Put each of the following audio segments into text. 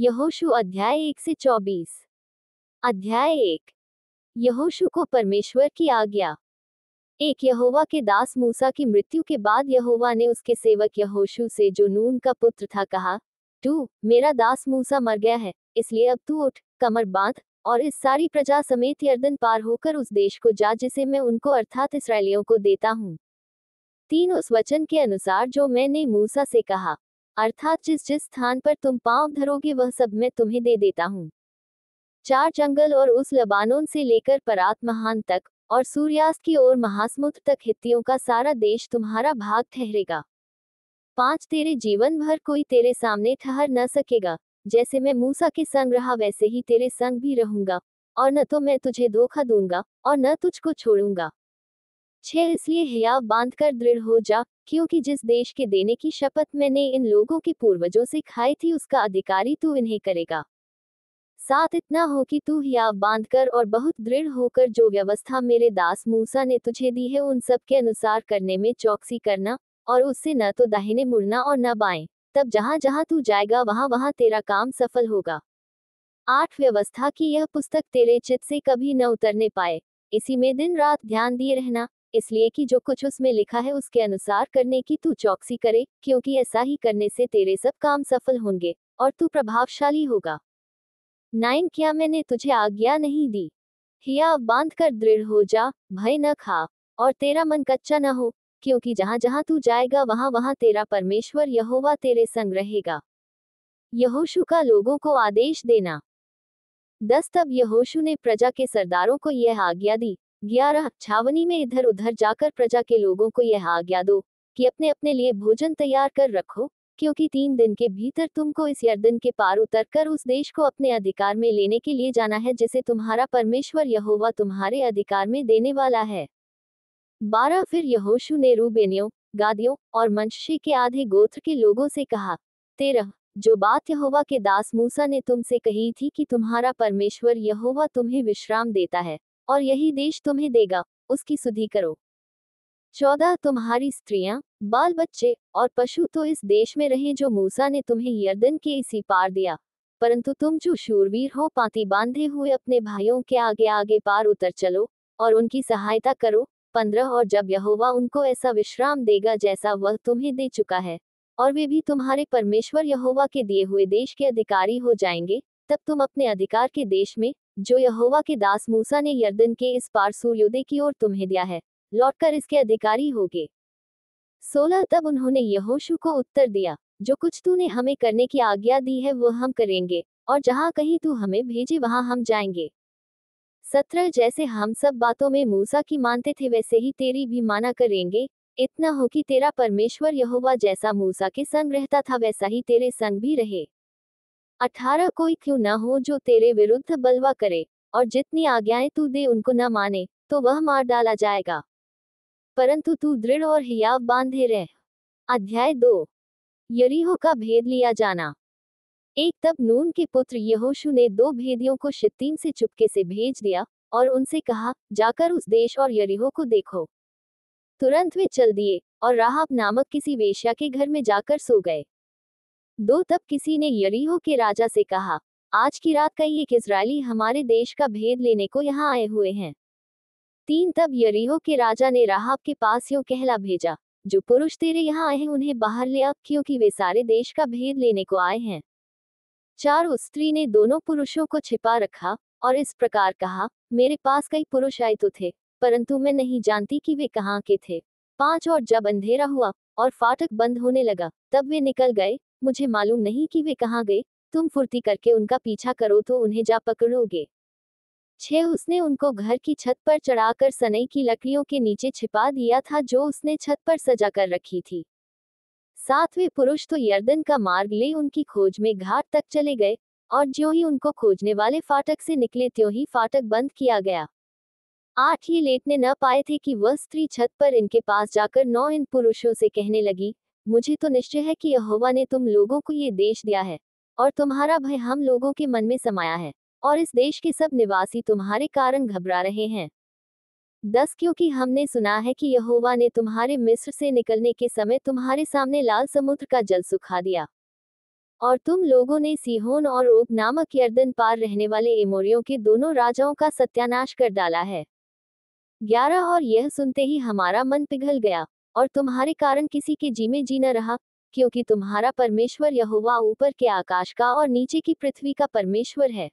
यहोशु अध्याय एक से चौबीस अध्याय एक यहोशु को परमेश्वर की आज्ञा एक यहोवा के दास मूसा की मृत्यु के बाद यहोवा ने उसके सेवक यहोशु से जो नून का पुत्र था कहा तू मेरा दास मूसा मर गया है इसलिए अब तू उठ कमर बांध और इस सारी प्रजा समेत यर्दन पार होकर उस देश को जा जिसे मैं उनको अर्थात इसराइलियों को देता हूँ तीन उस वचन के अनुसार जो मैंने मूसा से कहा अर्थात जिस जिस स्थान पर तुम पांव धरोगे वह सब मैं तुम्हें दे देता हूँ चार जंगल और उस लबानों से लेकर परात महान तक और सूर्यास्त की ओर महासमुद तक हित्तियों का सारा देश तुम्हारा भाग ठहरेगा पांच तेरे जीवन भर कोई तेरे सामने ठहर न सकेगा जैसे मैं मूसा के संग रहा वैसे ही तेरे संग भी रहूंगा और न तो मैं तुझे धोखा दूंगा और न तुझको छोड़ूंगा छह इसलिए हियाव बांधकर दृढ़ हो जा क्योंकि जिस देश के देने की शपथ मैंने इन लोगों के पूर्वजों से खाई थी उसका अधिकारी तू इन्हें करेगा साथ इतना हो कि तू हिया बांधकर और बहुत दृढ़ होकर जो व्यवस्था मेरे दास मूसा ने तुझे दी है उन सब के अनुसार करने में चौकसी करना और उससे न तो दाहिने मुड़ना और न बाएं तब जहाँ जहाँ तू जाएगा वहाँ वहाँ तेरा काम सफल होगा आठ व्यवस्था की यह पुस्तक तेरे चित से कभी न उतरने पाए इसी में दिन रात ध्यान दिए रहना इसलिए कि जो कुछ उसमें लिखा है उसके अनुसार करने की तू चौकसी करे क्योंकि ऐसा ही करने से तेरे सब काम सफल होंगे और तू प्रभावशाली होगा नाइन क्या मैंने तुझे आज्ञा नहीं दी हिया बांध कर दृढ़ हो जा भय न खा और तेरा मन कच्चा न हो क्योंकि जहां जहां तू जाएगा वहां वहां तेरा परमेश्वर यहोवा तेरे संग रहेगा यहोशु का लोगों को आदेश देना दस तब यहोशु ने प्रजा के सरदारों को यह आज्ञा दी ग्यारह छावनी में इधर उधर जाकर प्रजा के लोगों को यह आज्ञा दो कि अपने अपने लिए भोजन तैयार कर रखो क्योंकि तीन दिन के भीतर तुमको इस यर्दन के पार उतर कर उस देश को अपने अधिकार में लेने के लिए जाना है जिसे तुम्हारा परमेश्वर यहोवा तुम्हारे अधिकार में देने वाला है बारह फिर यहोशु ने रूबेनियों गादियों और मंशी के आधे गोत्र के लोगों से कहा तेरह जो बात यहोवा के दास मूसा ने तुमसे कही थी कि तुम्हारा परमेश्वर यहोवा तुम्हें विश्राम देता है और यही देश तुम्हें देगा उसकी सुधि करो चौदह तुम्हारी स्त्रियां बाल बच्चे और पशु तो इस देश में रहे जो मूसा ने तुम्हें यर्दन के इसी पार दिया परंतु तुम जो शूरवीर हो पाती बांधे हुए अपने भाइयों के आगे आगे पार उतर चलो और उनकी सहायता करो पंद्रह और जब यहोवा उनको ऐसा विश्राम देगा जैसा वह तुम्हें दे चुका है और वे भी तुम्हारे परमेश्वर यहोवा के दिए हुए देश के अधिकारी हो जाएंगे तब तुम अपने अधिकार के देश में जो यहोवा के दास मूसा ने यर्दन के इस पार सूर्योदय की ओर तुम्हें दिया है लौटकर इसके अधिकारी गए सोलह तब उन्होंने यहोशु को उत्तर दिया जो कुछ तूने हमें करने की आज्ञा दी है वह हम करेंगे और जहाँ कहीं तू हमें भेजे वहाँ हम जाएंगे सत्रह जैसे हम सब बातों में मूसा की मानते थे वैसे ही तेरी भी माना करेंगे इतना हो कि तेरा परमेश्वर यहोवा जैसा मूसा के संग रहता था वैसा ही तेरे संग भी रहे अठारह कोई क्यों न हो जो तेरे विरुद्ध बलवा करे और जितनी आज्ञाएं तू दे उनको न माने तो वह मार डाला जाएगा परंतु तू दृढ़ और हियाव बांधे रह अध्याय दो यरीहो का भेद लिया जाना एक तब नून के पुत्र यहोशु ने दो भेदियों को शित्तीम से चुपके से भेज दिया और उनसे कहा जाकर उस देश और यरीहो को देखो तुरंत वे चल दिए और राहब नामक किसी वेश्या के घर में जाकर सो गए दो तब किसी ने यरीहो के राजा से कहा आज की रात कई एक इसराइली हमारे देश का भेद लेने को यहाँ आए हुए हैं तीन तब यरीहो के राजा ने राहब के पास यो कहला भेजा जो पुरुष तेरे यहाँ आए हैं उन्हें बाहर ले आ क्योंकि वे सारे देश का भेद लेने को आए हैं चार उस स्त्री ने दोनों पुरुषों को छिपा रखा और इस प्रकार कहा मेरे पास कई पुरुष आए तो थे परंतु मैं नहीं जानती कि वे कहाँ के थे पांच और जब अंधेरा हुआ और फाटक बंद होने लगा तब वे निकल गए मुझे मालूम नहीं कि वे कहाँ गए तुम फुर्ती करके उनका पीछा करो तो उन्हें जा पकड़ोगे छह उसने उनको घर की छत पर चढ़ाकर सनई की लकड़ियों के नीचे छिपा दिया था जो उसने छत पर सजा कर रखी थी सातवें पुरुष तो यर्दन का मार्ग ले उनकी खोज में घाट तक चले गए और ज्यों ही उनको खोजने वाले फाटक से निकले त्यों ही फाटक बंद किया गया आठ ये लेटने न पाए थे कि वह स्त्री छत पर इनके पास जाकर नौ इन पुरुषों से कहने लगी मुझे तो निश्चय है कि यहोवा ने तुम लोगों को ये देश दिया है और तुम्हारा भय हम लोगों के मन में समाया है और इस देश के सब निवासी तुम्हारे कारण घबरा रहे हैं दस क्योंकि हमने सुना है कि यहोवा ने तुम्हारे मिस्र से निकलने के समय तुम्हारे सामने लाल समुद्र का जल सुखा दिया और तुम लोगों ने सीहोन और ओग नामक यर्दन पार रहने वाले एमोरियों के दोनों राजाओं का सत्यानाश कर डाला है ग्यारह और यह सुनते ही हमारा मन पिघल गया और तुम्हारे कारण किसी के जी में जी न रहा क्योंकि तुम्हारा परमेश्वर यहोवा ऊपर के आकाश का और नीचे की पृथ्वी का परमेश्वर है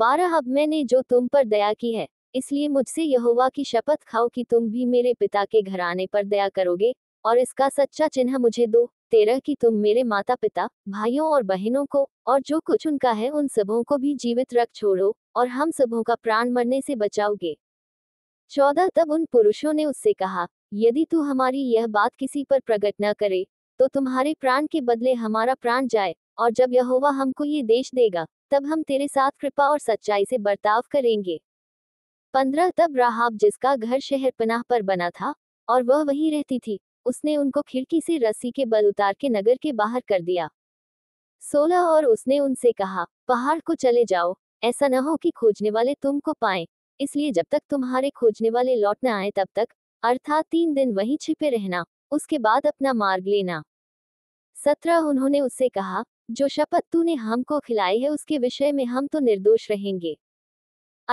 बारह अब मैंने जो तुम पर दया की है इसलिए मुझसे यहोवा की शपथ खाओ कि तुम भी मेरे पिता के घराने पर दया करोगे और इसका सच्चा चिन्ह मुझे दो तेरह कि तुम मेरे माता पिता भाइयों और बहनों को और जो कुछ उनका है उन सबों को भी जीवित रख छोड़ो और हम सबों का प्राण मरने से बचाओगे चौदह तब उन पुरुषों ने उससे कहा यदि तू हमारी यह बात किसी पर प्रकट न करे तो तुम्हारे प्राण के बदले हमारा प्राण जाए और जब यहोवा हमको ये देश देगा तब हम तेरे साथ कृपा और सच्चाई से बर्ताव करेंगे पंद्रह तब राहाब जिसका घर शहर पनाह पर बना था और वह वहीं रहती थी उसने उनको खिड़की से रस्सी के बल उतार के नगर के बाहर कर दिया सोलह और उसने उनसे कहा पहाड़ को चले जाओ ऐसा न हो कि खोजने वाले तुमको पाए इसलिए जब तक तुम्हारे खोजने वाले लौट न आए तब तक अर्थात तीन दिन वहीं छिपे रहना उसके बाद अपना मार्ग लेना सत्रह उन्होंने उससे कहा जो शपथ तूने हमको खिलाई है उसके विषय में हम तो निर्दोष रहेंगे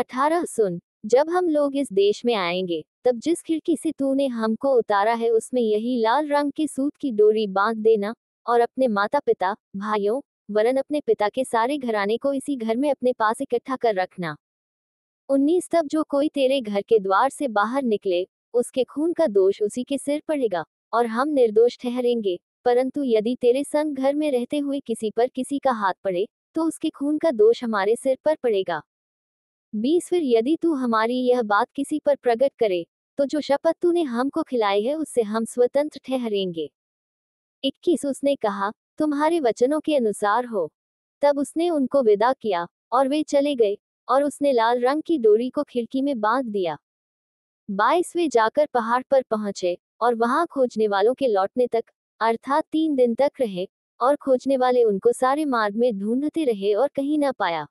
अठारह सुन जब हम लोग इस देश में आएंगे तब जिस खिड़की से तूने हमको उतारा है उसमें यही लाल रंग के सूत की डोरी बांध देना और अपने माता पिता भाइयों वरन अपने पिता के सारे घराने को इसी घर में अपने पास इकट्ठा कर रखना उन्नीस तब जो कोई तेरे घर के द्वार से बाहर निकले उसके खून का दोष उसी के सिर पड़ेगा और हम निर्दोष ठहरेंगे परंतु यदि तेरे संग घर में रहते हुए किसी पर किसी का हाथ पड़े तो उसके खून का दोष हमारे सिर पर पड़ेगा बीस फिर यदि तू हमारी यह बात किसी पर प्रकट करे तो जो शपथ तूने हमको खिलाई है उससे हम स्वतंत्र ठहरेंगे इक्कीस उसने कहा तुम्हारे वचनों के अनुसार हो तब उसने उनको विदा किया और वे चले गए और उसने लाल रंग की डोरी को खिड़की में बांध दिया बाईसवें जाकर पहाड़ पर पहुंचे और वहां खोजने वालों के लौटने तक अर्थात तीन दिन तक रहे और खोजने वाले उनको सारे मार्ग में ढूंढते रहे और कहीं ना पाया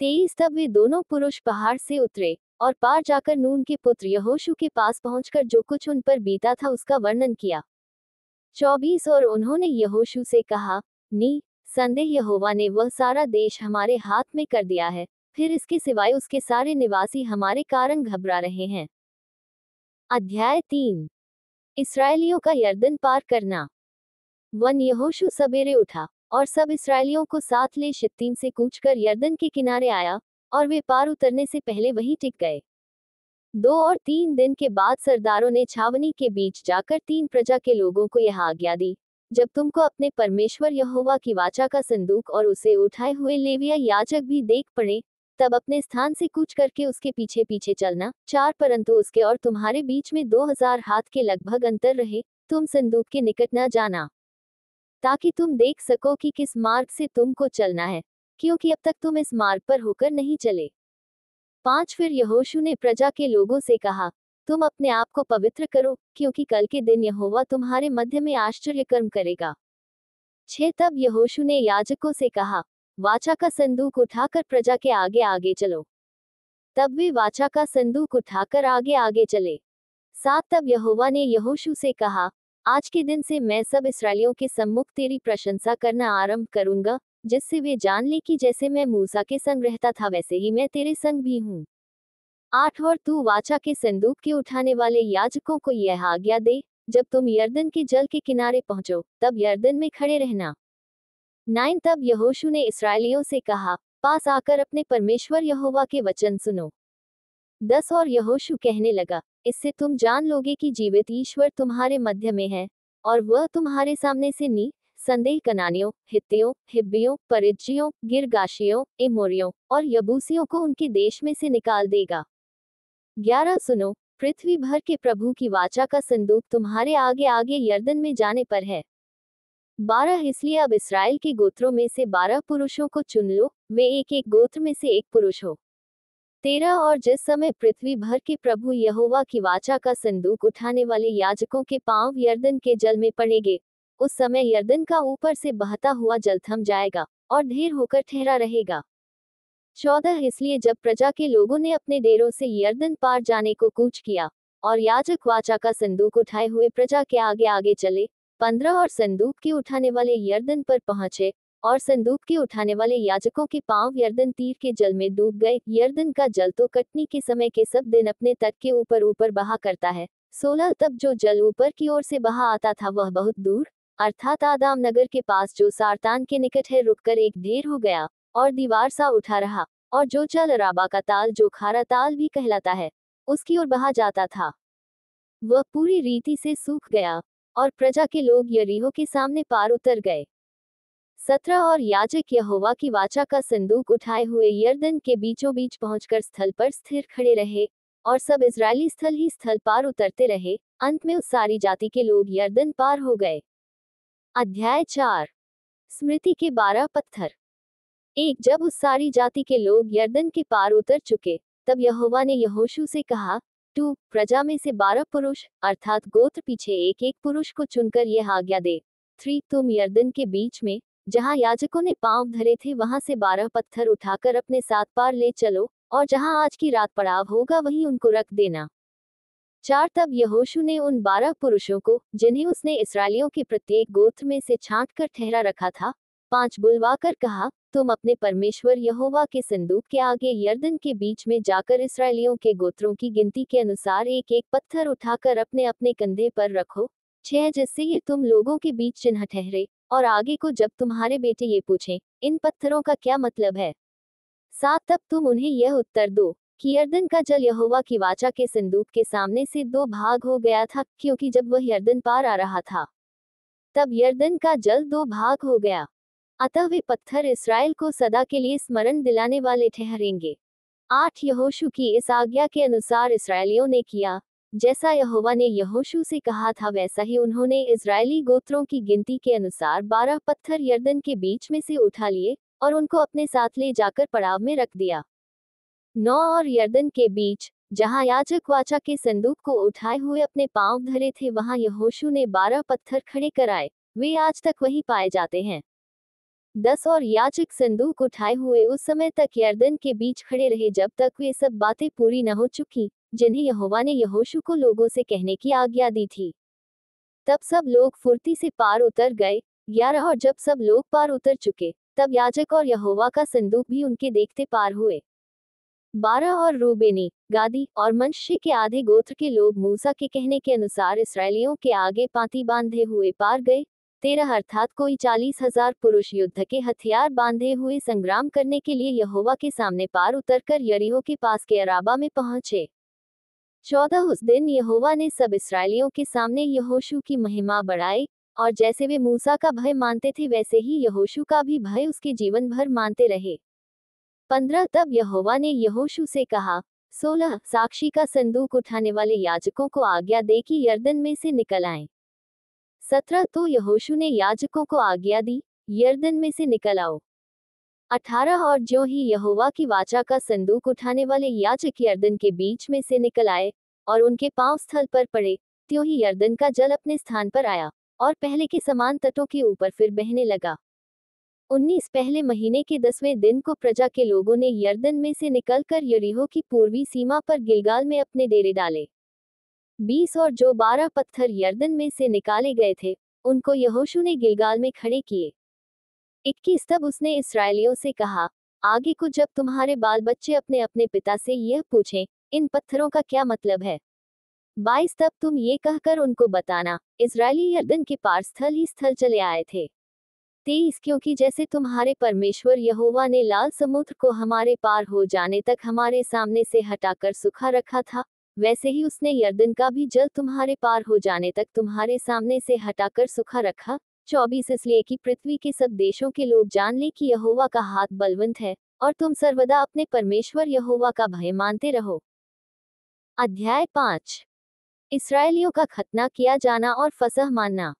तेईस तब वे दोनों पुरुष पहाड़ से उतरे और पार जाकर नून के पुत्र यहोशु के पास पहुंचकर जो कुछ उन पर बीता था उसका वर्णन किया चौबीस और उन्होंने यहोशु से कहा नी संदेह यहोवा ने वह सारा देश हमारे हाथ में कर दिया है फिर इसके सिवाय उसके सारे निवासी हमारे कारण घबरा रहे हैं अध्याय तीन इसराइलियों का यर्दन पार करना वन यहोशु सवेरे उठा और सब इसराइलियों को साथ ले शित्तीम से कूच कर यर्दन के किनारे आया और वे पार उतरने से पहले वहीं टिक गए दो और तीन दिन के बाद सरदारों ने छावनी के बीच जाकर तीन प्रजा के लोगों को यह आज्ञा दी जब तुमको अपने परमेश्वर यहोवा की वाचा का संदूक और उसे उठाए हुए लेविया याचक भी देख पड़े तब अपने स्थान से कूच करके उसके पीछे पीछे चलना चार परंतु उसके और तुम्हारे बीच में दो हजार हाथ के लगभग अंतर रहे तुम संदूक के निकट न जाना ताकि तुम देख सको कि किस मार्ग से तुमको चलना है क्योंकि अब तक तुम इस मार्ग पर होकर नहीं चले पांच फिर यहोशु ने प्रजा के लोगों से कहा तुम अपने आप को पवित्र करो क्योंकि कल के दिन यहोवा तुम्हारे मध्य में आश्चर्य कर्म करेगा छह तब यहोशु ने याजकों से कहा वाचा का संदूक उठाकर प्रजा के आगे आगे चलो तब वे वाचा का संदूक उठाकर आगे आगे चले साथ तब यहोवा ने यहोशु से कहा आज के दिन से मैं सब इसराइलियों के सम्मुख तेरी प्रशंसा करना आरंभ करूंगा जिससे वे जान ले कि जैसे मैं मूसा के संग रहता था वैसे ही मैं तेरे संग भी हूँ आठ और तू वाचा के संदूक के उठाने वाले याजकों को यह आज्ञा दे जब तुम यर्दन के जल के किनारे पहुंचो तब यर्दन में खड़े रहना नाइन तब यहोशु ने इसराइलियों से कहा पास आकर अपने परमेश्वर यहोवा के वचन सुनो दस और यहोशु कहने लगा इससे तुम जान लोगे कि जीवित ईश्वर तुम्हारे मध्य में है और वह तुम्हारे सामने से नी संदेह कनानियों हितियों हिब्बियों परिज्जियों गिरगाशियों इमोरियों और यबूसियों को उनके देश में से निकाल देगा ग्यारह सुनो पृथ्वी भर के प्रभु की वाचा का संदूक तुम्हारे आगे आगे यर्दन में जाने पर है बारह इसलिए अब इसराइल के गोत्रों में से बारह पुरुषों को चुन लो वे एक एक गोत्र में से एक पुरुष हो तेरह और जिस समय पृथ्वी भर के प्रभु यहोवा की वाचा का संदूक उठाने वाले याजकों के पांव यर्दन के जल में पड़ेंगे उस समय यर्दन का ऊपर से बहता हुआ जल थम जाएगा और ढेर होकर ठहरा रहेगा चौदह इसलिए जब प्रजा के लोगों ने अपने डेरों से यर्दन पार जाने को कूच किया और याजक वाचा का संदूक उठाए हुए प्रजा के आगे आगे चले पंद्रह और संदूक के उठाने वाले यर्दन पर पहुंचे और संदूक के उठाने वाले याजकों के पांव यर्दन तीर के जल में डूब गए यर्दन का जल तो कटनी के समय के सब दिन अपने तट के ऊपर ऊपर बहा करता है सोलह तब जो जल ऊपर की ओर से बहा आता था वह बहुत दूर अर्थात आदाम नगर के पास जो सारतान के निकट है रुककर एक ढेर हो गया और दीवार सा उठा रहा और जो चल राबा का ताल जो खारा ताल भी कहलाता है उसकी ओर बहा जाता था वह पूरी रीति से सूख गया और प्रजा के लोग यरीहो के सामने पार उतर गए सत्रह और याजक यहोवा की वाचा का संदूक उठाए हुए यर्दन के बीचों बीच पहुंचकर स्थल पर स्थिर खड़े रहे और सब इसराइली स्थल ही स्थल पार उतरते रहे अंत में उस सारी जाति के लोग यर्दन पार हो गए अध्याय चार स्मृति के बारह पत्थर एक जब उस सारी जाति के लोग यर्दन के पार उतर चुके तब यहोवा ने यहोशू से कहा टू प्रजा में से बारह पुरुष अर्थात गोत्र पीछे एक एक पुरुष को चुनकर यह आज्ञा दे थ्री तुम यर्दन के बीच में जहाँ याजकों ने पांव धरे थे वहां से बारह पत्थर उठाकर अपने साथ पार ले चलो और जहाँ आज की रात पड़ाव होगा वहीं उनको रख देना चार तब यहोशु ने उन बारह पुरुषों को जिन्हें उसने इसराइलियों के प्रत्येक गोत्र में से छांट कर ठहरा रखा था पांच बुलवाकर कहा तुम अपने परमेश्वर यहोवा के संदूक के आगे यर्दन के बीच में जाकर इसराइलियों के गोत्रों की गिनती के अनुसार एक एक पत्थर उठाकर अपने अपने कंधे पर रखो छह जिससे ये तुम लोगों के बीच चिन्ह ठहरे और आगे को जब तुम्हारे बेटे ये पूछें इन पत्थरों का क्या मतलब है सात तब तुम उन्हें यह उत्तर दो कि यर्दन का जल यहोवा की वाचा के संदूक के सामने से दो भाग हो गया था क्योंकि जब वह यर्दन पार आ रहा था तब यर्दन का जल दो भाग हो गया अतः वे पत्थर इसराइल को सदा के लिए स्मरण दिलाने वाले ठहरेंगे आठ यहोशु की इस आज्ञा के अनुसार इसराइलियों ने किया जैसा यहोवा ने यहोशु से कहा था वैसा ही उन्होंने इसराइली गोत्रों की गिनती के अनुसार बारह पत्थर यर्दन के बीच में से उठा लिए और उनको अपने साथ ले जाकर पड़ाव में रख दिया नौ और यर्दन के बीच जहां याचक वाचा के संदूक को उठाए हुए अपने पांव धरे थे वहां यहोशु ने बारह पत्थर खड़े कराए वे आज तक वहीं पाए जाते हैं दस और याचक संदूक उठाए हुए उस समय तक यर्दन के बीच खड़े रहे जब तक वे सब बातें पूरी न हो चुकी जिन्हें यहोवा ने यहोशु को लोगों से कहने की आज्ञा दी थी तब सब लोग फुर्ती से पार उतर गए ग्यारह और जब सब लोग पार उतर चुके तब याचक और यहोवा का संदूक भी उनके देखते पार हुए बारह और रूबेनी गादी और मनुष्य के आधे गोत्र के लोग मूसा के कहने के अनुसार इसराइलियों के आगे पांति बांधे हुए पार गए तेरह अर्थात कोई चालीस हजार पुरुष युद्ध के हथियार बांधे हुए संग्राम करने के लिए यहोवा के सामने पार उतरकर यरीहो के पास के अराबा में पहुंचे चौदह उस दिन यहोवा ने सब इसराइलियों के सामने यहोशू की महिमा बढ़ाई और जैसे वे मूसा का भय मानते थे वैसे ही यहोशु का भी भय उसके जीवन भर मानते रहे पंद्रह तब यहोवा ने यहोशु से कहा सोलह साक्षी का संदूक उठाने वाले याचकों को आज्ञा दे कि यर्दन में से निकल आए सत्रह तो यहोशु ने याजकों को आज्ञा दी यर्दन में से निकल आओ अठारह और जो ही यहोवा की वाचा का संदूक उठाने वाले याचक यर्दन के बीच में से निकल आए और उनके पांव स्थल पर पड़े त्यों ही यर्दन का जल अपने स्थान पर आया और पहले के समान तटों के ऊपर फिर बहने लगा उन्नीस पहले महीने के दसवें दिन को प्रजा के लोगों ने यर्दन में से निकलकर यरीहो की पूर्वी सीमा पर गिलगाल में अपने डेरे डाले बीस और जो बारह पत्थर यर्दन में से निकाले गए थे उनको यहोशु ने गिलगाल में खड़े किए इक्कीस तब उसने इसराइलियों से कहा आगे को जब तुम्हारे बाल बच्चे अपने अपने पिता से यह पूछें इन पत्थरों का क्या मतलब है बाईस तब तुम ये कहकर उनको बताना इसराइली यर्दन के पार स्थल ही स्थल चले आए थे तेईस क्योंकि जैसे तुम्हारे परमेश्वर यहोवा ने लाल समुद्र को हमारे पार हो जाने तक हमारे सामने से हटाकर सुखा रखा था वैसे ही उसने यर्दन का भी जल तुम्हारे पार हो जाने तक तुम्हारे सामने से हटाकर सुखा रखा चौबीस इसलिए कि पृथ्वी के सब देशों के लोग जान ले कि यहोवा का हाथ बलवंत है और तुम सर्वदा अपने परमेश्वर यहोवा का भय मानते रहो अध्याय पांच इसराइलियों का खतना किया जाना और फसह मानना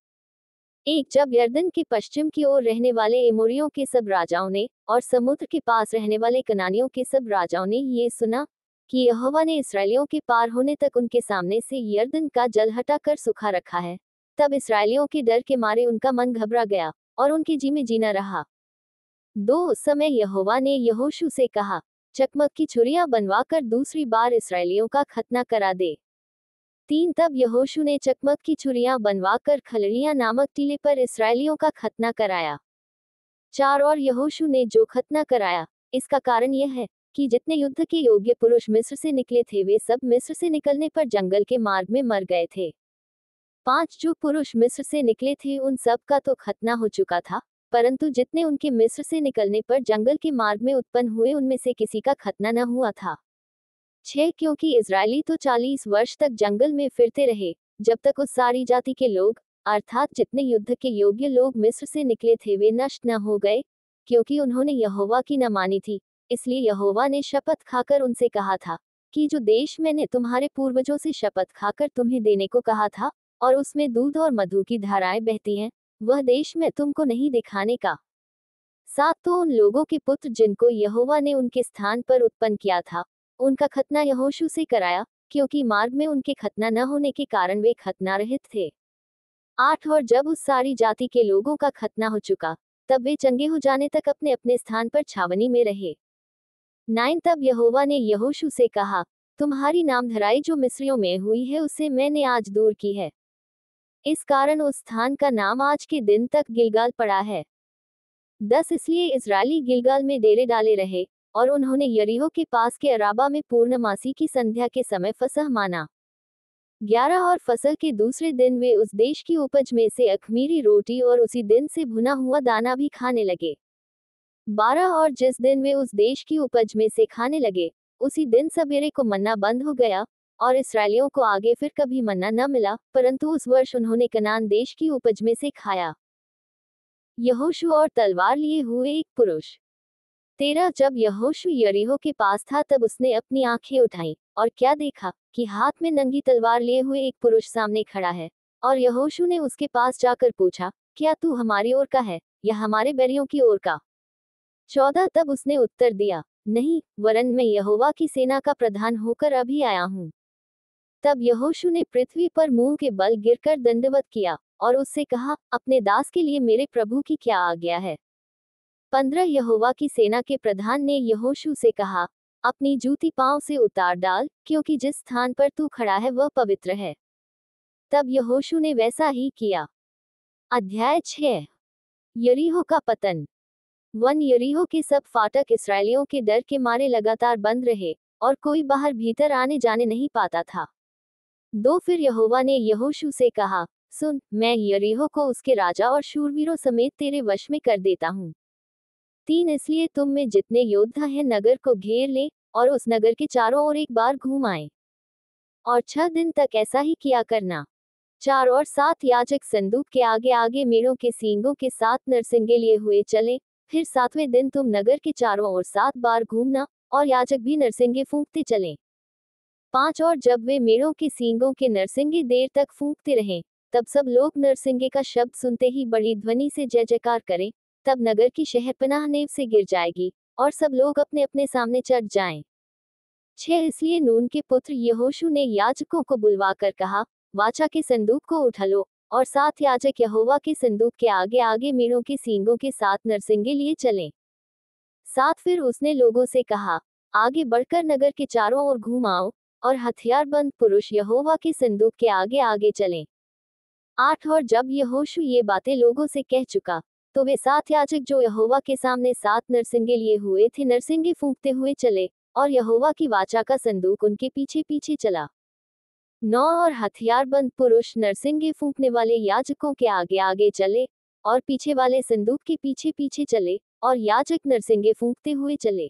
एक जब यर्दन के पश्चिम की ओर रहने वाले एमोरियों के सब राजाओं ने और समुद्र के पास रहने वाले कनानियों के सब राजाओं ने ये सुना कि यहोवा ने इसराइलियों के पार होने तक उनके सामने से यर्दन का जल हटाकर सुखा रखा है तब इसराइलियों के डर के मारे उनका मन घबरा गया और उनके जी में जीना रहा दो समय यहोवा ने यहोशू से कहा चकमक की छुरियां बनवाकर दूसरी बार इसराइलियों का खतना करा दे तीन तब यहोशु ने चकमक की छुरियां बनवाकर खलड़िया नामक टीले पर इसराइलियों का खतना कराया चार और यहोशु ने जो खतना कराया इसका कारण यह है कि जितने युद्ध के योग्य पुरुष मिस्र से निकले थे वे सब मिस्र से निकलने पर जंगल के मार्ग में मर गए थे पांच जो पुरुष मिस्र से निकले थे उन सब का तो खतना हो चुका था परंतु जितने उनके मिस्र से निकलने पर जंगल के मार्ग में उत्पन्न हुए उनमें से किसी का खतना न हुआ था छह क्योंकि इसराइली तो चालीस वर्ष तक जंगल में फिरते रहे जब तक उस सारी जाति के लोग अर्थात जितने युद्ध के योग्य लोग मिस्र से निकले थे वे नष्ट न हो गए क्योंकि उन्होंने यहोवा की न मानी थी इसलिए यहोवा ने शपथ खाकर उनसे कहा था कि जो देश मैंने तुम्हारे पूर्वजों से शपथ खाकर तुम्हें देने को कहा था और उसमें दूध और मधु की धाराएं बहती हैं वह देश में तुमको नहीं दिखाने का साथ तो उन लोगों के पुत्र जिनको यहोवा ने उनके स्थान पर उत्पन्न किया था उनका खतना यहोशु से कराया क्योंकि मार्ग में उनके खतना न होने के कारण वे खतना रहित थे आठ और जब उस सारी जाति के लोगों का खतना हो चुका तब वे चंगे हो जाने तक अपने अपने स्थान पर छावनी में रहे नाइन तब यहोवा ने यहोशू से कहा तुम्हारी नामधराई जो मिस्रियों में हुई है उसे मैंने आज दूर की है इस कारण उस स्थान का नाम आज के दिन तक गिलगाल पड़ा है दस इसलिए इसराइली गिलगाल में डेरे डाले रहे और उन्होंने यरीहो के पास के अराबा में पूर्णमासी की संध्या के समय फसह माना ग्यारह और फसल के दूसरे दिन वे उस देश की उपज में से अखमीरी रोटी और उसी दिन से भुना हुआ दाना भी खाने लगे बारह और जिस दिन वे उस देश की उपज में से खाने लगे उसी दिन सवेरे को मन्ना बंद हो गया और इसराइलियों को आगे फिर कभी मन्ना न मिला परंतु उस वर्ष उन्होंने कनान देश की उपज में से खाया यहोशु और तलवार लिए हुए एक पुरुष तेरा जब यहोशु यरीहो के पास था तब उसने अपनी आंखें उठाई और क्या देखा कि हाथ में नंगी तलवार लिए हुए एक पुरुष सामने खड़ा है और यहोशु ने उसके पास जाकर पूछा क्या तू हमारी ओर का है या हमारे बैरियों की ओर का चौदह तब उसने उत्तर दिया नहीं वरन मैं यहोवा की सेना का प्रधान होकर अभी आया हूँ तब यहोशु ने पृथ्वी पर मुंह के बल गिरकर दंडवत किया और उससे कहा अपने दास के लिए मेरे प्रभु की क्या आज्ञा है पंद्रह यहोवा की सेना के प्रधान ने यहोशु से कहा अपनी जूती पांव से उतार डाल क्योंकि जिस स्थान पर तू खड़ा है वह पवित्र है तब यहोशु ने वैसा ही किया अध्याय छह यरीहो का पतन वन यरीहो के सब फाटक इसराइलियों के डर के मारे लगातार बंद रहे और कोई बाहर भीतर आने जाने नहीं पाता था दो फिर यहोवा ने यहोशू से कहा सुन मैं यरीहो को उसके राजा और शूरवीरों समेत तेरे वश में कर देता हूँ तीन इसलिए तुम में जितने योद्धा हैं नगर को घेर ले और उस नगर के चारों ओर एक बार घूम आए और छह दिन तक ऐसा ही किया करना चार और सात याचक संदूक के आगे आगे मेड़ों के सींगों के साथ नरसिंगे लिए हुए चले फिर सातवें दिन तुम नगर के चारों ओर सात बार घूमना और याचक भी नरसिंगे फूंकते चले पांच और जब वे मेड़ों के सींगों के नरसिंगे देर तक फूंकते रहे तब सब लोग नरसिंगे का शब्द सुनते ही बड़ी ध्वनि से जय जयकार करें तब नगर की शहरपनाह नेव से गिर जाएगी और सब लोग अपने अपने सामने चढ़ जाएं। छह इसलिए नून के पुत्र यहोशू ने याचकों को बुलवाकर कहा वाचा के संदूक को उठा लो और साथ याजक यहोवा के संदूक के आगे आगे मीणों के सींगों के साथ नरसिंगे लिए चले साथ फिर उसने लोगों से कहा आगे बढ़कर नगर के चारों ओर घूम आओ और हथियारबंद पुरुष यहोवा के संदूक के आगे आगे चले आठ और जब यहोशु ये बातें लोगों से कह चुका तो वे सात याचक जो यहोवा के सामने सात नरसिंगे लिए हुए थे नरसिंगे फूंकते हुए चले और यहोवा की वाचा का संदूक उनके पीछे पीछे चला नौ और हथियारबंद पुरुष नरसिंगे फूंकने वाले याजकों के आगे आगे चले और पीछे वाले संदूक के पीछे पीछे चले और याजक नरसिंगे फूंकते हुए चले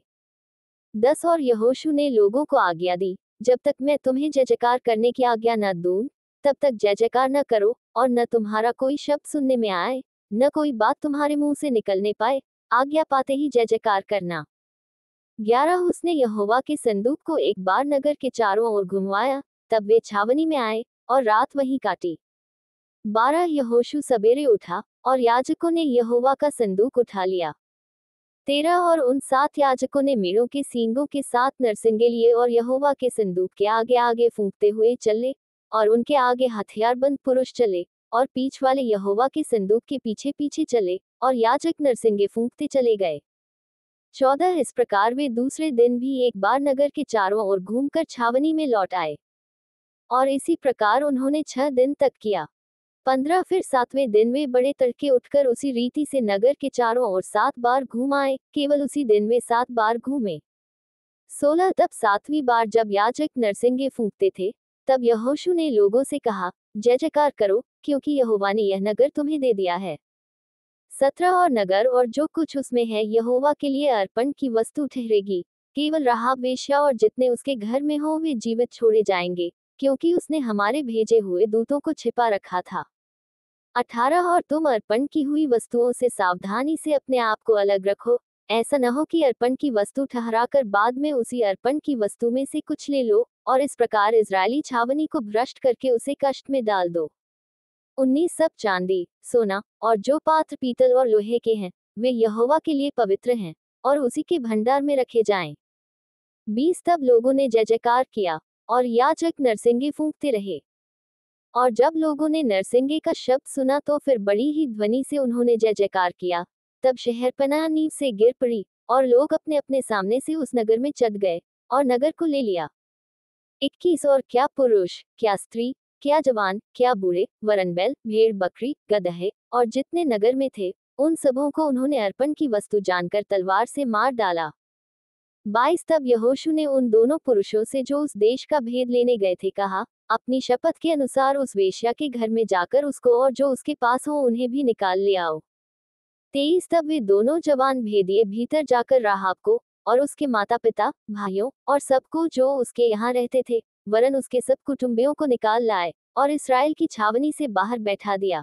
दस और यहोशु ने लोगों को आज्ञा दी जब तक मैं तुम्हें जयकार करने की आज्ञा न दूं तब तक जय जयकार न करो और न तुम्हारा कोई शब्द सुनने में आए न कोई बात तुम्हारे मुंह से निकलने पाए आज्ञा पाते ही जय जयकार करना ग्यारह उसने यहोवा के संदूक को एक बार नगर के चारों ओर घुमवाया तब वे छावनी में आए और रात वहीं काटी बारह यहोशू सवेरे उठा और याजकों ने यहोवा का संदूक उठा लिया तेरह और उन सात याजकों ने मेड़ों के सींगों के साथ नरसिंगे लिए और यहोवा के संदूक के आगे आगे फूंकते हुए चले और उनके आगे हथियारबंद पुरुष चले और पीछ वाले यहोवा के संदूक के पीछे पीछे चले और याजक नरसिंगे फूंकते चले गए चौदह इस प्रकार वे दूसरे दिन भी एक बार नगर के चारों ओर घूमकर छावनी में लौट आए और इसी प्रकार उन्होंने छह दिन तक किया पंद्रह फिर सातवें दिन वे बड़े तड़के उठकर उसी रीति से नगर के चारों ओर सात बार घूम आए केवल उसी दिन वे सात बार घूमे सोलह तब सातवीं बार जब याजक नरसिंगे फूंकते थे तब यहोशु ने लोगों से कहा जय जयकार करो क्योंकि यहोवा ने यह नगर तुम्हें दे दिया है सत्रह और नगर और जो कुछ उसमें है यहोवा के लिए अर्पण की वस्तु ठहरेगी केवल रहा वेश्या और जितने उसके घर में हो वे जीवित छोड़े जाएंगे क्योंकि उसने हमारे भेजे हुए दूतों को छिपा रखा था अठारह और तुम अर्पण की हुई वस्तुओं से सावधानी से अपने आप को अलग रखो ऐसा न हो कि अर्पण की वस्तु ठहरा कर बाद में उसी अर्पण की वस्तु में से कुछ ले लो और इस प्रकार इसराइली छावनी को भ्रष्ट करके उसे कष्ट में डाल दो उन्नीस सब चांदी सोना और जो पात्र पीतल और लोहे के हैं वे यहोवा के लिए पवित्र हैं और उसी के भंडार में रखे जाएं। बीस तब लोगों ने जय जयकार किया और याचक नरसिंगे फूंकते रहे और जब लोगों ने नरसिंगे का शब्द सुना तो फिर बड़ी ही ध्वनि से उन्होंने जय जयकार किया तब शहरपनाह नींव से गिर पड़ी और लोग अपने अपने सामने से उस नगर में चढ़ गए और नगर को ले लिया इक्कीस और क्या पुरुष क्या स्त्री क्या जवान क्या बूढ़े वरण बैल भेड़ बकरी गदहे और जितने नगर में थे उन सबों को उन्होंने अर्पण की वस्तु जानकर तलवार से मार डाला बाईस तब यहोशु ने उन दोनों पुरुषों से जो उस देश का भेद लेने गए थे कहा अपनी शपथ के अनुसार उस वेश्या के घर में जाकर उसको और जो उसके पास हो उन्हें भी निकाल ले आओ तेईस तब वे दोनों जवान भेदिए भीतर जाकर राहाब को और उसके माता पिता भाइयों और सबको जो उसके यहाँ रहते थे वरन उसके सब कुटुंबियों को निकाल लाए और इसराइल की छावनी से बाहर बैठा दिया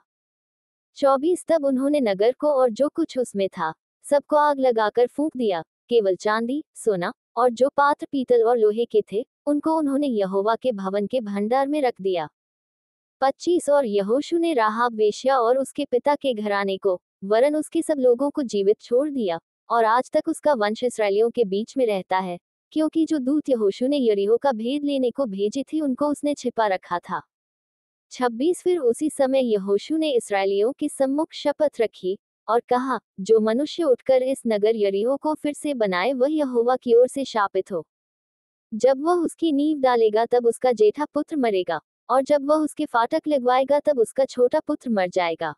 चौबीस तब उन्होंने नगर को और जो कुछ उसमें था सबको आग लगाकर फूंक दिया केवल चांदी सोना और जो पात्र पीतल और लोहे के थे उनको उन्होंने यहोवा के भवन के भंडार में रख दिया पच्चीस और यहोशु ने राहाब वेश्या और उसके पिता के घराने को वरन उसके सब लोगों को जीवित छोड़ दिया और आज तक उसका वंश इसराइलियों के बीच में रहता है क्योंकि जो दूत यहोशु ने यरीहो का भेद लेने को भेजे थे उनको उसने छिपा रखा था छब्बीस फिर उसी समय यहोशु ने इसराइलियों के सम्मुख शपथ रखी और कहा जो मनुष्य उठकर इस नगर यरीहो को फिर से बनाए वह यहोवा की ओर से शापित हो जब वह उसकी नींव डालेगा तब उसका जेठा पुत्र मरेगा और जब वह उसके फाटक लगवाएगा तब उसका छोटा पुत्र मर जाएगा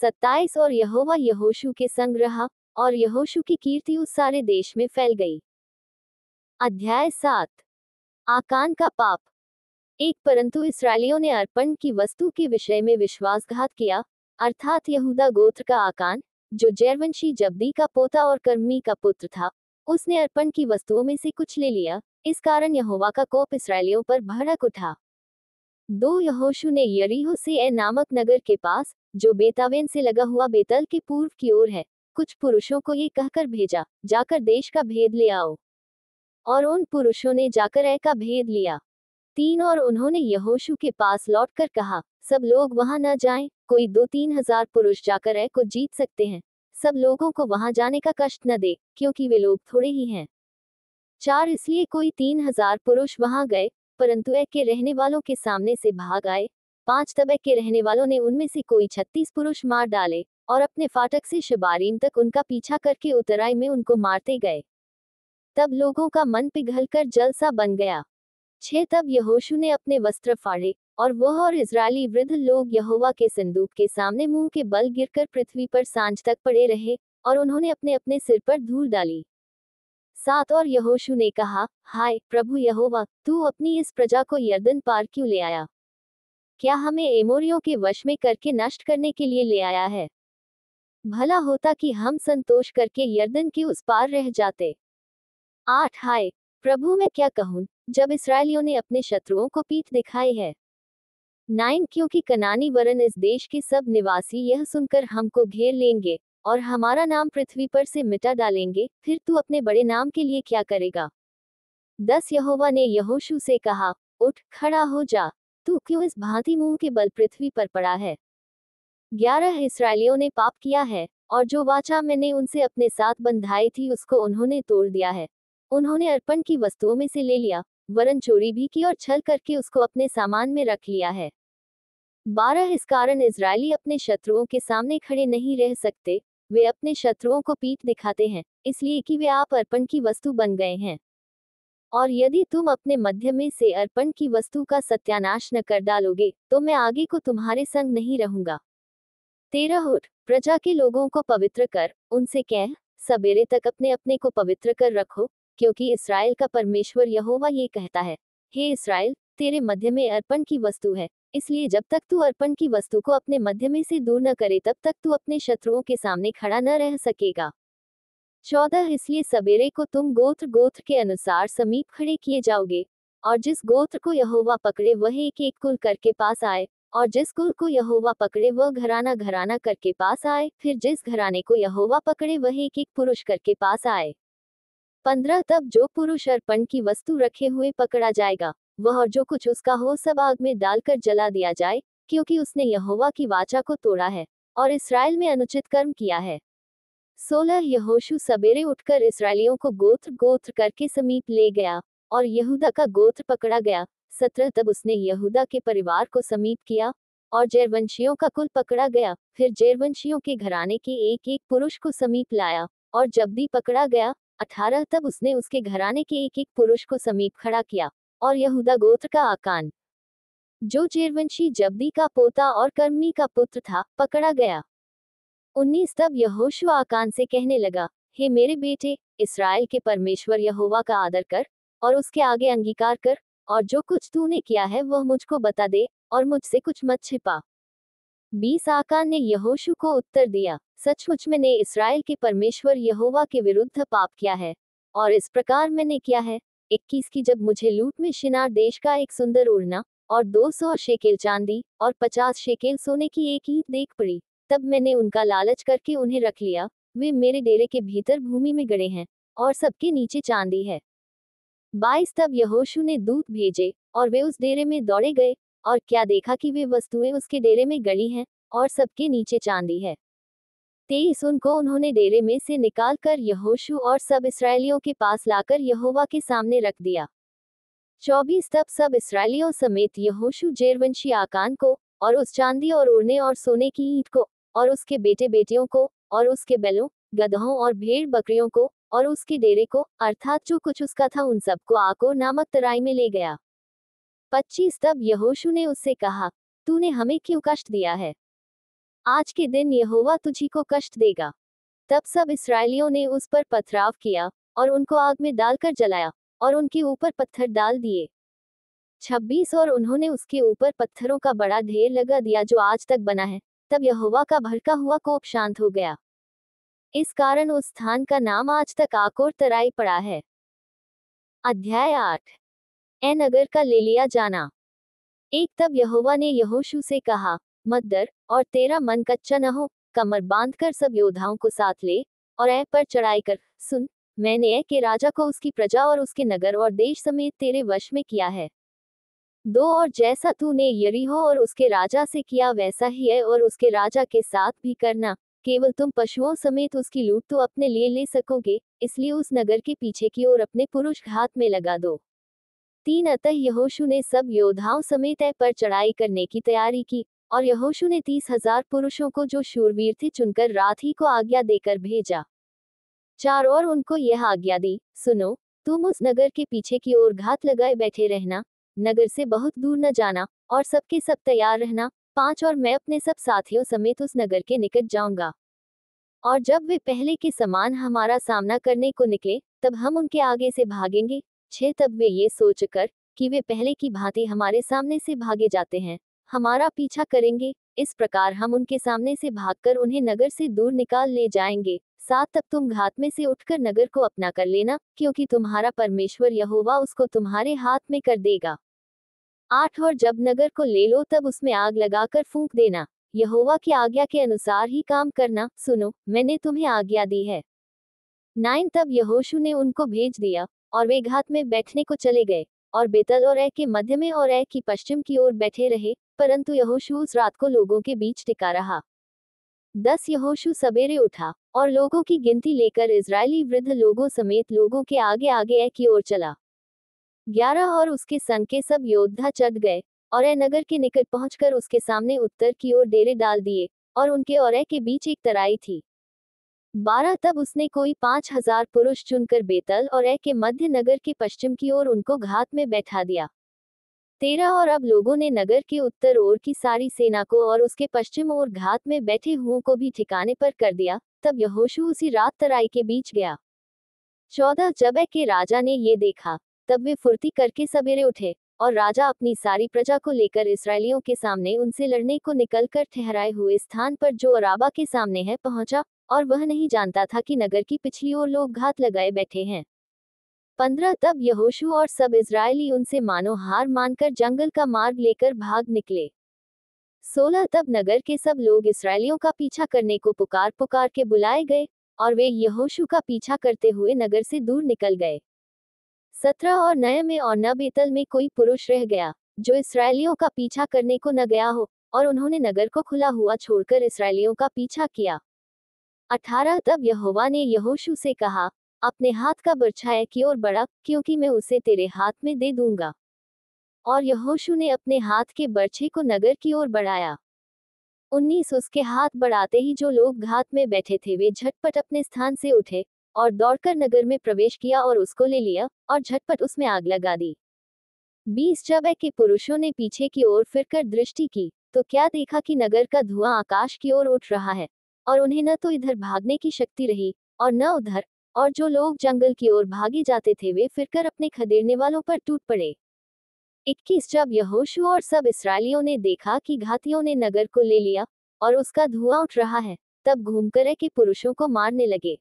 सत्ताईस और यहोवा यहोशु के संग रहा और यहोशु की कीर्ति उस सारे देश में फैल गई अध्याय सात आकान का पाप एक परंतु इसराइलियों ने अर्पण की वस्तु के विषय में विश्वासघात किया अर्थात यहूदा गोत्र का आकान जो जैरवंशी जब्दी का पोता और कर्मी का पुत्र था उसने अर्पण की वस्तुओं में से कुछ ले लिया इस कारण यहोवा का कोप इसराइलियों पर भड़क उठा दो यहोशु ने यरीहो से ए नामक नगर के पास जो बेतावेन से लगा हुआ बेतल के पूर्व की ओर है कुछ पुरुषों को ये कहकर भेजा जाकर देश का भेद ले आओ और उन पुरुषों ने जाकर ऐ का भेद लिया तीन और उन्होंने यहोशु के पास लौटकर कहा सब लोग वहां न जाएं, कोई दो तीन हजार पुरुष जाकर ऐ को जीत सकते हैं सब लोगों को वहां जाने का कष्ट न दे क्योंकि वे लोग थोड़े ही हैं चार इसलिए कोई तीन हजार पुरुष वहां गए परंतु ऐ के रहने वालों के सामने से भाग आए पांच तबे के रहने वालों ने उनमें से कोई छत्तीस पुरुष मार डाले और अपने फाटक से शबारीम तक उनका पीछा करके उतराई में उनको मारते गए तब लोगों का मन पिघल कर जलसा बन गया छह तब यहोशु ने अपने वस्त्र फाड़े और वह और इसराइली वृद्ध लोग यहोवा के संदूक के सामने मुंह के बल गिरकर पृथ्वी पर सांझ तक पड़े रहे और उन्होंने अपने अपने सिर पर धूल डाली सात और यहोशु ने कहा हाय प्रभु यहोवा तू अपनी इस प्रजा को यर्दन पार क्यों ले आया क्या हमें एमोरियो के वश में करके नष्ट करने के लिए ले आया है भला होता कि हम संतोष करके यर्दन के उस पार रह जाते आठ हाय प्रभु मैं क्या कहूँ जब इसराइलियों ने अपने शत्रुओं को पीठ दिखाई है नाइन क्योंकि कनानी वरन इस देश के सब निवासी यह सुनकर हमको घेर लेंगे और हमारा नाम पृथ्वी पर से मिटा डालेंगे फिर तू अपने बड़े नाम के लिए क्या करेगा दस यहोवा ने यहोशू से कहा उठ खड़ा हो जा तू क्यों इस भांति मुंह के बल पृथ्वी पर पड़ा है ग्यारह इसराइलियों ने पाप किया है और जो वाचा मैंने उनसे अपने साथ बंधाई थी उसको उन्होंने तोड़ दिया है उन्होंने अर्पण की वस्तुओं में से ले लिया वरन चोरी भी की और छल करके उसको अपने सामान में रख लिया है बारह इस कारण इसराइली अपने शत्रुओं के सामने खड़े नहीं रह सकते वे अपने शत्रुओं को पीठ दिखाते हैं इसलिए कि वे आप अर्पण की वस्तु बन गए हैं और यदि तुम अपने मध्य में से अर्पण की वस्तु का सत्यानाश न कर डालोगे तो मैं आगे को तुम्हारे संग नहीं रहूंगा तेरह उठ प्रजा के लोगों को पवित्र कर उनसे कह सवेरे तक अपने अपने को पवित्र कर रखो क्योंकि इसराइल का परमेश्वर यहोवा ये कहता है हे इसराइल तेरे मध्य में अर्पण की वस्तु है इसलिए जब तक तू अर्पण की वस्तु को अपने मध्य में से दूर न करे तब तक तू अपने शत्रुओं के सामने खड़ा न रह सकेगा चौदह इसलिए सवेरे को तुम गोत्र गोत्र के अनुसार समीप खड़े किए जाओगे और जिस गोत्र को यहोवा पकड़े वह एक एक कुल करके पास आए और जिस कुल को यहोवा पकड़े वह घराना घराना करके पास आए फिर जिस घराने को यहोवा पकड़े वह एक एक पुरुष करके पास आए पंद्रह तब जो पुरुष अर्पण की वस्तु रखे हुए पकड़ा जाएगा वह और जो कुछ उसका हो सब आग में डालकर जला दिया जाए क्योंकि उसने यहोवा की वाचा को तोड़ा है और इसराइल में अनुचित कर्म किया है सोलह यहोशु सवेरे उठकर इसराइलियों को गोत्र गोत्र करके समीप ले गया और यहूदा का गोत्र पकड़ा गया सत्रह तब उसने यहूदा के परिवार को समीप किया और जैरवंशियों का कुल पकड़ा गया फिर जैरवंशियों के घराने के एक एक पुरुष को समीप लाया और जब भी पकड़ा गया अठारह तब उसने उसके घराने के एक एक पुरुष को समीप खड़ा किया और यहूदा गोत्र का आकान जो चेरवंशी जब्दी का पोता और कर्मी का पुत्र था पकड़ा गया उन्नीस तब यहोशुआ आकान से कहने लगा हे मेरे बेटे इसराइल के परमेश्वर यहोवा का आदर कर और उसके आगे अंगीकार कर और जो कुछ तूने किया है वह मुझको बता दे और मुझसे कुछ मत छिपा बीस आका ने यहोशु को उत्तर दिया सचमुच मैंने इसराइल के परमेश्वर यहोवा के विरुद्ध पाप किया है और इस प्रकार मैंने किया है इक्कीस की जब मुझे लूट में शिनार देश का एक सुंदर उड़ना और दो सौ शेकेल चांदी और पचास शेकेल सोने की एक ईट देख पड़ी तब मैंने उनका लालच करके उन्हें रख लिया वे मेरे डेरे के भीतर भूमि में गड़े हैं और सबके नीचे चांदी है बाईस तब यहोशु ने दूत भेजे और वे उस डेरे में दौड़े गए और क्या देखा कि वे वस्तुएं उसके डेरे में गली हैं और सबके नीचे चांदी है तेईस उनको उन्होंने डेरे में से निकाल कर यहोशु और सब इसराइलियों के पास लाकर यहोवा के सामने रख दिया चौबीस तब सब इसराइलियों समेत यहोशु जेरवंशी आकान को और उस चांदी और उड़ने और सोने की ईट को और उसके बेटे बेटियों को और उसके बैलों गधों और भेड़ बकरियों को और उसके डेरे को अर्थात जो कुछ उसका था उन सबको आको नामक तराई में ले गया पच्चीस तब यहोशु ने उससे कहा तूने हमें क्यों कष्ट दिया है आज के दिन यहोवा तुझी को कष्ट देगा तब सब इसराइलियों ने उस पर पथराव किया और उनको आग में डालकर जलाया और उनके ऊपर पत्थर डाल दिए छब्बीस और उन्होंने उसके ऊपर पत्थरों का बड़ा ढेर लगा दिया जो आज तक बना है तब यहोवा का भड़का हुआ कोप शांत हो गया इस कारण उस स्थान का नाम आज तक आकोर तराई पड़ा है अध्याय आठ ए नगर का ले लिया जाना एक तब यहोवा ने यहोशू से कहा मत डर और तेरा मन कच्चा न हो कमर बांधकर सब योद्धाओं को साथ ले और ऐ पर चढ़ाई कर सुन मैंने ऐ के राजा को उसकी प्रजा और उसके नगर और देश समेत तेरे वश में किया है दो और जैसा तूने यरीहो और उसके राजा से किया वैसा ही है और उसके राजा के साथ भी करना केवल तुम पशुओं समेत उसकी लूट तो अपने लिए ले सकोगे इसलिए उस नगर के पीछे की ओर अपने पुरुष घात में लगा दो तीन अतः यहोशु ने सब योद्धाओं समेत तय पर चढ़ाई करने की तैयारी की और यहोशु ने तीस हजार पुरुषों को जो शूरवीर थे चुनकर रात ही को आज्ञा देकर भेजा चार और उनको यह आज्ञा दी सुनो तुम उस नगर के पीछे की ओर घात लगाए बैठे रहना नगर से बहुत दूर न जाना और सबके सब तैयार रहना पांच और मैं अपने सब साथियों समेत उस नगर के निकट जाऊंगा और जब वे पहले के समान हमारा सामना करने को निकले तब हम उनके आगे से भागेंगे छे तब वे ये सोचकर कि वे पहले की भांति हमारे सामने से भागे जाते हैं हमारा पीछा करेंगे इस प्रकार हम उनके सामने से भागकर उन्हें नगर से दूर निकाल ले जाएंगे साथ तब तुम घात में से उठकर नगर को अपना कर लेना क्योंकि तुम्हारा परमेश्वर यहोवा उसको तुम्हारे हाथ में कर देगा आठ और जब नगर को ले लो तब उसमें आग लगाकर फूंक देना यहोवा की आज्ञा के अनुसार ही काम करना सुनो मैंने तुम्हें आज्ञा दी है नाइन तब यहोशु ने उनको भेज दिया और वे घाट में बैठने को चले गए और बेतल और ए के मध्य में और ए की पश्चिम की ओर बैठे रहे परंतु यहोशू उस रात को लोगों के बीच टिका रहा दस यहोशू सवेरे उठा और लोगों की गिनती लेकर इसराइली वृद्ध लोगों समेत लोगों के आगे आगे ए की ओर चला ग्यारह और उसके संघ के सब योद्धा चढ़ गए और ऐ नगर के निकट पहुंचकर उसके सामने उत्तर की ओर डेरे डाल दिए और उनके और ए के बीच एक तराई थी बारह तब उसने कोई पांच हजार पुरुष चुनकर बेतल और ए के मध्य नगर के पश्चिम की ओर उनको घात में बैठा दिया तेरह और अब लोगों ने नगर के उत्तर ओर की सारी सेना को और उसके पश्चिम ओर घात में बैठे हुओं को भी ठिकाने पर कर दिया तब यहोशु उसी रात तराई के बीच गया चौदह जब के राजा ने ये देखा तब वे फुर्ती करके सवेरे उठे और राजा अपनी सारी प्रजा को लेकर इसराइलियों के सामने उनसे लड़ने को निकलकर ठहराए हुए स्थान पर जो अराबा के सामने है पहुंचा और वह नहीं जानता था कि नगर की पिछली ओर लोग घात लगाए बैठे हैं पंद्रह तब यहोशु और सब इसराइली उनसे मानो हार मानकर जंगल का मार्ग लेकर भाग निकले सोलह तब नगर के सब लोग इसराइलियों का पीछा करने को पुकार पुकार के बुलाए गए और वे यहोशु का पीछा करते हुए नगर से दूर निकल गए सत्रह और नए में और न बेतल में कोई पुरुष रह गया जो इसराइलियों का पीछा करने को न गया हो और उन्होंने नगर को खुला हुआ छोड़कर इसराइलियों का पीछा किया अठारह तब यहोवा ने यहोशू से कहा अपने हाथ का बर्छाया की ओर बढ़ा क्योंकि मैं उसे तेरे हाथ में दे दूंगा और यहोशु ने अपने हाथ के बर्छे को नगर की ओर बढ़ाया उन्नीस उसके हाथ बढ़ाते ही जो लोग घात में बैठे थे वे झटपट अपने स्थान से उठे और दौड़कर नगर में प्रवेश किया और उसको ले लिया और झटपट उसमें आग लगा दी बीस जब के पुरुषों ने पीछे की ओर फिरकर दृष्टि की तो क्या देखा कि नगर का धुआं आकाश की ओर उठ रहा है और उन्हें न तो इधर भागने की शक्ति रही और न उधर और जो लोग जंगल की ओर भागे जाते थे वे फिरकर अपने खदेड़ने वालों पर टूट पड़े इक्कीस जब यहोशु और सब इसराइलियों ने देखा कि घातियों ने नगर को ले लिया और उसका धुआं उठ रहा है तब घूमकर के पुरुषों को मारने लगे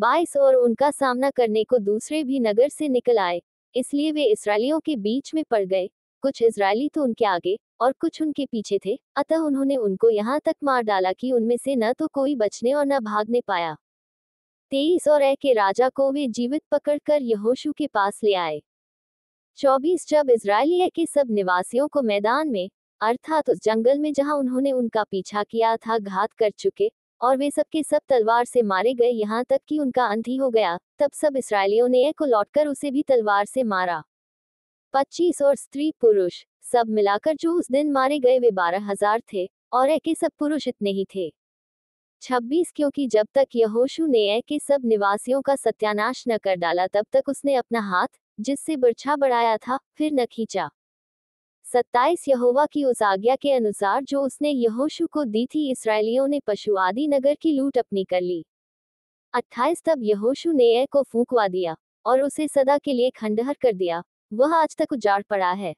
बाईस और उनका सामना करने को दूसरे भी नगर से निकल आए इसलिए वे इसराइलियों के बीच में पड़ गए कुछ इसराइली तो उनके आगे और कुछ उनके पीछे थे अतः उन्होंने उनको यहाँ तक मार डाला कि उनमें से न तो कोई बचने और न भागने पाया तेईस और ए के राजा को वे जीवित पकड़कर यहोशू के पास ले आए चौबीस जब इसराइली के सब निवासियों को मैदान में अर्थात उस जंगल में जहां उन्होंने उनका पीछा किया था घात कर चुके और वे सबके सब तलवार से मारे गए यहाँ तक कि उनका अंत ही हो गया तब सब इसराइलियों ने ए को लौटकर उसे भी तलवार से मारा पच्चीस और स्त्री पुरुष सब मिलाकर जो उस दिन मारे गए वे बारह हजार थे और ए के सब पुरुष इतने ही थे छब्बीस क्योंकि जब तक यहोशु ने ए के सब निवासियों का सत्यानाश न कर डाला तब तक उसने अपना हाथ जिससे बुरछा बढ़ाया था फिर न खींचा सत्ताईस यहोवा की उस आज्ञा के अनुसार जो उसने यहोशु को दी थी इसराइलियों ने पशु आदि नगर की लूट अपनी कर ली अट्ठाईस तब यहोशु ने ए को फूकवा दिया और उसे सदा के लिए खंडहर कर दिया वह आज तक उजाड़ पड़ा है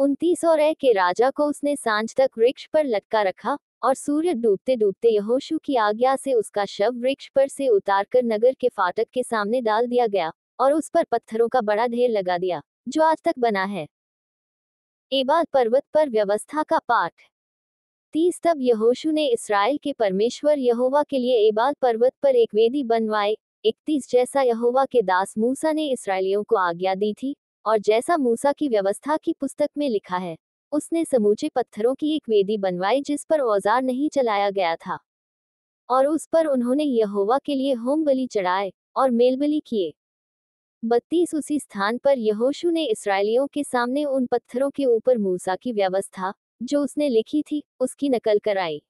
उनतीस और ए के राजा को उसने सांझ तक वृक्ष पर लटका रखा और सूर्य डूबते डूबते यहोशु की आज्ञा से उसका शव वृक्ष पर से उतारकर नगर के फाटक के सामने डाल दिया गया और उस पर पत्थरों का बड़ा ढेर लगा दिया जो आज तक बना है एबाल पर्वत पर व्यवस्था का पाठ तीस तब यहोशु ने इसराइल के परमेश्वर यहोवा के लिए एबाल पर्वत पर एक वेदी बनवाई इकतीस जैसा यहोवा के दास मूसा ने इसराइलियों को आज्ञा दी थी और जैसा मूसा की व्यवस्था की पुस्तक में लिखा है उसने समूचे पत्थरों की एक वेदी बनवाई जिस पर औजार नहीं चलाया गया था और उस पर उन्होंने यहोवा के लिए होम बलि चढ़ाए और मेलबली किए बत्तीस उसी स्थान पर यहोशु ने इसराइलियों के सामने उन पत्थरों के ऊपर मूसा की व्यवस्था जो उसने लिखी थी उसकी नकल कराई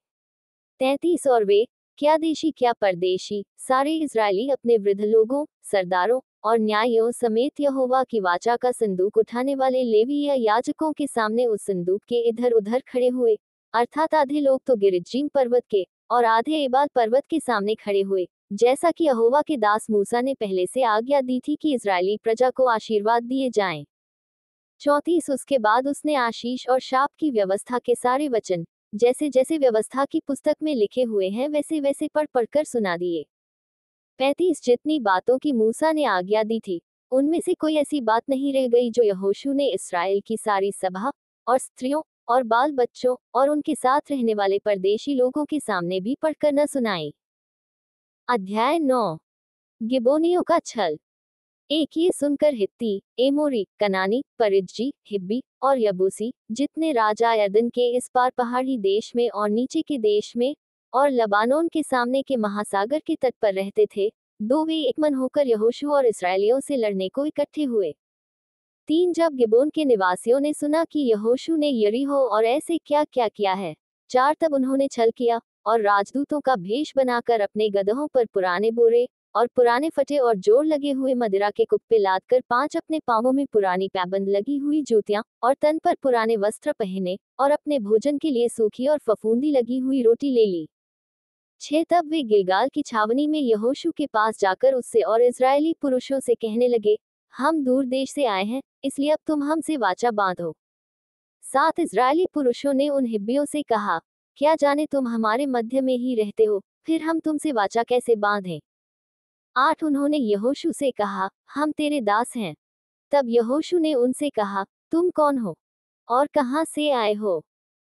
तैतीस और वे क्या देशी क्या परदेशी सारे इसराइली अपने वृद्ध लोगों सरदारों और न्यायों समेत यहोवा की वाचा का संदूक उठाने वाले लेवी या याजकों के सामने उस संदूक के इधर उधर खड़े हुए अर्थात आधे लोग तो गिरिजीम पर्वत के और आधे एबाल पर्वत के सामने खड़े हुए जैसा कि अहोवा के दास मूसा ने पहले से आज्ञा दी थी कि इसराइली प्रजा को आशीर्वाद दिए जाएं। चौतीस उसके बाद उसने आशीष और शाप की व्यवस्था के सारे वचन जैसे जैसे व्यवस्था की पुस्तक में लिखे हुए हैं वैसे वैसे पढ़ पढ़कर सुना दिए पैंतीस जितनी बातों की मूसा ने आज्ञा दी थी उनमें से कोई ऐसी बात नहीं रह गई जो यहोशू ने इसराइल की सारी सभा और स्त्रियों और बाल बच्चों और उनके साथ रहने वाले परदेशी लोगों के सामने भी पढ़कर न सुनाई अध्याय नौ गिबोनियों का छल एक ये सुनकर हित्ती एमोरी कनानी परिज्जी हिब्बी और यबूसी जितने राजा यदन के इस पार पहाड़ी देश में और नीचे के देश में और लबानोन के सामने के महासागर के तट पर रहते थे दो वे एकमन होकर यहोशु और इसराइलियों से लड़ने को इकट्ठे हुए तीन जब गिबोन के निवासियों ने सुना कि यहोशु ने यरीहो और ऐसे क्या क्या किया है चार तब उन्होंने छल किया और राजदूतों का भेष बनाकर अपने गधों पर पुराने बोरे और पुराने फटे और जोर लगे हुए मदिरा के कुप्पे लाद कर पांच अपने पावों में पुरानी पैबंद लगी हुई जूतियां और तन पर पुराने वस्त्र पहने और अपने भोजन के लिए सूखी और फफूंदी लगी हुई रोटी ले ली छे तब वे गिलगाल की छावनी में यहोशु के पास जाकर उससे और इसराइली पुरुषों से कहने लगे हम दूर देश से आए हैं इसलिए अब तुम हमसे वाचा बांधो सात इसराइली पुरुषों ने उन हिब्बियों से कहा क्या जाने तुम हमारे मध्य में ही रहते हो फिर हम तुमसे वाचा कैसे बांधें आठ उन्होंने यहोशु से कहा हम तेरे दास हैं तब यहोशु ने उनसे कहा तुम कौन हो और कहाँ से आए हो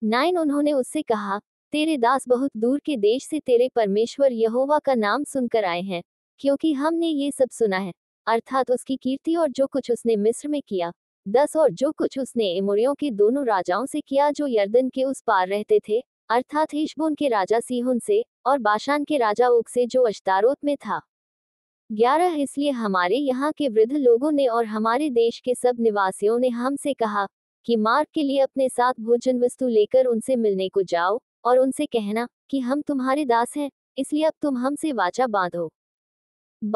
नाइन उन्होंने उससे कहा तेरे दास बहुत दूर के देश से तेरे परमेश्वर यहोवा का नाम सुनकर आए हैं क्योंकि हमने ये सब सुना है अर्थात उसकी कीर्ति और जो कुछ उसने मिस्र में किया दस और जो कुछ उसने इमुरियों के दोनों राजाओं से किया जो यर्दन के उस पार रहते थे अर्थात हिशबोन के राजा सिहुन से और बाशान के राजा ओक से जो अश्तारोत में था ग्यारह इसलिए हमारे यहाँ के वृद्ध लोगों ने और हमारे देश के सब निवासियों ने हमसे कहा कि मार्ग के लिए अपने साथ भोजन वस्तु लेकर उनसे मिलने को जाओ और उनसे कहना कि हम तुम्हारे दास हैं इसलिए अब तुम हमसे वाचा बांधो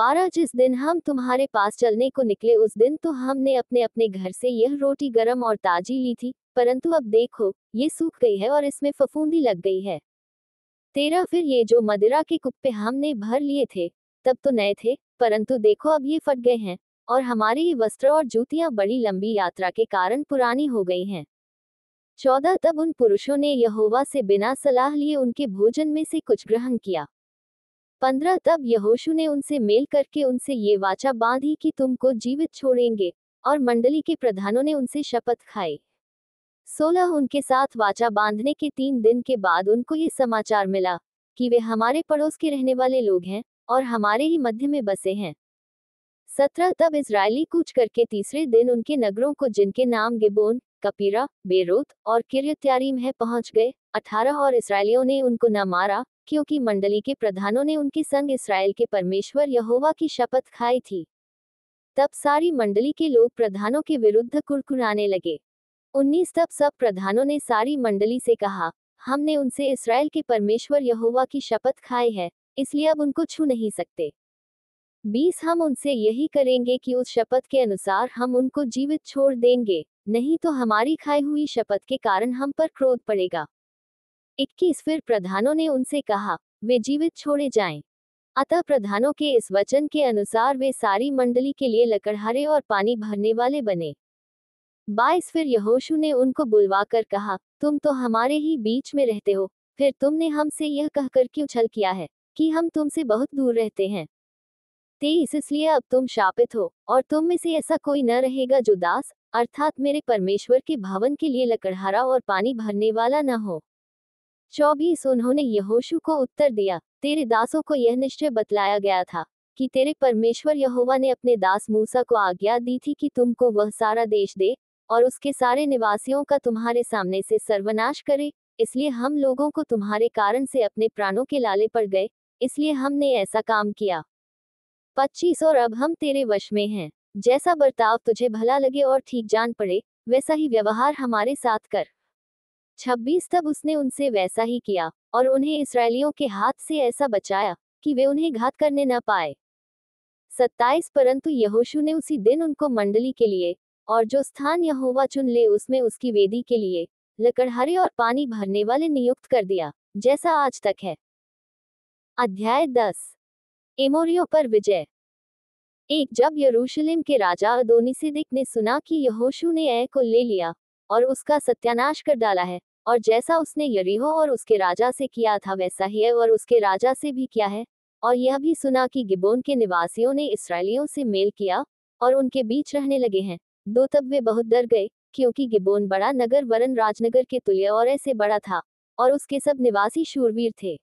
बारह जिस दिन हम तुम्हारे पास चलने को निकले उस दिन तो हमने अपने अपने घर से यह रोटी गर्म और ताजी ली थी परंतु अब देखो ये सूख गई है और इसमें फफूंदी लग गई है तेरह फिर ये जो मदिरा के कुप्पे हमने भर लिए थे तब तो नए थे परंतु देखो अब ये फट गए हैं और हमारे ये वस्त्र और जूतियां बड़ी लंबी यात्रा के कारण पुरानी हो गई हैं चौदह तब उन पुरुषों ने यहोवा से बिना सलाह लिए उनके भोजन में से कुछ ग्रहण किया पंद्रह तब यहोशु ने उनसे मेल करके उनसे ये वाचा बांधी कि तुमको जीवित छोड़ेंगे और मंडली के प्रधानों ने उनसे शपथ खाई सोलह उनके साथ वाचा बांधने के तीन दिन के बाद उनको ये समाचार मिला कि वे हमारे पड़ोस के रहने वाले लोग हैं और हमारे ही मध्य में बसे हैं सत्रह तब इसराइली कूच करके तीसरे दिन उनके नगरों को जिनके नाम गिबोन कपीरा बेरोत और किरत्यारीम है पहुंच गए अठारह और इसराइलियों ने उनको न मारा क्योंकि मंडली के प्रधानों ने उनके संग इसराइल के परमेश्वर यहोवा की शपथ खाई थी तब सारी मंडली के लोग प्रधानों के विरुद्ध कुरकुराने लगे उन्नीस तब सब प्रधानों ने सारी मंडली से कहा हमने उनसे इसराइल के परमेश्वर यहोवा की शपथ खाई है इसलिए अब उनको छू नहीं सकते बीस हम उनसे यही करेंगे कि उस शपथ के अनुसार हम उनको जीवित छोड़ देंगे नहीं तो हमारी खाई हुई शपथ के कारण हम पर क्रोध पड़ेगा इक्कीस फिर प्रधानों ने उनसे कहा वे जीवित छोड़े जाएं। अतः प्रधानों के इस वचन के अनुसार वे सारी मंडली के लिए लकड़हारे और पानी भरने वाले बने बाईस फिर यहोशु ने उनको बुलवाकर कहा तुम तो हमारे ही बीच में रहते हो फिर तुमने हमसे यह कहकर क्यों छल किया है कि हम तुमसे बहुत दूर रहते हैं तेईस इसलिए अब तुम शापित हो और तुम में से ऐसा कोई न रहेगा जो दास अर्थात मेरे परमेश्वर के भवन के लिए लकड़हारा और पानी भरने वाला न हो चौबीस उन्होंने यहोशु को उत्तर दिया तेरे दासों को यह निश्चय बतलाया गया था कि तेरे परमेश्वर यहोवा ने अपने दास मूसा को आज्ञा दी थी कि तुमको वह सारा देश दे और उसके सारे निवासियों का तुम्हारे सामने से सर्वनाश करे इसलिए हम लोगों को तुम्हारे कारण से अपने प्राणों के लाले पड़ गए इसलिए हमने ऐसा काम किया पच्चीस और अब हम तेरे वश में हैं जैसा बर्ताव तुझे भला लगे और ठीक जान पड़े वैसा ही व्यवहार हमारे साथ कर छब्बीस तब उसने उनसे वैसा ही किया और उन्हें इसराइलियों के हाथ से ऐसा बचाया कि वे उन्हें घात करने न पाए सत्ताईस परंतु यहोशु ने उसी दिन उनको मंडली के लिए और जो स्थान यहोवा चुन ले उसमें उसकी वेदी के लिए लकड़हारे और पानी भरने वाले नियुक्त कर दिया जैसा आज तक है अध्याय दस एमोरियो पर विजय एक जब यरूशलेम के राजा अदोनिसिदिक ने सुना कि यहोशू ने ऐ को ले लिया और उसका सत्यानाश कर डाला है और जैसा उसने यरीहो और उसके राजा से किया था वैसा ही है और उसके राजा से भी किया है और यह भी सुना कि गिबोन के निवासियों ने इसराइलियों से मेल किया और उनके बीच रहने लगे हैं दो तब वे बहुत डर गए क्योंकि गिबोन बड़ा नगर वरन राजनगर के तुल्य और ऐसे बड़ा था और उसके सब निवासी शूरवीर थे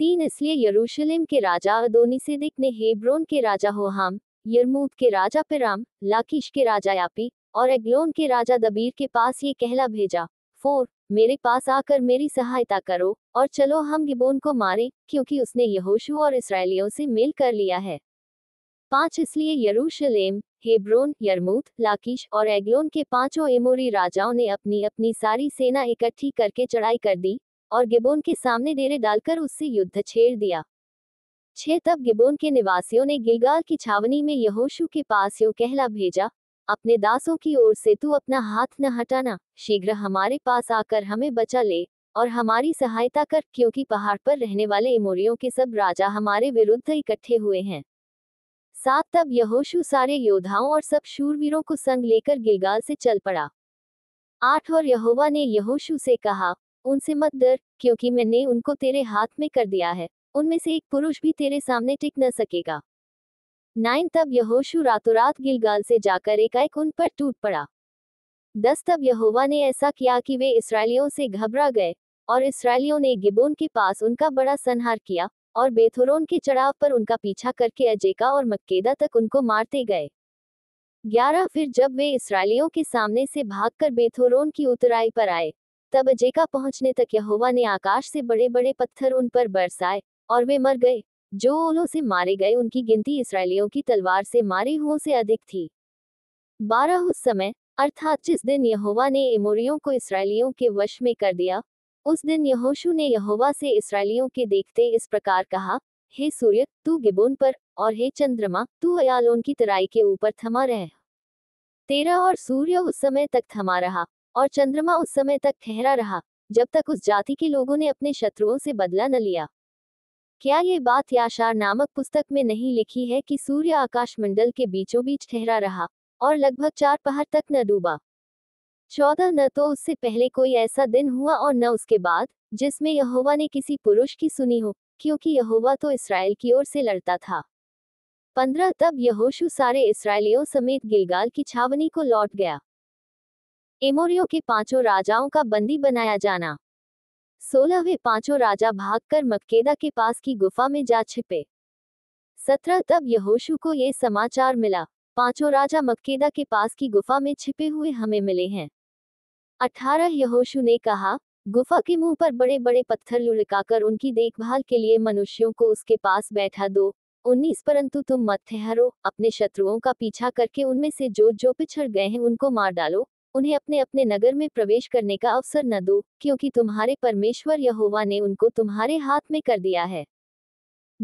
तीन इसलिए यरूशलेम के राजा अदोनिसेदिक ने हेब्रोन के राजा होहाम यरमूत के राजा पिराम लाकिश के राजा यापी और एग्लोन के राजा दबीर के पास ये कहला भेजा फोर मेरे पास आकर मेरी सहायता करो और चलो हम गिबोन को मारें क्योंकि उसने यहोशु और इसराइलियों से मेल कर लिया है पांच इसलिए यरूशलेम हेब्रोन यरमूत लाकिश और एग्लोन के पांचों एमोरी राजाओं ने अपनी अपनी सारी सेना इकट्ठी करके चढ़ाई कर दी और गिबोन के सामने डेरे डालकर उससे युद्ध छेड़ दिया छे तब गिबोन के निवासियों ने गिलगाल की छावनी में यहोशु के पास यो कहला भेजा अपने दासों की ओर से तू अपना हाथ न हटाना शीघ्र हमारे पास आकर हमें बचा ले और हमारी सहायता कर क्योंकि पहाड़ पर रहने वाले इमोरियों के सब राजा हमारे विरुद्ध इकट्ठे हुए हैं साथ तब यहोशु सारे योद्धाओं और सब शूरवीरों को संग लेकर गिलगाल से चल पड़ा आठ और यहोवा ने यहोशु से कहा उनसे मत डर क्योंकि मैंने उनको तेरे हाथ में कर दिया है उनमें से एक पुरुष भी तेरे सामने टिक न सकेगा नाइन तब यहोशु रातों रात गिलगाल से जाकर एकाएक उन पर टूट पड़ा दस तब यहोवा ने ऐसा किया कि वे इसराइलियों से घबरा गए और इसराइलियों ने गिबोन के पास उनका बड़ा संहार किया और बेथोरोन के चढ़ाव पर उनका पीछा करके अजेका और मक्केदा तक उनको मारते गए ग्यारह फिर जब वे इसराइलियों के सामने से भागकर बेथोरोन की उतराई पर आए तब अजेका पहुंचने तक यहोवा ने आकाश से बड़े बड़े पत्थर उन पर बरसाए और वे मर गए जो ओलों से मारे गए उनकी गिनती इसराइलियों की तलवार से मारे हुओं से अधिक थी बारह उस समय अर्थात जिस दिन यहोवा ने इमोरियों को इसराइलियों के वश में कर दिया उस दिन यहोशु ने यहोवा से इसराइलियों के देखते इस प्रकार कहा हे सूर्य तू गिबोन पर और हे चंद्रमा तू अयालोन की तराई के ऊपर थमा रह तेरा और सूर्य उस समय तक थमा रहा और चंद्रमा उस समय तक ठहरा रहा जब तक उस जाति के लोगों ने अपने शत्रुओं से बदला न लिया क्या ये बात याशार नामक पुस्तक में नहीं लिखी है कि सूर्य आकाशमंडल के बीचों बीच ठहरा रहा और लगभग चार पहर तक न डूबा चौदह न तो उससे पहले कोई ऐसा दिन हुआ और न उसके बाद जिसमें यहोवा ने किसी पुरुष की सुनी हो क्योंकि यहोवा तो इसराइल की ओर से लड़ता था पंद्रह तब यहोशु सारे इसराइलियों समेत गिलगाल की छावनी को लौट गया एमोरियो के पांचों राजाओं का बंदी बनाया जाना सोलहवें पांचों राजा भागकर मक्केदा के पास की गुफा में जा छिपे सत्रह तब यहोशु को ये समाचार मिला पांचों राजा मक्केदा के पास की गुफा में छिपे हुए हमें मिले हैं अठारह यहोशु ने कहा गुफा के मुंह पर बड़े बड़े पत्थर लुढ़काकर उनकी देखभाल के लिए मनुष्यों को उसके पास बैठा दो उन्नीस परंतु तुम मत ठहरो अपने शत्रुओं का पीछा करके उनमें से जो जो पिछड़ गए हैं उनको मार डालो उन्हें अपने अपने नगर में प्रवेश करने का अवसर न दो क्योंकि तुम्हारे परमेश्वर यहोवा ने उनको तुम्हारे हाथ में कर दिया है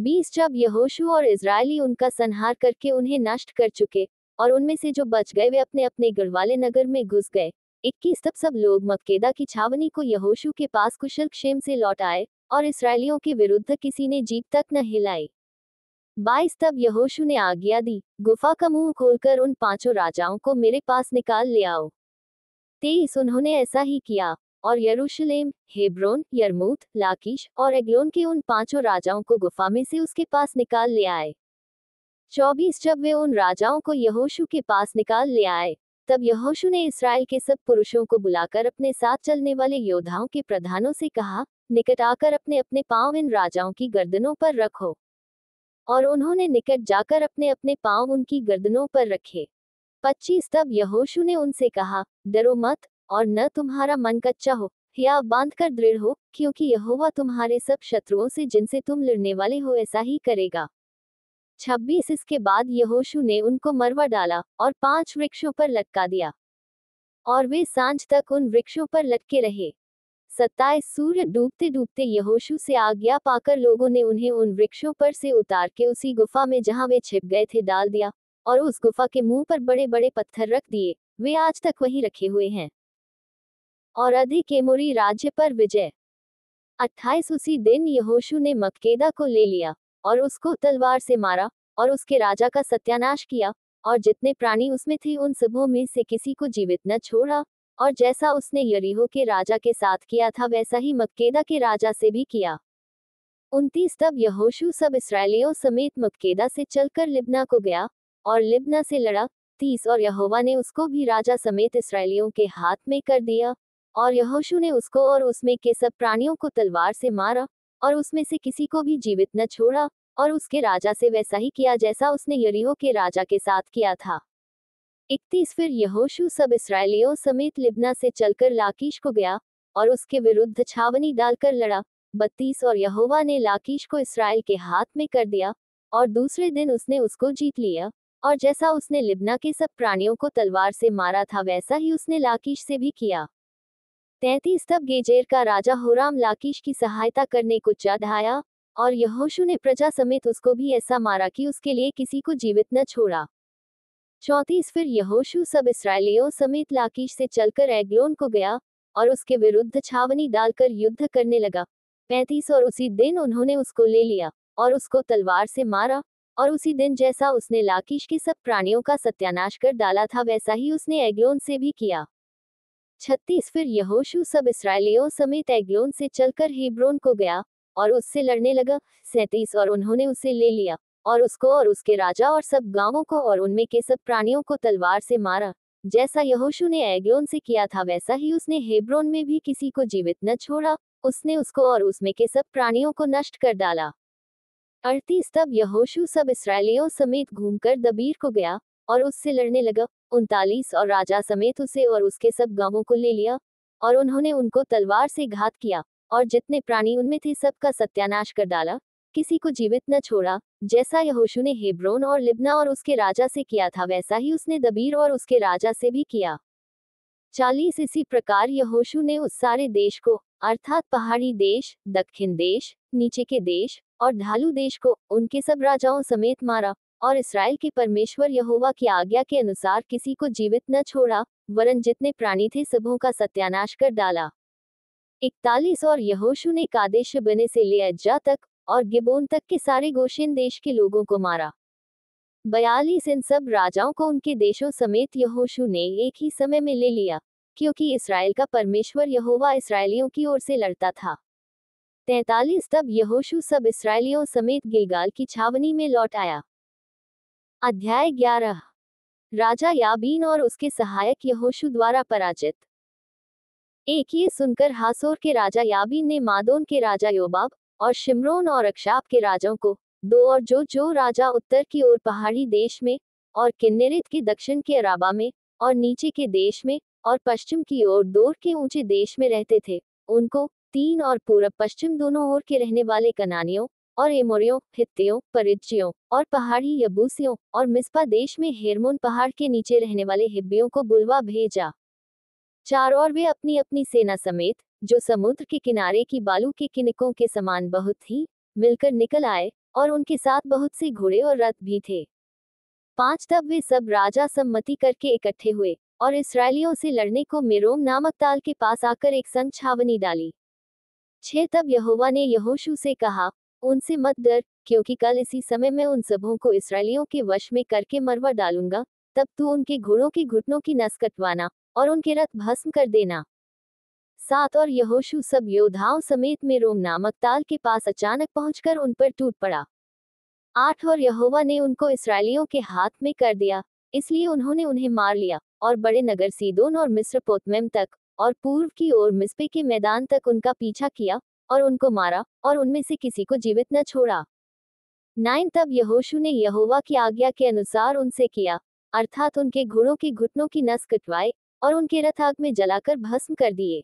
बीस जब यहोशु और इसराइली उनका संहार करके उन्हें नष्ट कर चुके और उनमें से जो बच गए वे अपने अपने गढ़वाले नगर में घुस गए इक्कीस तब सब लोग मक्केदा की छावनी को यहोशु के पास कुशल क्षेम से लौट आए और इसराइलियों के विरुद्ध किसी ने जीप तक न हिलाई बाईस तब यहोशु ने आज्ञा दी गुफा का मुंह खोलकर उन पांचों राजाओं को मेरे पास निकाल ले आओ तेईस उन्होंने ऐसा ही किया और यरूशलेम हेब्रोन यरमूत लाकिश और एग्लोन के उन पांचों राजाओं को गुफा में से उसके पास निकाल ले आए चौबीस जब वे उन राजाओं को यहोशु के पास निकाल ले आए तब यहोशु ने इसराइल के सब पुरुषों को बुलाकर अपने साथ चलने वाले योद्धाओं के प्रधानों से कहा निकट आकर अपने अपने पांव इन राजाओं की गर्दनों पर रखो और उन्होंने निकट जाकर अपने अपने पांव उनकी गर्दनों पर रखे पच्चीस तब यहोशु ने उनसे कहा डरो मत और न तुम्हारा मन कच्चा हो या बांध कर दृढ़ हो क्योंकि यहोवा तुम्हारे सब शत्रुओं से जिनसे तुम लड़ने वाले हो ऐसा ही करेगा छब्बीस इसके बाद यहोशु ने उनको मरवा डाला और पांच वृक्षों पर लटका दिया और वे सांझ तक उन वृक्षों पर लटके रहे सत्ताईस सूर्य डूबते डूबते यहोशु से आज्ञा पाकर लोगों ने उन्हें उन वृक्षों पर से उतार के उसी गुफा में जहां वे छिप गए थे डाल दिया और उस गुफा के मुंह पर बड़े बड़े पत्थर रख दिए वे आज तक वहीं रखे हुए हैं और अधिक राज्य पर विजय अट्ठाईस उसी दिन यहोशु ने मक्केदा को ले लिया और उसको तलवार से मारा और उसके राजा का सत्यानाश किया और जितने प्राणी उसमें थे उन सबों में से किसी को जीवित न छोड़ा और जैसा उसने यरीहो के राजा के साथ किया था वैसा ही मक्केदा के राजा से भी किया उनतीस तब यहोशु सब इसराइलियों समेत मक्केदा से चलकर लिबना को गया और लिबना से लड़ा तीस और यहोवा ने उसको भी राजा समेत इसराइलियों के हाथ में कर दिया और यहोशु ने उसको और उसमें के सब प्राणियों को तलवार से मारा और उसमें से किसी को भी जीवित न छोड़ा और उसके राजा से वैसा ही किया जैसा उसने यरीहो के राजा के साथ किया था इकतीस फिर यहोशु सब इसराइलियों समेत लिबना से चलकर लाकीश को गया और उसके विरुद्ध छावनी डालकर लड़ा बत्तीस और यहोवा ने लाकीश को इसराइल के हाथ में कर दिया और दूसरे दिन उसने उसको जीत लिया और जैसा उसने लिबना के सब प्राणियों को तलवार से मारा था वैसा ही उसने लाकिश से भी किया तैतीस तब गेजेर का राजा होराम लाकिश की सहायता करने को चाधाया और यहोशु ने प्रजा समेत उसको भी ऐसा मारा कि उसके लिए किसी को जीवित न छोड़ा चौंतीस फिर यहोशु सब इसराइलियों समेत लाकिश से चलकर एग्लोन को गया और उसके विरुद्ध छावनी डालकर युद्ध करने लगा पैंतीस और उसी दिन उन्होंने उसको ले लिया और उसको तलवार से मारा और उसी दिन जैसा उसने लाकिश के सब प्राणियों का सत्यानाश कर डाला था वैसा ही उसने एग्लोन से भी किया छत्तीस फिर यहोशू सब इसराइलियों समेत एग्लोन से चलकर हेब्रोन को गया और उससे लड़ने लगा सैतीस और उन्होंने उसे ले लिया और उसको और उसके राजा और सब गांवों को और उनमें के सब प्राणियों को तलवार से मारा जैसा यहोशु ने एग्लोन से किया था वैसा ही उसने हेब्रोन में भी किसी को जीवित न छोड़ा उसने उसको और उसमें के सब प्राणियों को नष्ट कर डाला अड़तीस तब यहोशु सब इसराइलियों समेत घूमकर दबीर को गया और उससे लड़ने लगा उनतालीस और राजा समेत उसे और उसके सब गांवों को ले लिया और उन्होंने उनको तलवार से घात किया और जितने प्राणी उनमें थे सबका सत्यानाश कर डाला किसी को जीवित न छोड़ा जैसा यहोशु ने हेब्रोन और लिबना और उसके राजा से किया था वैसा ही उसने दबीर और उसके राजा से भी किया चालीस इसी प्रकार यहोशु ने उस सारे देश को अर्थात पहाड़ी देश दक्षिण देश नीचे के देश और ढालू देश को उनके सब राजाओं समेत मारा और इसराइल के परमेश्वर यहोवा की आज्ञा के अनुसार किसी को जीवित न छोड़ा वरन जितने प्राणी थे सबों का सत्यानाश कर डाला इकतालीस और यहोशु ने कादेश बने से ले अज्जा तक और गिबोन तक के सारे गोशिन देश के लोगों को मारा बयालीस इन सब राजाओं को उनके देशों समेत यहोशु ने एक ही समय में ले लिया क्योंकि इसराइल का परमेश्वर यहोवा इसराइलियों की ओर से लड़ता था तैतालीस तब यहोशू सब इसराइलियों समेत गिलगाल की छावनी में लौट आया अध्याय ग्यारह राजा याबीन और उसके सहायक यहोशु द्वारा पराजित एक ये सुनकर हासोर के राजा याबीन ने मादोन के राजा योबाब और शिमरोन और अक्षाप के राजाओं को दो और जो जो राजा उत्तर की ओर पहाड़ी देश में और किन्नेरित के दक्षिण के अराबा में और नीचे के देश में और पश्चिम की ओर दूर के ऊंचे देश में रहते थे उनको तीन और पूर्व पश्चिम दोनों ओर के रहने वाले कनानियों और एमोरियों हित्तियों परिचियों और पहाड़ी यबूसियों और मिस्पा देश में हेरमोन पहाड़ के नीचे रहने वाले हिब्बियों को बुलवा भेजा चार और वे अपनी अपनी सेना समेत जो समुद्र के किनारे की बालू के किनकों के समान बहुत ही मिलकर निकल आए और उनके साथ बहुत से घोड़े और रथ भी थे पांच तब वे सब राजा सम्मति करके इकट्ठे हुए और इसराइलियों से लड़ने को मेरोम नामक ताल के पास आकर एक संग छावनी डाली छह तब यहोवा ने यहोशु से कहा उनसे मत डर क्योंकि कल इसी समय मैं उन सबों को इसराइलियों के वश में करके मरवा डालूंगा तब तू उनके घोड़ों के घुटनों की नस कटवाना और उनके रथ भस्म कर देना सात और यहोशु सब योद्धाओं समेत में रोम नामक ताल के पास अचानक पहुंचकर उन पर टूट पड़ा आठ और यहोवा ने उनको इसराइलियों के हाथ में कर दिया इसलिए उन्होंने उन्हें मार लिया और बड़े नगर सीदोन और मिस्र पोतमेम तक और पूर्व की ओर मिसपे के मैदान तक उनका पीछा किया और उनको मारा और उनमें से किसी को जीवित न छोड़ा नाइन तब यहोशु ने यहोवा की आज्ञा के अनुसार उनसे किया अर्थात उनके घोड़ों के घुटनों की नस कटवाए और उनके रथ आग में जलाकर भस्म कर दिए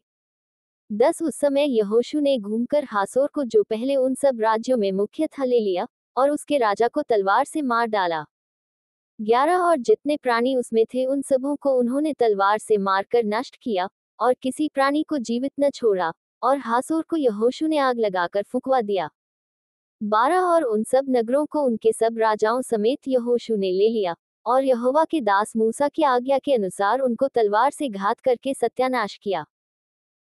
दस उस समय यहोशु ने घूमकर हासोर को जो पहले उन सब राज्यों में मुख्य था ले लिया और उसके राजा को तलवार से मार डाला ग्यारह और जितने प्राणी उसमें थे उन सबों को उन्होंने तलवार से मारकर नष्ट किया और किसी प्राणी को जीवित न छोड़ा और हासूर को यहोशू ने आग लगाकर फुकवा दिया बारह और उन सब नगरों को उनके सब राजाओं समेत यहोशू ने ले लिया और यहोवा के दास मूसा की आज्ञा के अनुसार उनको तलवार से घात करके सत्यानाश किया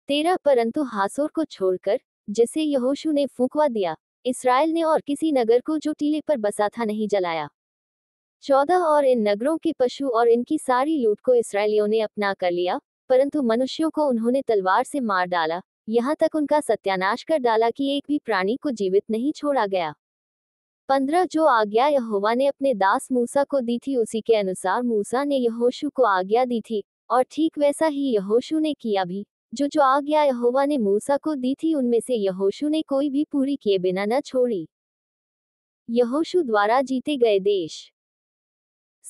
तेरह परंतु हासूर को छोड़कर जिसे यहोशू ने फूकवा दिया इसराइल ने और किसी नगर को जो टीले पर बसा था नहीं जलाया चौदह और इन नगरों के पशु और इनकी सारी लूट को इसराइलियों ने अपना कर लिया परंतु मनुष्यों को उन्होंने तलवार से मार डाला यहाँ तक उनका सत्यानाश कर डाला कि एक भी प्राणी को जीवित नहीं छोड़ा गया पंद्रह जो आज्ञा यहोवा ने अपने दास मूसा को दी थी उसी के अनुसार मूसा ने यहोशु को आज्ञा दी थी और ठीक वैसा ही यहोशु ने किया भी जो जो आज्ञा यहोवा ने मूसा को दी थी उनमें से यहोशु ने कोई भी पूरी किए बिना न छोड़ी यहोशु द्वारा जीते गए देश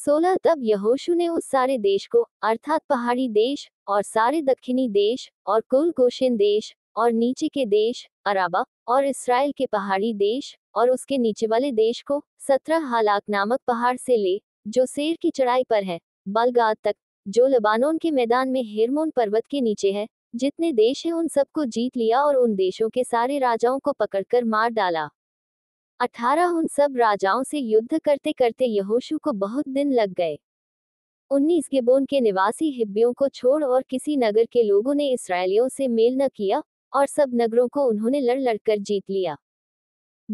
सोलह तब यहोशु ने उस सारे देश को अर्थात पहाड़ी देश और सारे दक्षिणी देश और कुल गोशिन देश और नीचे के देश अराबा और इसराइल के पहाड़ी देश और उसके नीचे वाले देश को सत्रह हालाक नामक पहाड़ से ले जो शेर की चढ़ाई पर है बलगाद तक जो लबानोन के मैदान में हेरमोन पर्वत के नीचे है जितने देश हैं उन सबको जीत लिया और उन देशों के सारे राजाओं को पकड़कर मार डाला अठारह उन सब राजाओं से युद्ध करते करते यहोशू को बहुत दिन लग गए उन्नीस गिबोन के निवासी हिब्बियों को छोड़ और किसी नगर के लोगों ने इसराइलियों से मेल न किया और सब नगरों को उन्होंने लड़ लड़कर जीत लिया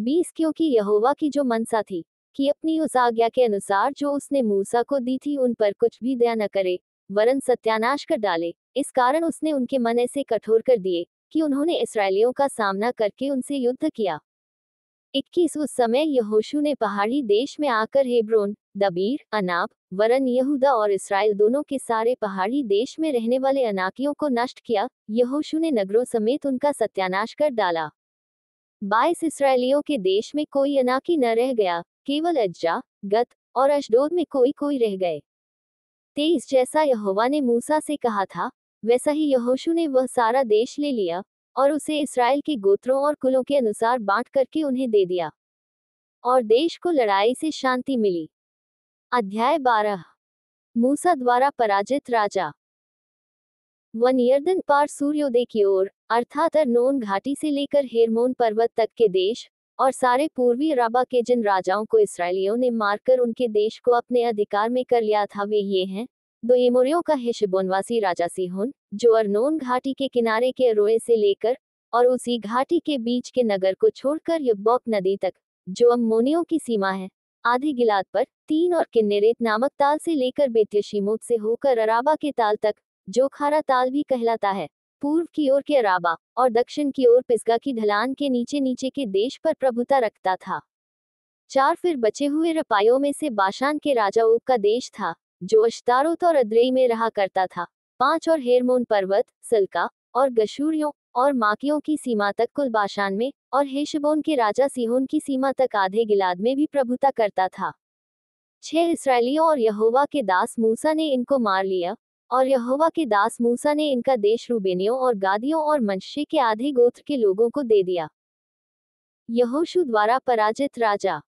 बीस क्योंकि यहोवा की जो मनसा थी कि अपनी उस आज्ञा के अनुसार जो उसने मूसा को दी थी उन पर कुछ भी दया न करे वरन सत्यानाश कर डाले इस कारण उसने उनके मन ऐसे कठोर कर दिए कि उन्होंने इसराइलियों का सामना करके उनसे युद्ध किया इक्कीस उस समय यहोशु ने पहाड़ी देश में आकर हेब्रोन दबीर अनाप वरन यहूदा और इसराइल दोनों के सारे पहाड़ी देश में रहने वाले अनाकियों को नष्ट किया यहोशु ने नगरों समेत उनका सत्यानाश कर डाला बाईस इसराइलियों के देश में कोई अनाकी न रह गया केवल अज्जा गत और अशडोद में कोई कोई रह गए तेईस जैसा यहोवा ने मूसा से कहा था वैसा ही यहोशु ने वह सारा देश ले लिया और उसे इसराइल के गोत्रों और कुलों के अनुसार बांट करके उन्हें दे दिया और देश को लड़ाई से शांति मिली अध्याय बारह मूसा द्वारा पराजित राजा वन यर्दन पार सूर्योदय की ओर अर्थात अरनोन घाटी से लेकर हेरमोन पर्वत तक के देश और सारे पूर्वी राबा के जिन राजाओं को इसराइलियों ने मारकर उनके देश को अपने अधिकार में कर लिया था वे ये हैं दो दोएमोरियो का है शिबोनवासी राजा सिहोन जो अरनोन घाटी के किनारे के अरोए से लेकर और उसी घाटी के बीच के नगर को छोड़कर युबॉक नदी तक जो अम्मोनियो की सीमा है आधे गिलाद पर तीन और किन्नेरेत नामक ताल से लेकर बेत्यशीमूत से होकर अराबा के ताल तक जो खारा ताल भी कहलाता है पूर्व की ओर के अराबा और दक्षिण की ओर पिस्गा की ढलान के नीचे नीचे के देश पर प्रभुता रखता था चार फिर बचे हुए रपायों में से बाशान के राजा ओक का देश था जो अश्तारोत तो और अद्रेई में रहा करता था पांच और हेरमोन पर्वत सलका और गशूरियों और माकियों की सीमा तक कुलबाशान में और हेशबोन के राजा सीहोन की सीमा तक आधे गिलाद में भी प्रभुता करता था छह इसराइलियों और यहोवा के दास मूसा ने इनको मार लिया और यहोवा के दास मूसा ने इनका देश रूबेनियों और गादियों और मनशे के आधे गोत्र के लोगों को दे दिया यहोशु द्वारा पराजित राजा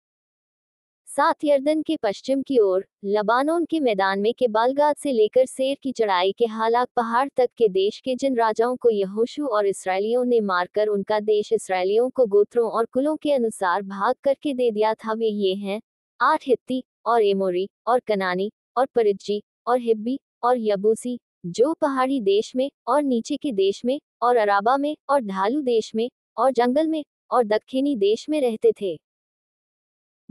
साथ यर्दन के पश्चिम की ओर लबानोन के मैदान में के बालगात से लेकर सेर की चढ़ाई के हालात पहाड़ तक के देश के जिन राजाओं को यहोशु और इसराइलियों ने मारकर उनका देश इसराइलियों को गोत्रों और कुलों के अनुसार भाग करके दे दिया था वे ये हैं आठ हित्ती और एमोरी और कनानी और परिज्जी और हिब्बी और यबूसी जो पहाड़ी देश में और नीचे के देश में और अराबा में और ढालू देश में और जंगल में और दक्षिणी देश में रहते थे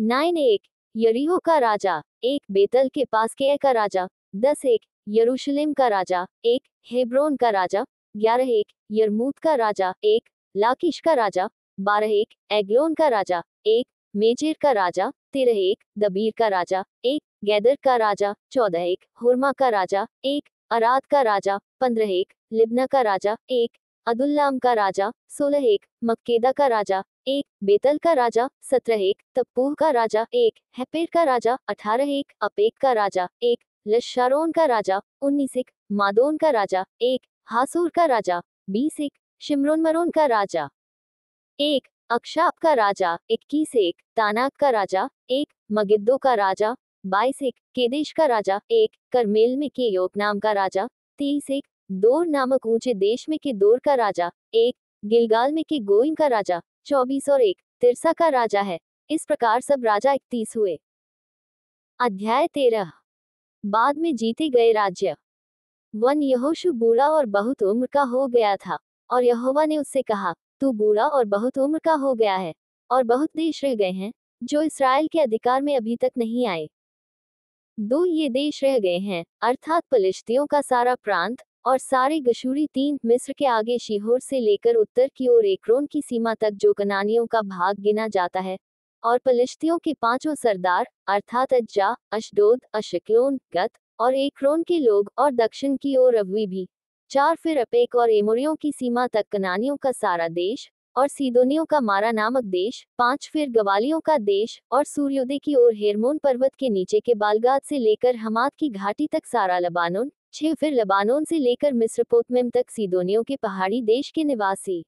नाइन एक यरीहो का राजा एक बेतल के पास के का राजा दस एक यरूशलेम का राजा एक हेब्रोन का राजा ग्यारह एक यरमूत का राजा एक लाकिश का राजा बारह एक एग्लोन का राजा एक मेजर का राजा तेरह एक दबीर का राजा एक गैदर का राजा चौदह एक हुरमा का राजा एक अराद का राजा पंद्रह एक लिबना का राजा एक अदुल्लाम का राजा सोलह एक मक्केदा का राजा एक बेतल का राजा सत्रह एक तप्पूह का राजा एक हैपेर का राजा अठारह एक अपेक का राजा एक लश्शारोन का राजा उन्नीस एक मादोन का राजा एक हासूर का राजा बीस एक शिमरोनमरोन का राजा एक अक्षाप का राजा इक्कीस एक तानाक का राजा एक मगिद्दो का राजा बाईस एक केदेश का राजा एक करमेल में के नाम का राजा तेईस एक दोर नामक ऊंचे देश में के दौर का राजा एक गिलगाल में के गोइम का राजा चौबीस और एक तिरसा का राजा है इस प्रकार सब राजा इकतीस हुए अध्याय तेरह बाद में जीते गए राज्य वन यहोशु बूढ़ा और बहुत उम्र का हो गया था और यहोवा ने उससे कहा तू बूढ़ा और बहुत उम्र का हो गया है और बहुत देश रह गए हैं जो इसराइल के अधिकार में अभी तक नहीं आए दो ये देश रह गए हैं अर्थात पलिश्तियों का सारा प्रांत और सारे गशूरी तीन मिस्र के आगे शीहोर से लेकर उत्तर की ओर एकरोन की सीमा तक जो कनानियों का भाग गिना जाता है और पलिश्तियों के पांचों सरदार अर्थात अज्जा अशडोद अशक्लोन गत और एकरोन के लोग और दक्षिण की ओर अववी भी चार फिर अपेक और एमोरियों की सीमा तक कनानियों का सारा देश और सीदोनियों का मारा नामक देश पांच फिर गवालियों का देश और सूर्योदय की ओर हेरमोन पर्वत के नीचे के बालगात से लेकर हमाद की घाटी तक सारा लबानोन छह फिर लबानोन से लेकर पोतमेम तक सीदोनियों के पहाड़ी देश के निवासी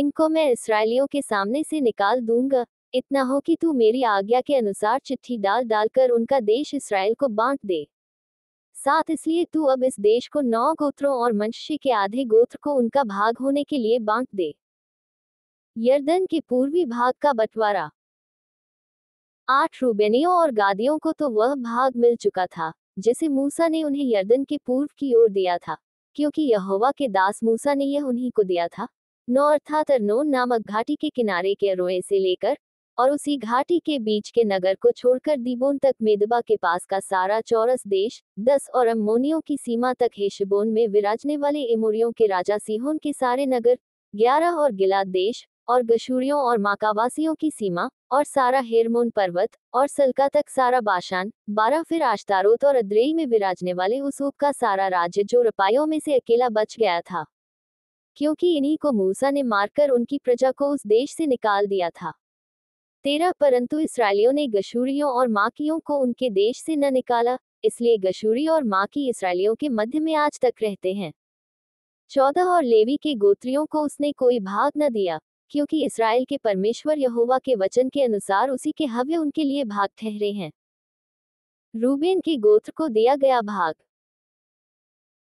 इनको मैं इसराइलियों के सामने से निकाल दूंगा इतना हो कि तू मेरी आज्ञा के अनुसार चिट्ठी डाल डालकर उनका देश इसराइल को बांट दे साथ इसलिए तू अब इस देश को नौ गोत्रों और मनुष्य के आधे गोत्र को उनका भाग होने के लिए बांट दे यर्दन के पूर्वी भाग का बंटवारा आठ रूबेनियों और गादियों को तो वह भाग मिल चुका था जिसे मूसा ने उन्हें यर्दन के पूर्व की ओर दिया था क्योंकि यहोवा के दास मूसा ने यह उन्हीं को दिया था नो अर्थात अर्नोन नामक घाटी के किनारे के अरोए से लेकर और उसी घाटी के बीच के नगर को छोड़कर दीबोन तक मेदबा के पास का सारा चौरस देश दस और अम्मोनियों की सीमा तक हेशबोन में विराजने वाले इमोरियों के राजा सीहोन के सारे नगर ग्यारह और गिला देश और गशूरियों और माकावासियों की सीमा और सारा हेरमोन पर्वत और सलका तक सारा बाशान बारह फिर आश्तारोत और अद्रेई में विराजने वाले उप का सारा राज्य जो रपायों में से अकेला बच गया था क्योंकि इन्हीं को मूसा ने मारकर उनकी प्रजा को उस देश से निकाल दिया था तेरा परंतु इसराइलियों ने गशूरियों और माकियों को उनके देश से न निकाला इसलिए गशूरी और माकी इसराइलियों के मध्य में आज तक रहते हैं चौदह और लेवी के गोत्रियों को उसने कोई भाग न दिया क्योंकि इसराइल के परमेश्वर यहोवा के वचन के अनुसार उसी के हव्य उनके लिए भाग ठहरे हैं रूबेन के गोत्र को दिया गया भाग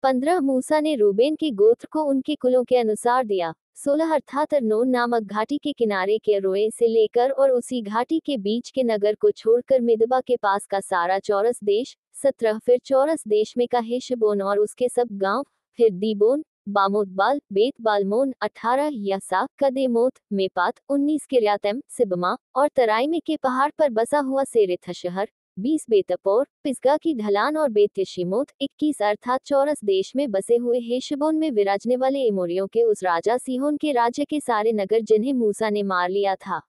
पंद्रह मूसा ने रूबेन के गोत्र को उनके कुलों के अनुसार दिया सोलह अर्थात अरनोन नामक घाटी के किनारे के रोए से लेकर और उसी घाटी के बीच के नगर को छोड़कर मिदबा के पास का सारा चौरस देश सत्रह फिर चौरस देश में का हिशबोन और उसके सब गांव फिर दीबोन बामोदबाल बेत बालमोन अठारह यासा कदेमोत मेपात उन्नीस किरियातम सिबमा और तराइमे के पहाड़ पर बसा हुआ सेरेथ शहर बीस बेतपोर पिस्गा की ढलान और बेतमोत इक्कीस अर्थात चौरस देश में बसे हुए हेशबोन में विराजने वाले इमोरियो के उस राजा सिहोन के राज्य के सारे नगर जिन्हें मूसा ने मार लिया था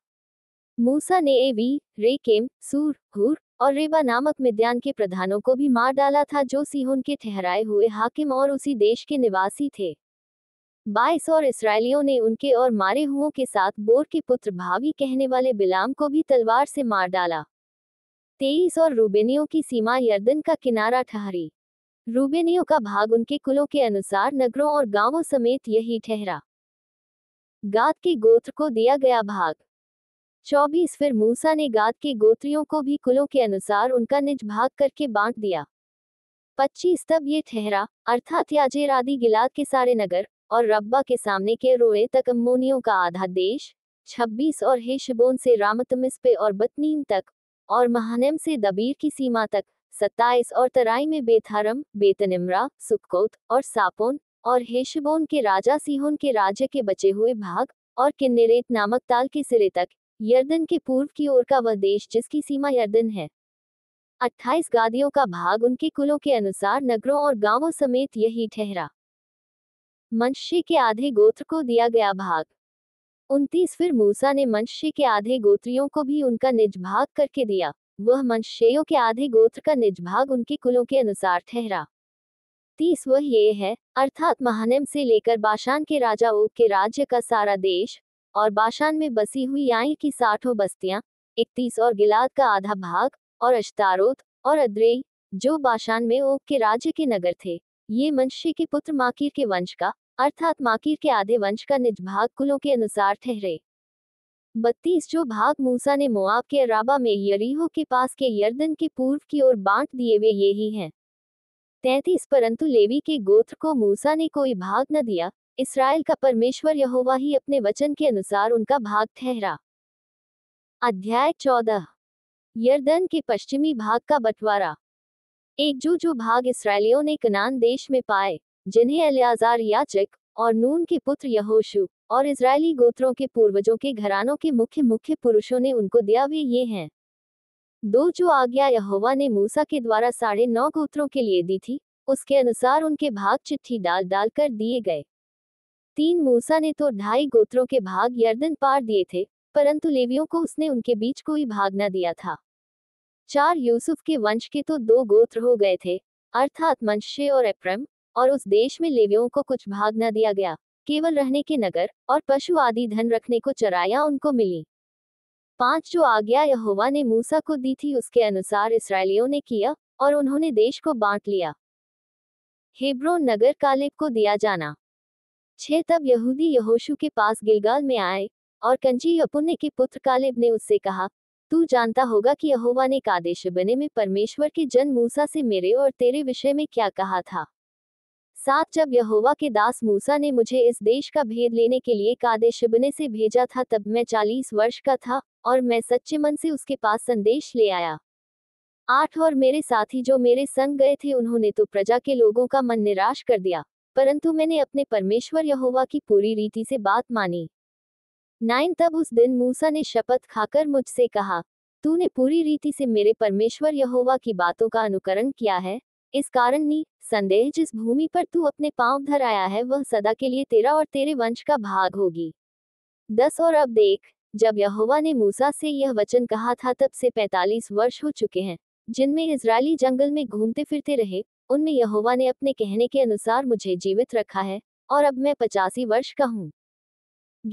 मूसा ने एवी रेकेम सूर हुर और रेबा नामक मिद्यान के प्रधानों को भी मार डाला था जो सीहोन के ठहराए हुए हाकिम और उसी देश के निवासी थे बाईस और इसराइलियों ने उनके और मारे हुओं के साथ बोर के पुत्र भावी कहने वाले बिलाम को भी तलवार से मार डाला तेईस और रूबेनियों की सीमा यर्दन का किनारा ठहरी रूबेनियों का भाग उनके कुलों के अनुसार नगरों और गांवों समेत यही ठहरा गाद के गोत्र को दिया गया भाग चौबीस फिर मूसा ने गाद के गोत्रियों को भी कुलों के अनुसार उनका निज भाग करके बांट दिया पच्चीस तब ये ठहरा अर्थात याजेर आदि गिलाद के सारे नगर और रब्बा के सामने के रोए तक अम्मोनियों का आधा देश छब्बीस और हेशबोन से रामतमिस पे और बतनीम तक और महानम से दबीर की सीमा तक सत्ताईस और तराई में बेथारम बेतनिमरा सुक्कोत और सापोन और हेशबोन के राजा सिहोन के राज्य के बचे हुए भाग और किन्नेरेत नामक ताल के सिरे तक यर्दन के पूर्व की ओर का वह देश जिसकी सीमा यर्दन है अट्ठाईस गादियों का भाग उनके कुलों के अनुसार नगरों और गांवों समेत यही ठहरा मंशे के आधे गोत्र को दिया गया भाग उनतीस फिर मूसा ने मंशे के आधे गोत्रियों को भी उनका निज भाग करके दिया वह मंशेयों के आधे गोत्र का निज भाग उनके कुलों के अनुसार ठहरा तीस वह ये है अर्थात महानम से लेकर बाशान के राजा ओ के राज्य का सारा देश और बाशान में बसी हुई आई की साठों बस्तियां इकतीस और गिलाद का आधा भाग और अश्तारोत और अद्रेई जो बाशान में ओक के राज्य के नगर थे ये मनशी के पुत्र माकिर के वंश का अर्थात माकिर के आधे वंश का निज भाग कुलों के अनुसार ठहरे बत्तीस जो भाग मूसा ने मुआब के अराबा में यरीहो के पास के यर्दन के पूर्व की ओर बांट दिए वे यही हैं तैतीस परंतु लेवी के गोत्र को मूसा ने कोई भाग न दिया इसराइल का परमेश्वर यहोवा ही अपने वचन के अनुसार उनका भाग ठहरा अध्याय चौदह यर्दन के पश्चिमी भाग का बंटवारा एक जू जो भाग इसराइलियों ने कनान देश में पाए जिन्हें अलियाजार याचक और नून के पुत्र यहोशु और इसराइली गोत्रों के पूर्वजों के घरानों के मुख्य मुख्य पुरुषों ने उनको दिया वे ये हैं दो जो आज्ञा यहोवा ने मूसा के द्वारा साढ़े नौ गोत्रों के लिए दी थी उसके अनुसार उनके भाग चिट्ठी डाल डाल कर दिए गए तीन मूसा ने तो ढाई गोत्रों के भाग यर्दन पार दिए थे परंतु लेवियों को उसने उनके बीच कोई भाग न दिया था चार यूसुफ के वंश के तो दो गोत्र हो गए थे अर्थात मंशे और एप्रम और उस देश में लेवियों को कुछ भाग न दिया गया केवल रहने के नगर और पशु आदि धन रखने को चराया उनको मिली पांच जो आज्ञा यहोवा ने मूसा को दी थी उसके अनुसार इसराइलियों ने किया और उन्होंने देश को बांट लिया हेब्रोन नगर कालेब को दिया जाना छः तब यहूदी यहोशू के पास गिलगाल में आए और कंजी यपुन्य के पुत्र कालेब ने उससे कहा तू जानता होगा कि यहोवा ने कादेश बने में परमेश्वर के जन मूसा से मेरे और तेरे विषय में क्या कहा था साथ जब यहोवा के दास मूसा ने मुझे इस देश का भेद लेने के लिए कादेश बने से भेजा था तब मैं चालीस वर्ष का था और मैं सच्चे मन से उसके पास संदेश ले आया आठ और मेरे साथी जो मेरे संग गए थे उन्होंने तो प्रजा के लोगों का मन निराश कर दिया परंतु मैंने अपने परमेश्वर यहोवा की पूरी रीति से बात मानी नाइन तब उस दिन मूसा ने शपथ खाकर मुझसे कहा तूने पूरी रीति से मेरे परमेश्वर यहोवा की बातों का अनुकरण किया है इस कारण नी संदेह जिस भूमि पर तू अपने पांव धर आया है वह सदा के लिए तेरा और तेरे वंश का भाग होगी दस और अब देख जब यहोवा ने मूसा से यह वचन कहा था तब से पैतालीस वर्ष हो चुके हैं जिनमें इसराइली जंगल में घूमते फिरते रहे उनमें यहोवा ने अपने कहने के अनुसार मुझे जीवित रखा है और अब मैं पचासी वर्ष का हूँ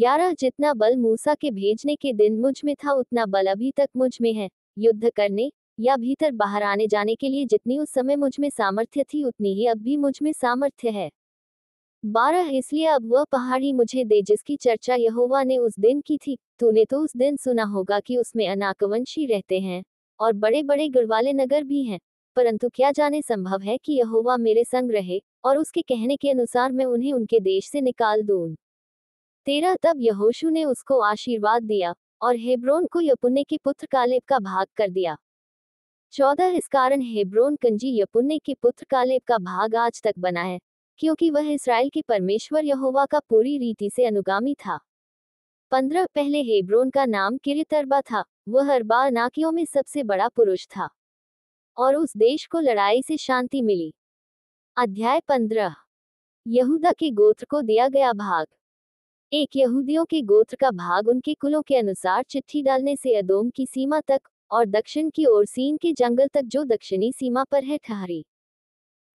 ग्यारह जितना बल मूसा के भेजने के दिन मुझ में था उतना बल अभी तक मुझ में है युद्ध करने या भीतर बाहर आने जाने के लिए जितनी उस समय मुझ में सामर्थ्य थी उतनी ही अब भी मुझ में सामर्थ्य है बारह इसलिए अब वह पहाड़ी मुझे दे जिसकी चर्चा यहोवा ने उस दिन की थी तूने तो उस दिन सुना होगा कि उसमें अनाकवंशी रहते हैं और बड़े बड़े गुरवाले नगर भी हैं परंतु क्या जाने संभव है कि यहोवा मेरे संग रहे और उसके कहने के अनुसार मैं उन्हें उनके देश से निकाल दूं तेरा तब यहोशु ने उसको आशीर्वाद दिया और हेब्रोन को यपुन्ने के पुत्र कालेब का भाग कर दिया चौदह इस कारण हेब्रोन कंजी यपुन्ने के पुत्र कालेब का भाग आज तक बना है क्योंकि वह इसराइल के परमेश्वर यहोवा का पूरी रीति से अनुगामी था पंद्रह पहले हेब्रोन का नाम किरित अरबा था वह अरबा नाकियों में सबसे बड़ा पुरुष था और उस देश को लड़ाई से शांति मिली अध्याय पंद्रह यहूदा के गोत्र को दिया गया भाग एक यहूदियों के गोत्र का भाग उनके कुलों के अनुसार चिट्ठी डालने से अदोम की सीमा तक और दक्षिण की ओर सीन के जंगल तक जो दक्षिणी सीमा पर है ठहरी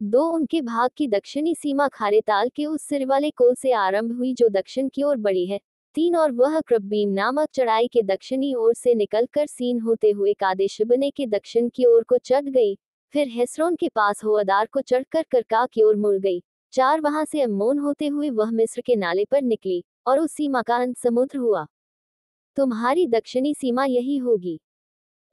दो उनके भाग की दक्षिणी सीमा खारेताल के उस सिर वाले कोल से आरंभ हुई जो दक्षिण की ओर बड़ी है तीन और वह क्रबीम नामक चढ़ाई के दक्षिणी ओर से निकलकर सीन होते हुए कादेशबने के दक्षिण की ओर को चढ़ गई फिर हेसरोन के पास हो अदार को चढ़कर करका की ओर मुड़ गई चार वहां से अमोन होते हुए वह मिस्र के नाले पर निकली और उस सीमा का अंत समुद्र हुआ तुम्हारी दक्षिणी सीमा यही होगी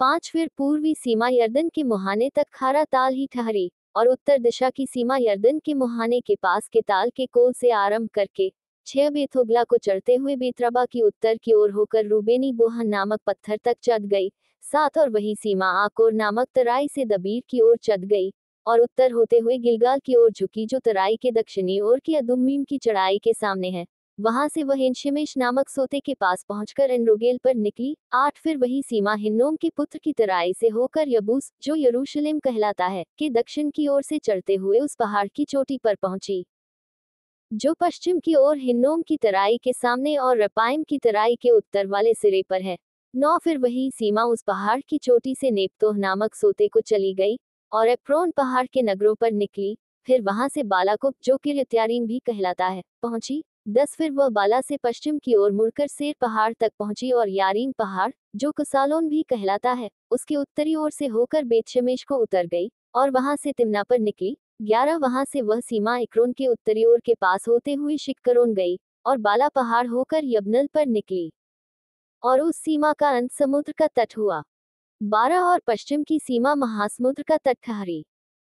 पांच फिर पूर्वी सीमा यर्दन के मुहाने तक खारा ताल ही ठहरी और उत्तर दिशा की सीमा यर्दन के मुहाने के पास के ताल के कोल से आरंभ करके छह बेथोगला को चढ़ते हुए बेतरबा की उत्तर की ओर होकर रूबेनी बोहन नामक पत्थर तक चढ़ गई साथ और वही सीमा आकोर नामक तराई से दबीर की ओर चढ़ गई और उत्तर होते हुए गिलगाल की ओर झुकी जो तराई के दक्षिणी ओर की अदुम्मीम की चढ़ाई के सामने है वहां से वह इनशिमेश नामक सोते के पास पहुंचकर एनरोगेल पर निकली आठ फिर वही सीमा हिन्नोम के पुत्र की तराई से होकर यबूस जो यरूशलेम कहलाता है के दक्षिण की ओर से चढ़ते हुए उस पहाड़ की चोटी पर पहुंची जो पश्चिम की ओर हिन्नोम की तराई के सामने और रपाइम की तराई के उत्तर वाले सिरे पर है नौ फिर वही सीमा उस पहाड़ की चोटी से नेपतोह नामक सोते को चली गई और एप्रोन पहाड़ के नगरों पर निकली फिर वहां से को जो कि रित्यारीम भी कहलाता है पहुंची दस फिर वह बाला से पश्चिम की ओर मुड़कर सेर पहाड़ तक पहुंची और यारीम पहाड़ जो कुसालोन भी कहलाता है उसके उत्तरी ओर से होकर बेतशमेश को उतर गई और वहां से तिमना पर निकली ग्यारह वहां से वह सीमा इक्रोन के उत्तरी ओर के पास होते हुए शिक्करोन गई और बाला पहाड़ होकर यबनल पर निकली और उस सीमा का अंत समुद्र का तट हुआ बारह और पश्चिम की सीमा महासमुद्र का तट ठहरी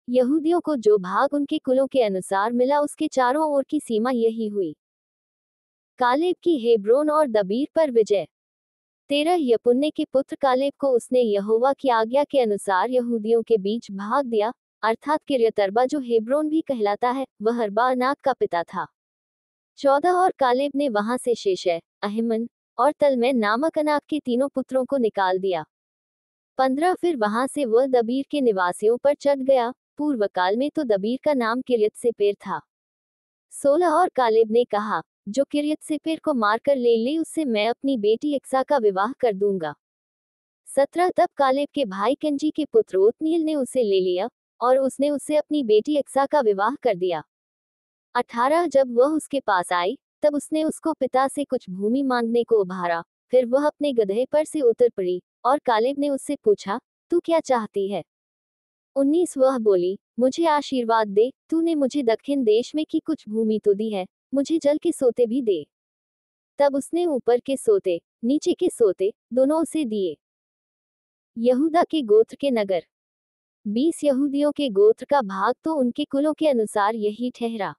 यहूदियों को जो भाग उनके कुलों के अनुसार मिला उसके चारों ओर की सीमा यही हुई कालेब की हेब्रोन और दबीर पर विजय तेरह यपुन्ने के पुत्र कालेब को उसने यहोवा की आज्ञा के अनुसार यहूदियों के बीच भाग दिया अर्थात किरियतरबा जो हेब्रोन भी कहलाता है वह हरबानाक का पिता था चौदह और कालेब ने वहां से शेषय अहमन और तलमै नामक अनाक के तीनों पुत्रों को निकाल दिया पंद्रह फिर वहां से वह दबीर के निवासियों पर चढ़ गया पूर्व काल में तो दबीर का नाम किरियत से पेर था सोलह और कालेब ने कहा जो किरियत से पेर को मारकर ले ले उससे मैं अपनी बेटी इक्सा का विवाह कर दूंगा सत्रह तब कालेब के भाई कंजी के पुत्र ओतनील ने उसे ले लिया और उसने उससे अपनी बेटी एक्सा का विवाह कर दिया अठारह जब वह उसके पास आई तब उसने उसको पिता से कुछ भूमि मांगने को उभारा फिर वह अपने गधे पर से उतर पड़ी और कालेब ने उससे पूछा तू क्या चाहती है उन्नीस वह बोली मुझे आशीर्वाद दे तूने मुझे दक्षिण देश में की कुछ भूमि तो दी है मुझे जल के सोते भी दे तब उसने ऊपर के सोते नीचे के सोते दोनों उसे दिए यहूदा के गोत्र के नगर बीस यहूदियों के गोत्र का भाग तो उनके कुलों के अनुसार यही ठहरा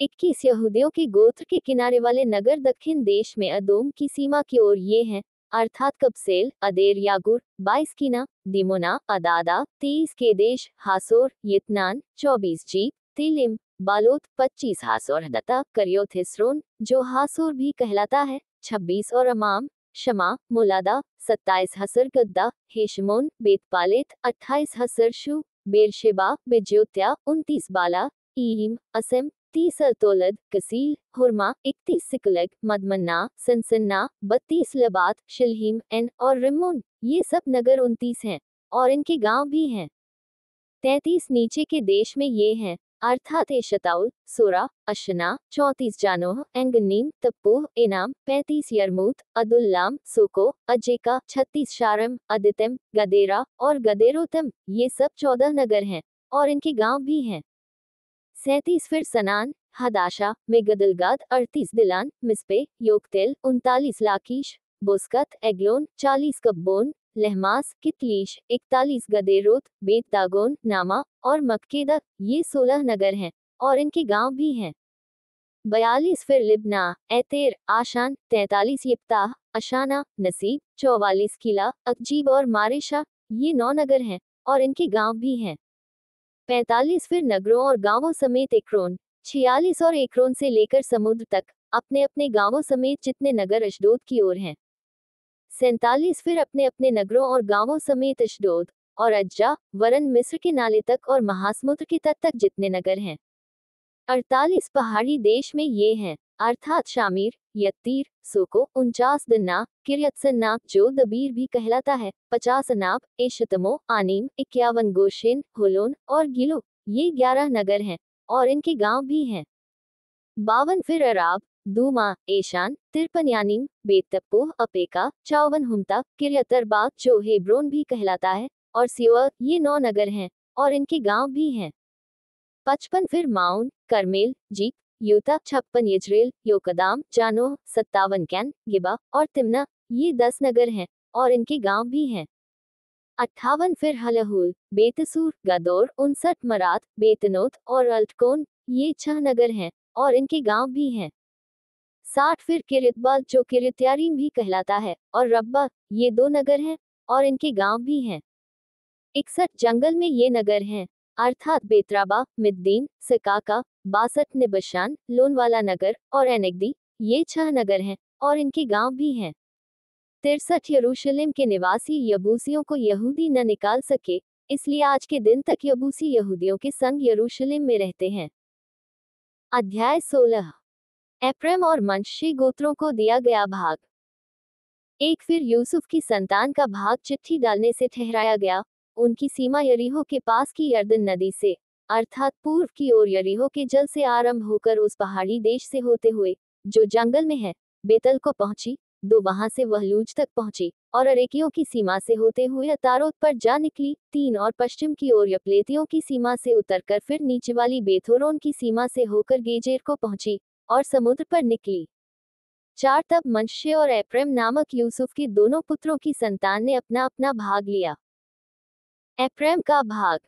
इक्कीस यहूदियों के गोत्र के किनारे वाले नगर दक्षिण देश में अदोम की सीमा की ओर ये हैं अर्थात कपसेल अदेर यागुर बाईस किना दिमोना अदादा तेईस के देश हासोर यतनान चौबीस जी तिलिम बालोत पच्चीस हासोर दत्ता करियोथिसरोन जो हासोर भी कहलाता है छब्बीस और अमाम शमा मुलादा सत्ताईस हसर गद्दा हेशमोन बेतपालित अट्ठाईस हसर शु बेरशेबा बेज्योत्या उनतीस बाला ईम असम तीस अतोलद कसील हुरमा इकतीस सिकलग मदमन्ना सनसन्ना बत्तीस लबात शिलहिम एन और रिमोन ये सब नगर उनतीस हैं और इनके गांव भी हैं तैतीस नीचे के देश में ये हैं अर्थात एशताउल सोरा अशना चौंतीस जानोह एंगनीम तप्पूह इनाम पैंतीस यरमूत अदुल्लाम सोको अजेका छत्तीस शारम अदितम गदेरा और गदेरोतम ये सब चौदह नगर हैं और इनके गांव भी हैं सैतीस फिर सनान हदाशा मेगदलगाद अड़तीस दिलान मिसपे योगतेल उनतालीस लाकिश बोस्कत एग्लोन चालीस कब्बोन लहमास कितलीश इकतालीस गदेरोत बेत दागोन नामा और मक्केदा ये सोलह नगर हैं और इनके गांव भी हैं बयालीस फिर लिबना एतेर आशान तैतालीस यप्ताह अशाना नसीब चौवालीस किला अकजीब और मारिशा ये नौ नगर हैं और इनके गांव भी हैं पैंतालीस फिर नगरों और गांवों समेत एकरोन छियालीस और एकरोन से लेकर समुद्र तक अपने अपने गांवों समेत जितने नगर अशदोद की ओर हैं सैतालीस फिर अपने अपने नगरों और गांवों समेत अशडोद और अज्जा वरन मिस्र के नाले तक और महासमुद्र के तट तक जितने नगर हैं अड़तालीस पहाड़ी देश में ये हैं अर्थात शामीर यत्तीर सोको उनचास दन्ना किरयत्सन्ना जो दबीर भी कहलाता है पचास अनाब एशतमो आनीम इक्यावन गोशेन होलोन और गिलो ये ग्यारह नगर हैं और इनके गांव भी हैं बावन फिर अराब दूमा ऐशान तिरपनयानिम बेतपोह अपेका चावन हुमता किरयतरबाग जो हेब्रोन भी कहलाता है और सिवा ये नौ नगर हैं और इनके गांव भी हैं पचपन फिर माउन करमेल जीप यूता छप्पन यजरेल योकदाम जानो सत्तावन कैन गिबा और तिमना ये दस नगर हैं और इनके गांव भी हैं अट्ठावन फिर हलहुल बेतसूर गदौर उनसठ मरात बेतनोत और अल्टकोन ये छह नगर हैं और इनके गांव भी हैं साठ फिर किरतबाल जो किरत्यारीम भी कहलाता है और रब्बा ये दो नगर हैं और इनके गांव भी हैं इकसठ जंगल में ये नगर हैं अर्थात बेतराबा मिद्दीन सकाका बासठ निबशान लोनवाला नगर और एनेगदी ये छह नगर हैं और इनके गांव भी हैं तिरसठ यरूशलेम के निवासी यबूसियों को यहूदी न निकाल सके इसलिए आज के दिन तक यबूसी यहूदियों के संग यरूशलेम में रहते हैं अध्याय सोलह एप्रेम और मंशी गोत्रों को दिया गया भाग एक फिर यूसुफ की संतान का भाग चिट्ठी डालने से ठहराया गया उनकी सीमा यरीहो के पास की यर्दन नदी से अर्थात पूर्व की ओर यरीहो के जल से आरंभ होकर उस पहाड़ी देश से होते हुए जो जंगल में है बेतल को पहुंची दो वहां से वहलूज तक पहुंची और अरेकियों की सीमा से होते हुए अतारोत पर जा निकली तीन और पश्चिम की ओर यपलेतियों की सीमा से उतरकर फिर नीचे वाली बेथोरोन की सीमा से होकर गेजेर को पहुंची और समुद्र पर निकली चार तब मनश्य और एप्रेम नामक यूसुफ के दोनों पुत्रों की संतान ने अपना अपना भाग लिया एप्रेम का भाग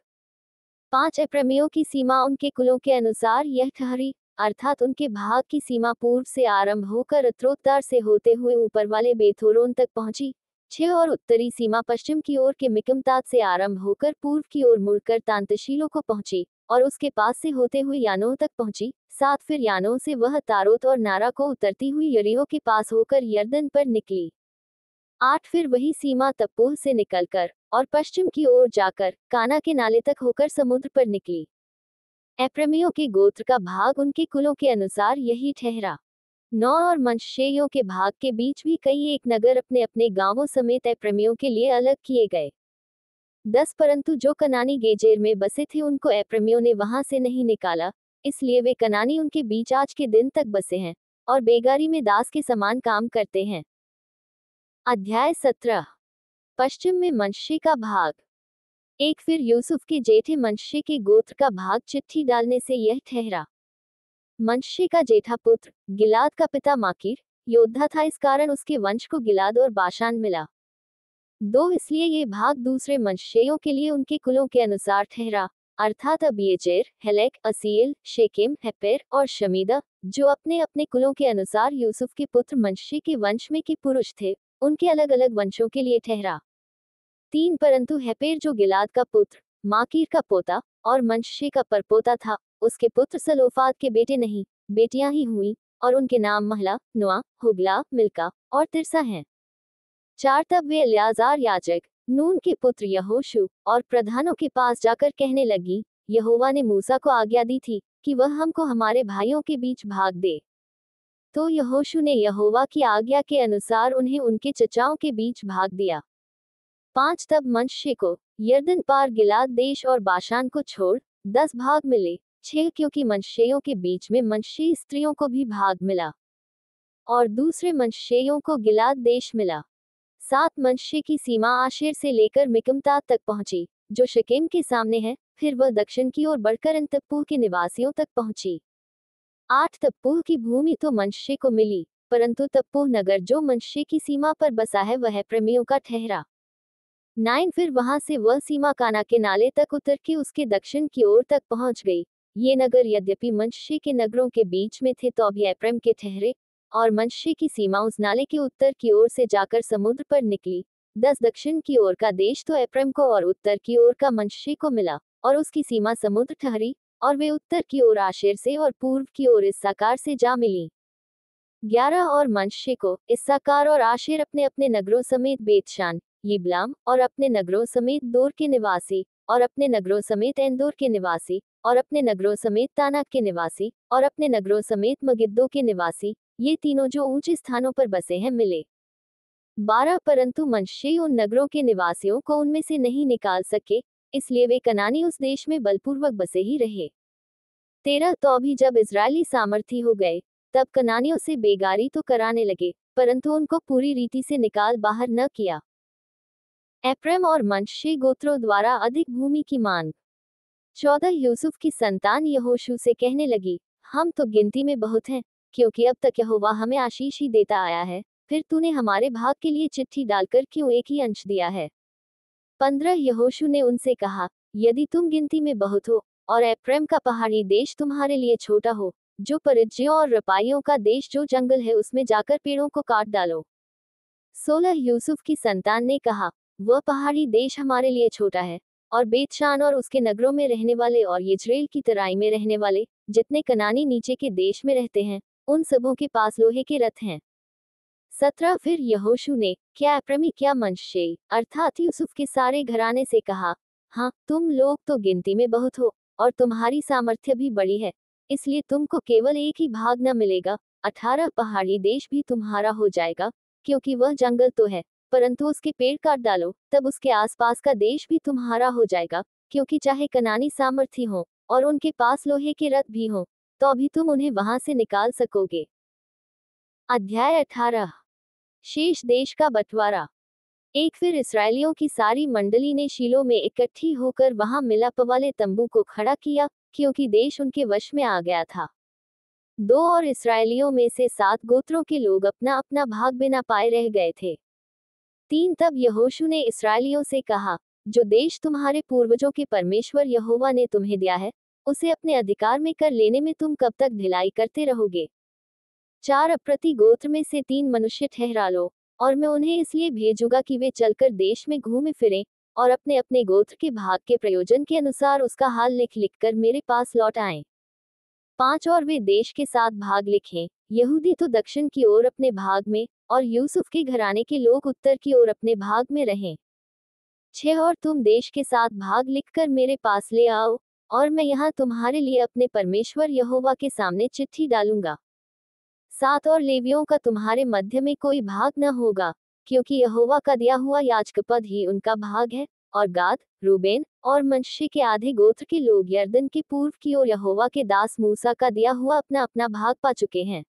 पांच एप्रेमियों की सीमा उनके कुलों के अनुसार यह ठहरी अर्थात उनके भाग की सीमा पूर्व से आरंभ होकर उत्तरोत्तर से होते हुए ऊपर वाले बेथोरोन तक पहुंची छह और उत्तरी सीमा पश्चिम की ओर के मिकमतात से आरंभ होकर पूर्व की ओर मुड़कर तांतशीलों को पहुंची और उसके पास से होते हुए यानोह तक पहुंची साथ फिर यानोह से वह तारोत और नारा को उतरती हुई यरियो के पास होकर यर्दन पर निकली आठ फिर वही सीमा तपोह से निकलकर और पश्चिम की ओर जाकर काना के नाले तक होकर समुद्र पर निकली एप्रेमियो के गोत्र का भाग उनके कुलों के अनुसार यही ठहरा नौ और मंशेयों के भाग के बीच भी कई एक नगर अपने अपने गांवों समेत एप्रमियों के लिए अलग किए गए दस परंतु जो कनानी गेजेर में बसे थे उनको एप्रमियों ने वहां से नहीं निकाला इसलिए वे कनानी उनके बीच आज के दिन तक बसे हैं और बेगारी में दास के समान काम करते हैं अध्याय सत्रह पश्चिम में मंशे का भाग एक फिर यूसुफ के जेठे मंशे के गोत्र का भाग चिट्ठी डालने से यह ठहरा मंशे का जेठा पुत्र गिलाद का पिता माकिर योद्धा था इस कारण उसके वंश को गिलाद और बाशान मिला दो इसलिए ये भाग दूसरे मंशेयों के लिए उनके कुलों के अनुसार ठहरा अर्थात Abiezer Helek Asriel Shechem Hepher और शमीदा जो अपने अपने कुलों के अनुसार यूसुफ के पुत्र मंशे के वंश में के पुरुष थे उनके अलग अलग वंशों के लिए ठहरा तीन परंतु हेपेर जो गिलाद का पुत्र माकीर का पोता और मंशे का परपोता था उसके पुत्र सलोफात के बेटे नहीं बेटियां ही हुई और उनके नाम महला नुआ हुगला मिल्का और तिरसा हैं चार तब वे अलियाजार नून के पुत्र यहोशु और प्रधानों के पास जाकर कहने लगी यहोवा ने मूसा को आज्ञा दी थी कि वह हमको हमारे भाइयों के बीच भाग दे तो यहोशु ने यहोवा की आज्ञा के अनुसार उन्हें उनके चचाओं के बीच भाग दिया पांच तब मनुष्य को यर्दन पार गिलाद देश और बाशान को छोड़ दस भाग मिले छह क्योंकि मनुष्यों के बीच में मनुष्य स्त्रियों को भी भाग मिला और दूसरे मनुष्यों को गिलाद देश मिला सात मंशे की सीमा आशेर से लेकर मिकमता तक पहुंची जो शिकेम के सामने है फिर वह दक्षिण की ओर बढ़कर अंतपुह के निवासियों तक पहुंची आठ तप्पूह की भूमि तो मंशे को मिली परंतु तप्पूह नगर जो मंशे की सीमा पर बसा है वह प्रेमियों का ठहरा नाइन फिर वहां से वह सीमा काना के नाले तक उतर के उसके दक्षिण की ओर तक पहुंच गई ये नगर यद्यपि मंशे के नगरों के बीच में थे तो भी अप्रेम के ठहरे और मंशे की सीमा उस नाले के उत्तर की ओर से जाकर समुद्र पर निकली दस दक्षिण की ओर का देश तो एप्रम को और उत्तर की ओर का मंशी को मिला और उसकी सीमा समुद्र ठहरी और वे उत्तर की ओर आशेर से और पूर्व की ओर साकार से जा मिली ग्यारह और मंशे को साकार और आशेर अपने अपने नगरों समेत बेतशान यिबलाम और अपने नगरों समेत दूर के निवासी और अपने नगरों समेत एंदोर के निवासी और अपने नगरों समेत तानाक के निवासी और अपने नगरों समेत मगिद्दो के निवासी ये तीनों जो ऊंचे स्थानों पर बसे हैं मिले बारह परंतु मनशे उन नगरों के निवासियों को उनमें से नहीं निकाल सके इसलिए वे कनानी उस देश में बलपूर्वक बसे ही रहे तेरह तो भी जब इसराइली सामर्थ्य हो गए तब कनानियों से बेगारी तो कराने लगे परंतु उनको पूरी रीति से निकाल बाहर न किया एप्रम और मनशे गोत्रों द्वारा अधिक भूमि की मांग चौदह यूसुफ की संतान यहोशू से कहने लगी हम तो गिनती में बहुत हैं क्योंकि अब तक यहोवा हमें आशीष ही देता आया है फिर तूने हमारे भाग के लिए चिट्ठी डालकर क्यों एक ही अंश दिया है पंद्रह यहोशु ने उनसे कहा यदि तुम गिनती में बहुत हो और एप्रेम का पहाड़ी देश तुम्हारे लिए छोटा हो जो परिज्यों और रपाइयों का देश जो जंगल है उसमें जाकर पेड़ों को काट डालो सोलह यूसुफ की संतान ने कहा वह पहाड़ी देश हमारे लिए छोटा है और बेतशान और उसके नगरों में रहने वाले और यजरेल की तराई में रहने वाले जितने कनानी नीचे के देश में रहते हैं उन सबों के पास लोहे के रथ हैं सत्रह फिर यहोशु ने क्या अप्रमी क्या मंशे अर्थात यूसुफ के सारे घराने से कहा हाँ तुम लोग तो गिनती में बहुत हो और तुम्हारी सामर्थ्य भी बड़ी है इसलिए तुमको केवल एक ही भाग न मिलेगा अठारह पहाड़ी देश भी तुम्हारा हो जाएगा क्योंकि वह जंगल तो है परंतु उसके पेड़ काट डालो तब उसके आसपास का देश भी तुम्हारा हो जाएगा क्योंकि चाहे कनानी सामर्थ्य हो और उनके पास लोहे के रथ भी हों तो अभी तुम उन्हें वहां से निकाल सकोगे अध्याय अठारह शेष देश का बंटवारा एक फिर इसराइलियों की सारी मंडली ने शीलों में इकट्ठी होकर वहां मिलाप वाले तंबू को खड़ा किया क्योंकि देश उनके वश में आ गया था दो और इसराइलियों में से सात गोत्रों के लोग अपना अपना भाग बिना पाए रह गए थे तीन तब यहोशु ने इसराइलियों से कहा जो देश तुम्हारे पूर्वजों के परमेश्वर यहोवा ने तुम्हें दिया है उसे अपने अधिकार में कर लेने में तुम कब तक ढिलाई करते रहोगे चार अप्रति गोत्र में से तीन मनुष्य ठहरा लो और मैं उन्हें इसलिए भेजूंगा कि वे चलकर देश में घूमे फिरें और अपने अपने गोत्र के भाग के प्रयोजन के अनुसार उसका हाल लिख लिख कर मेरे पास लौट आए पांच और वे देश के साथ भाग लिखें यहूदी तो दक्षिण की ओर अपने भाग में और यूसुफ के घराने के लोग उत्तर की ओर अपने भाग में रहें छह और तुम देश के साथ भाग लिखकर मेरे पास ले आओ और मैं यहाँ तुम्हारे लिए अपने परमेश्वर यहोवा के सामने चिट्ठी डालूंगा सात और लेवियों का तुम्हारे मध्य में कोई भाग न होगा क्योंकि यहोवा का दिया हुआ याचक पद ही उनका भाग है और गाद रूबेन और मनशी के आधे गोत्र के लोग यर्दन के पूर्व की ओर यहोवा के दास मूसा का दिया हुआ अपना अपना भाग पा चुके हैं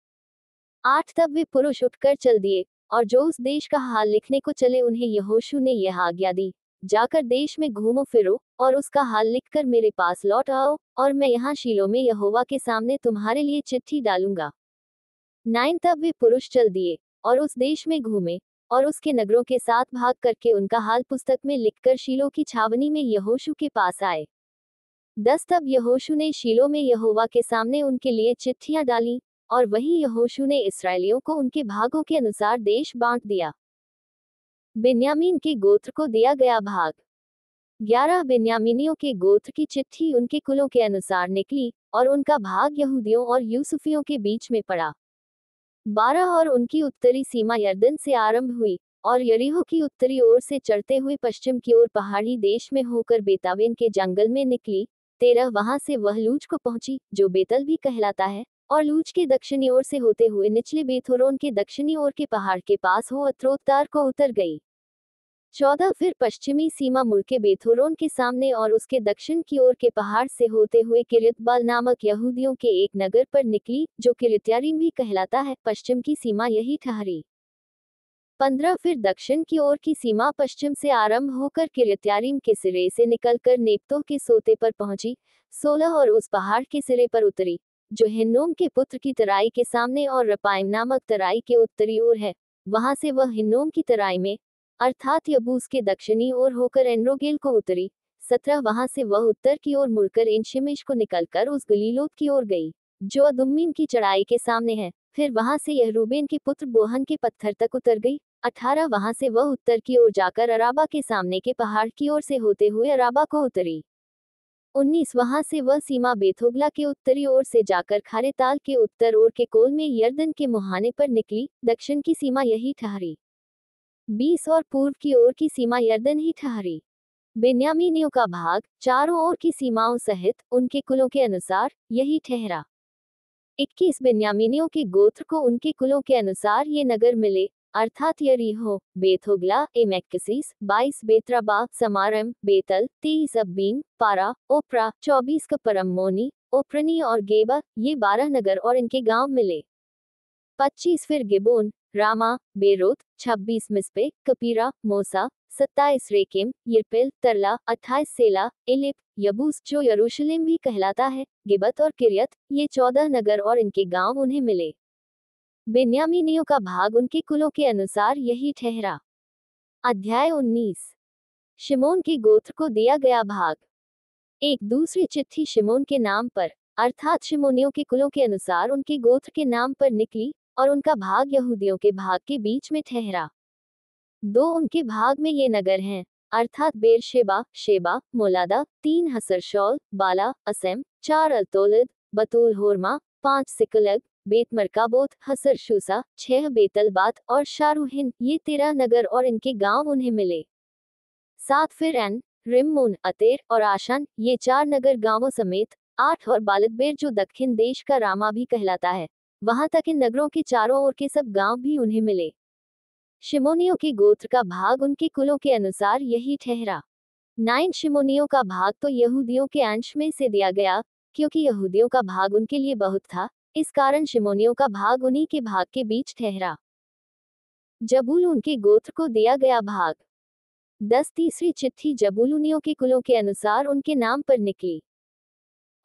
आठ तब वे पुरुष उठकर चल दिए और जो उस देश का हाल लिखने को चले उन्हें यहोशु ने यह आज्ञा दी जाकर देश में घूमो फिरो और उसका हाल लिखकर मेरे पास लौट आओ और मैं यहाँ शीलों में यहोवा के सामने तुम्हारे लिए चिट्ठी डालूंगा नाइन तब वे पुरुष चल दिए और उस देश में घूमे और उसके नगरों के साथ भाग करके उनका हाल पुस्तक में लिखकर शीलो की छावनी में यहोशु के पास आए दस तब यहोशु ने शीलो में यहोवा के सामने उनके लिए चिट्ठियां डाली और वही यहोशु ने इसराइलियों को उनके भागों के अनुसार देश बांट दिया बिन्यामीन के गोत्र को दिया गया भाग ग्यारह बिन्यामिनियों के गोत्र की चिट्ठी उनके कुलों के अनुसार निकली और उनका भाग यहूदियों और यूसुफियों के बीच में पड़ा बारह और उनकी उत्तरी सीमा यर्दन से आरंभ हुई और यरीहो की उत्तरी ओर से चढ़ते हुए पश्चिम की ओर पहाड़ी देश में होकर बेतावेन के जंगल में निकली तेरह वहां से वहलूज को पहुंची जो बेतल भी कहलाता है और लूच के दक्षिणी ओर से होते हुए निचले बेथोरोन के दक्षिणी ओर के पहाड़ के पास हो अत्रोतार को उतर गई चौदह फिर पश्चिमी सीमा मुड़ के बेथोरोन के सामने और उसके दक्षिण की ओर के पहाड़ से होते हुए किरितबाल नामक यहूदियों के एक नगर पर निकली जो किरित्यारिम भी कहलाता है पश्चिम की सीमा यही ठहरी पंद्रह फिर दक्षिण की ओर की सीमा पश्चिम से आरंभ होकर किरित्यारिम के सिरे से निकलकर नेपतो के सोते पर पहुंची सोलह और उस पहाड़ के सिरे पर उतरी जो हिन्नोम के पुत्र की तराई के सामने और रपाइम नामक तराई के उत्तरी ओर है वहां से वह हिन्नोम की तराई में अर्थात यबूस के दक्षिणी ओर होकर एनरोगेल को उतरी सत्रह वहां से वह उत्तर की ओर मुड़कर इंशमेश को निकलकर उस गलीलोत की ओर गई जो अदुम्मीम की चढ़ाई के सामने है फिर वहां से यह रूबेन के पुत्र बोहन के पत्थर तक उतर गई अठारह वहां से वह उत्तर की ओर जाकर अराबा के सामने के पहाड़ की ओर से होते हुए अराबा को उतरी उन्नीस वहां से वह सीमा बेथोगला के उत्तरी ओर से जाकर खारेताल के उत्तर ओर के कोल में यर्दन के मुहाने पर निकली दक्षिण की सीमा यही ठहरी बीस और पूर्व की ओर की सीमा यर्दन ही ठहरी बेन्यामीनियों का भाग चारों ओर की सीमाओं सहित उनके कुलों के अनुसार यही ठहरा इक्कीस बेन्यामीनियों के गोत्र को उनके कुलों के अनुसार ये नगर मिले अर्थात यरीहो बेथोगला इमेक्सिस बाईस बेतराबा समारम बेतल तेईस अबीन पारा ओपरा चौबीस कपरमोनी ओप्रनी और गेबा ये बारह नगर और इनके गांव मिले पच्चीस फिर गिबोन रामा बेरोत छब्बीस मिसपे कपीरा मोसा सत्ताईस रेकेम यिरपिल तरला अट्ठाईस सेला इलिप यबूस जो यरूशलेम भी कहलाता है गिबत और किरियत ये चौदह नगर और इनके गांव उन्हें मिले बेन्यामीनियों का भाग उनके कुलों के अनुसार यही ठहरा अध्याय 19 शिमोन के गोत्र को दिया गया भाग एक दूसरी चिट्ठी शिमोन के नाम पर अर्थात शिमोनियों के कुलों के अनुसार उनके गोत्र के नाम पर निकली और उनका भाग यहूदियों के भाग के बीच में ठहरा दो उनके भाग में ये नगर हैं अर्थात बेरशेबा शेबा मोलादा तीन हसरशौल बाला असम चार अल्तोलद बतूल होरमा पांच सिकलग बेत बोध हसर शूसा छह बेतलबात और शाहरुहिन ये तेरह नगर और इनके गांव उन्हें मिले सात फिर एन रिमून अतेर और आशान ये चार नगर गांवों समेत आठ और बालतबेर जो दक्षिण देश का रामा भी कहलाता है वहां तक इन नगरों के चारों ओर के सब गांव भी उन्हें मिले शिमोनियों के गोत्र का भाग उनके कुलों के अनुसार यही ठहरा नाइन शिमोनियों का भाग तो यहूदियों के अंश में से दिया गया क्योंकि यहूदियों का भाग उनके लिए बहुत था इस कारण शिमोनियों का भाग उन्हीं के भाग के बीच ठहरा जबूल उनके गोत्र को दिया गया भाग दस तीसरी चिट्ठी जबूलूनियों के कुलों के अनुसार उनके नाम पर निकली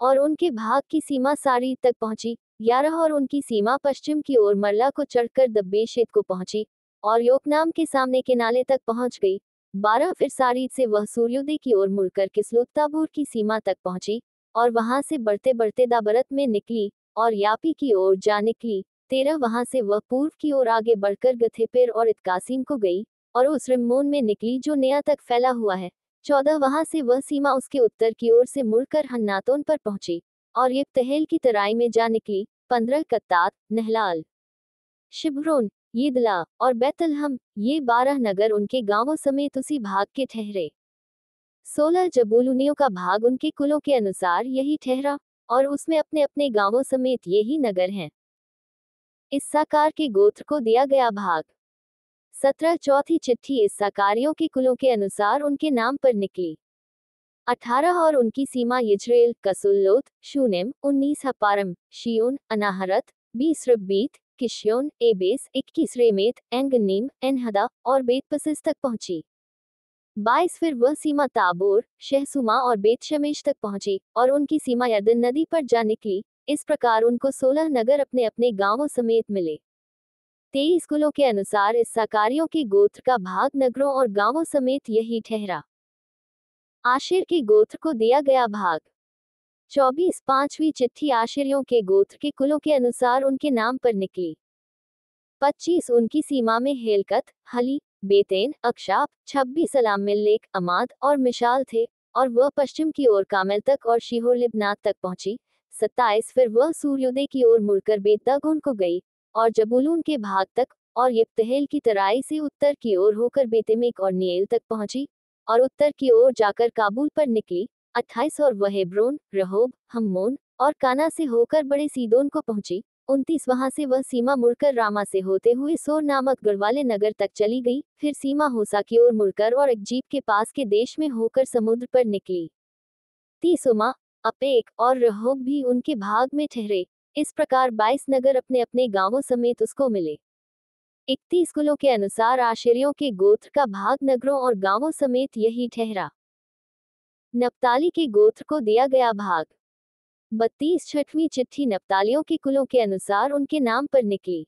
और उनके भाग की सीमा सारी तक पहुंची ग्यारह और उनकी सीमा पश्चिम की ओर मरला को चढ़कर दब्बे शेत को पहुंची और योकनाम के सामने के नाले तक पहुंच गई बारह फिर सारी से वह सूर्योदय की ओर मुड़कर किसलोत्ताबूर की सीमा तक पहुंची और वहां से बढ़ते बढ़ते दाबरत में निकली और यापी की ओर जा निकली तेरह वहां से वह पूर्व की ओर आगे बढ़कर गथेपेर और इतकासीम को गई और उस रिमोन में निकली जो नया तक फैला हुआ है चौदह वहां से वह सीमा उसके उत्तर की ओर से मुड़कर हन्नातोन पर पहुंची और ये तहेल की तराई में जा निकली पंद्रह कत्तात नहलाल शिबरोन ईदला और बैतलहम ये बारह नगर उनके गांवों समेत उसी भाग के ठहरे सोलह जबूलूनियों का भाग उनके कुलों के अनुसार यही ठहरा और उसमें अपने अपने गांवों समेत ये ही नगर हैं इस्साकार के गोत्र को दिया गया भाग सत्रह चौथी चिट्ठी इस्साकारियों के कुलों के अनुसार उनके नाम पर निकली अठारह और उनकी सीमा यजरेल कसुल्लोत शूनिम उन्नीस हपारम शियोन अनाहरत बीस रबीत किश्योन एबेस इक्कीस रेमेत एंगनीम एनहदा और बेतपसिस तक पहुंची बाईस फिर वह सीमा ताबोर शहसुमा और बेतशमेश तक पहुंची और उनकी सीमा यदन नदी पर जा निकली इस प्रकार उनको सोलह नगर अपने अपने गांवों समेत मिले तेईस कुलों के अनुसार इस साकारियों के गोत्र का भाग नगरों और गांवों समेत यही ठहरा आशिर के गोत्र को दिया गया भाग चौबीस पांचवी चिट्ठी आशिरियों के गोत्र के कुलों के अनुसार उनके नाम पर निकली पच्चीस उनकी सीमा में हेलकत हली बेतेन अक्षाप छब्बी सलाम मिल्लेक अमाद और मिशाल थे और वह पश्चिम की ओर कामिल तक और शीहोर लिबनाथ तक पहुंची सत्ताईस फिर वह सूर्योदय की ओर मुड़कर बेतदागुन को गई और जबुलून के भाग तक और यप्तहेल की तराई से उत्तर की ओर होकर बेतेमेक और नियल तक पहुंची और उत्तर की ओर जाकर काबुल पर निकली अट्ठाईस और वह ब्रोन रहोब हम्मोन और काना से होकर बड़े सीदोन को पहुंची उनतीस वहां से वह सीमा मुड़कर रामा से होते हुए सोर नामक गढ़वाले नगर तक चली गई फिर सीमा होसा की ओर मुड़कर और एक जीप के पास के देश में होकर समुद्र पर निकली तीस उमा अपेक और रहोग भी उनके भाग में ठहरे इस प्रकार बाईस नगर अपने अपने गांवों समेत उसको मिले इकतीस कुलों के अनुसार आश्चर्यों के गोत्र का भाग नगरों और गांवों समेत यही ठहरा नपताली के गोत्र को दिया गया भाग बत्तीस छठवीं चिट्ठी नपतालियों के कुलों के अनुसार उनके नाम पर निकली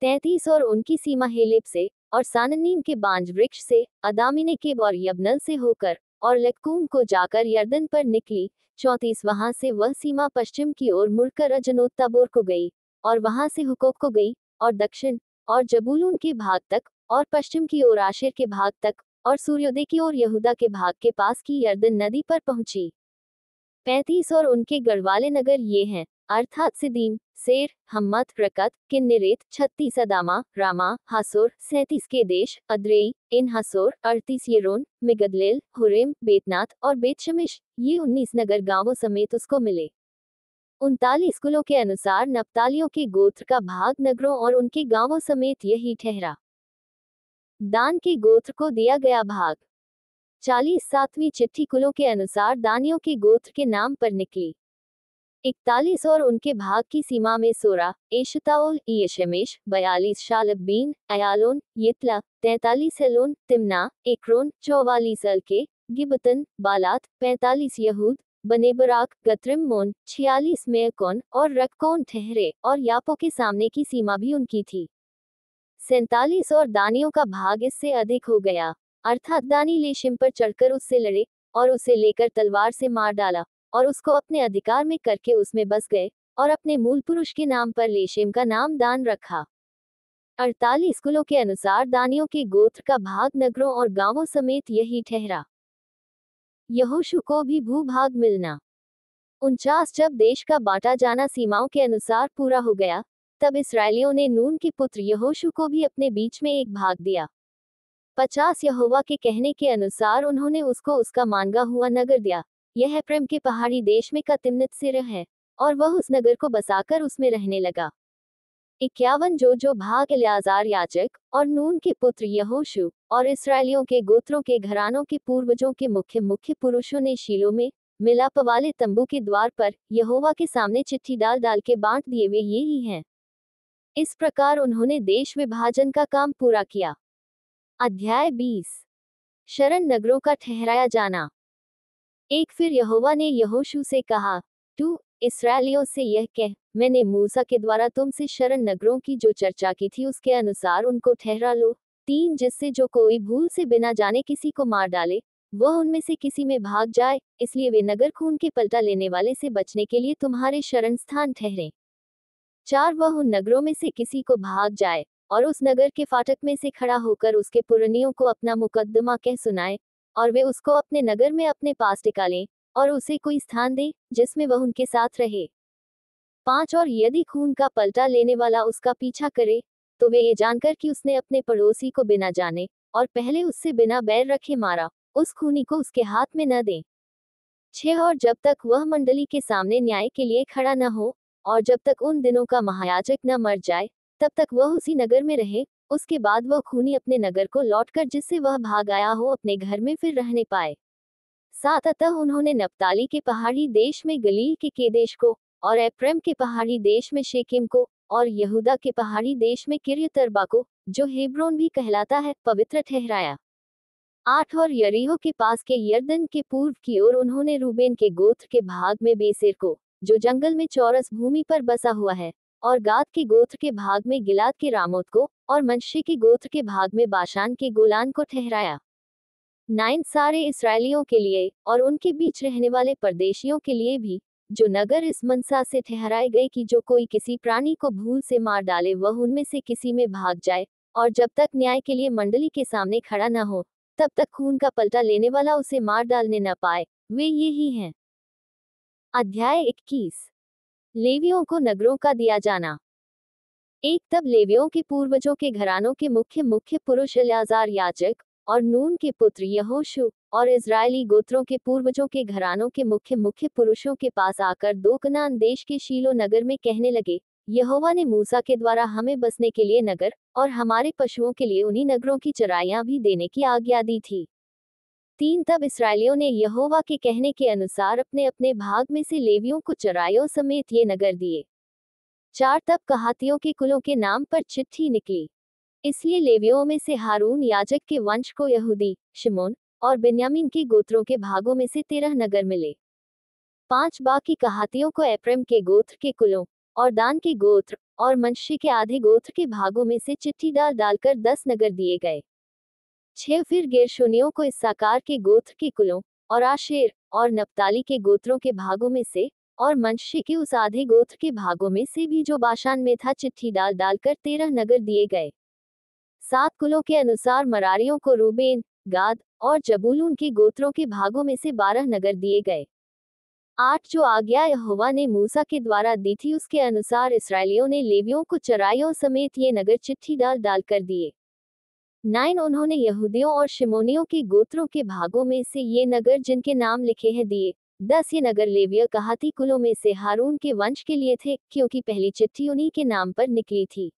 तैतीस और उनकी सीमा हेलेप से और साननीम के बांझ वृक्ष से अदामिने के और यबनल से होकर और लक्कूम को जाकर यर्दन पर निकली चौंतीस वहां से वह सीमा पश्चिम की ओर मुड़कर अजनोत्ताबोर को गई और वहां से हुकोक को गई और दक्षिण और जबुलून के भाग तक और पश्चिम की ओर आशिर के भाग तक और सूर्योदय की ओर यहूदा के भाग के पास की यर्दन नदी पर पहुंची पैंतीस और उनके गढ़वाले नगर ये हैं अर्थात सिदीम सेर हम्मत रकत किन्नरेत छत्तीस अदामा रामा हासुर सैतीस के देश अद्रेई इन हासुर अड़तीस येरोन मिगदलेल हुरेम बेतनाथ और बेतशमिश ये उन्नीस नगर गांवों समेत उसको मिले उनतालीस स्कूलों के अनुसार नपतालियों के गोत्र का भाग नगरों और उनके गांवों समेत यही ठहरा दान के गोत्र को दिया गया भाग चालीस सातवीं चिट्ठी कुलों के अनुसार दानियों के गोत्र के नाम पर निकली इकतालीस और उनके भाग की सीमा में सोरा एशताउल ईशमेश बयालीस शालबीन अयालोन यितला तैतालीस एलोन तिमना एकरोन चौवालीस अलके गिबतन बालात पैंतालीस यहूद बनेबराक गत्रिमोन छियालीस मेयकोन और रक्कोन ठहरे और यापो के सामने की सीमा भी उनकी थी सैतालीस और दानियों का भाग इससे अधिक हो गया अर्थात दानी लेशिम पर चढ़कर उससे लड़े और उसे लेकर तलवार से मार डाला और उसको अपने अधिकार में करके उसमें बस गए और अपने मूल पुरुष के नाम पर लेशिम का नाम दान रखा अड़तालीस कुलों के अनुसार दानियों के गोत्र का भाग नगरों और गांवों समेत यही ठहरा यहोशु को भी भूभाग मिलना उनचास जब देश का बांटा जाना सीमाओं के अनुसार पूरा हो गया तब इसराइलियों ने नून के पुत्र यहोशु को भी अपने बीच में एक भाग दिया पचास यहोवा के कहने के अनुसार उन्होंने उसको उसका मांगा हुआ नगर दिया यह प्रेम के पहाड़ी देश में का तिमनत सिर है और वह उस नगर को बसाकर उसमें रहने लगा इक्यावन जो जो भाग लियाजार याचक और नून के पुत्र यहोशु और इसराइलियों के गोत्रों के घरानों के पूर्वजों के मुख्य मुख्य पुरुषों ने शीलों में मिलाप वाले तंबू के द्वार पर यहोवा के सामने चिट्ठी डाल डाल के बांट दिए हुए ये ही हैं इस प्रकार उन्होंने देश विभाजन का काम पूरा किया अध्याय 20 शरण नगरों का ठहराया जाना एक फिर यहोवा ने यहोशू से कहा तू इसराइलियों से यह कह मैंने मूसा के द्वारा तुमसे शरण नगरों की जो चर्चा की थी उसके अनुसार उनको ठहरा लो तीन जिससे जो कोई भूल से बिना जाने किसी को मार डाले वह उनमें से किसी में भाग जाए इसलिए वे नगर खून के पलटा लेने वाले से बचने के लिए तुम्हारे शरण स्थान ठहरे चार वह उन नगरों में से किसी को भाग जाए और उस नगर के फाटक में से खड़ा होकर उसके पुरनियों को अपना मुकदमा कह सुनाए और वे उसको अपने नगर में अपने पास टिकालें और उसे कोई स्थान दे जिसमें वह उनके साथ रहे पांच और यदि खून का पलटा लेने वाला उसका पीछा करे तो वे ये जानकर कि उसने अपने पड़ोसी को बिना जाने और पहले उससे बिना बैर रखे मारा उस खूनी को उसके हाथ में न दे छह और जब तक वह मंडली के सामने न्याय के लिए खड़ा न हो और जब तक उन दिनों का महायाजक न मर जाए तब तक वह उसी नगर में रहे उसके बाद वह खूनी अपने नगर को लौटकर जिससे वह भाग आया हो अपने घर में फिर रहने पाए साथ अतः उन्होंने नपताली के पहाड़ी देश में गलील के केदेश को और एप्रम के पहाड़ी देश में शेकिम को और यहूदा के पहाड़ी देश में किरियतरबा को जो हेब्रोन भी कहलाता है पवित्र ठहराया आठ और यरीहो के पास के यर्दन के पूर्व की ओर उन्होंने रूबेन के गोत्र के भाग में बेसिर को जो जंगल में चौरस भूमि पर बसा हुआ है और गाद के गोत्र के भाग में गिलाद के रामोत को और मनशे के गोत्र के भाग में बाशान के गोलान को ठहराया नाइन सारे इसराइलियों के लिए और उनके बीच रहने वाले परदेशियों के लिए भी जो नगर इस मनसा से ठहराए गए कि जो कोई किसी प्राणी को भूल से मार डाले वह उनमें से किसी में भाग जाए और जब तक न्याय के लिए मंडली के सामने खड़ा न हो तब तक खून का पलटा लेने वाला उसे मार डालने न पाए वे यही हैं अध्याय इक्कीस लेवियों को नगरों का दिया जाना एक तब लेवियों के पूर्वजों के घरानों के मुख्य मुख्य पुरुष अलियाजार याचक और नून के पुत्र यहोशु और इसराइली गोत्रों के पूर्वजों के घरानों के मुख्य मुख्य पुरुषों के पास आकर दो कनान देश के शीलो नगर में कहने लगे यहोवा ने मूसा के द्वारा हमें बसने के लिए नगर और हमारे पशुओं के लिए उन्हीं नगरों की चराइयां भी देने की आज्ञा दी थी तीन तब इसराइलियों ने यहोवा के कहने के अनुसार अपने अपने भाग में से लेवियों को चरायों समेत ये नगर दिए चार तब कहातियों के कुलों के नाम पर चिट्ठी निकली इसलिए लेवियों में से हारून याजक के वंश को यहूदी शिमोन और बिन्यामिन के गोत्रों के भागों में से तेरह नगर मिले पांच बाकी कहातियों को एप्रेम के गोत्र के कुलों और दान के गोत्र और मनशी के आधे गोत्र के भागों में से चिट्ठी डाल डालकर दस नगर दिए गए छह फिर गेरशोनियों को साकार के गोत्र के कुलों और आशेर और नपताली के गोत्रों के भागों में से और मंशी के उस आधे गोत्र के भागों में से भी जो बाशान में था चिट्ठी डाल डालकर तेरह नगर दिए गए सात कुलों के अनुसार मरारियों को रूबेन गाद और जबूलून के गोत्रों के भागों में से बारह नगर दिए गए आठ जो आज्ञा यहोवा ने मूसा के द्वारा दी थी उसके अनुसार इसराइलियों ने लेवियों को चराइयों समेत ये नगर चिट्ठी डाल डालकर दिए नाइन उन्होंने यहूदियों और शिमोनियों के गोत्रों के भागों में से ये नगर जिनके नाम लिखे हैं दिए दस ये नगर लेवीय कहाती कुलों में से हारून के वंश के लिए थे क्योंकि पहली चिट्ठी उन्हीं के नाम पर निकली थी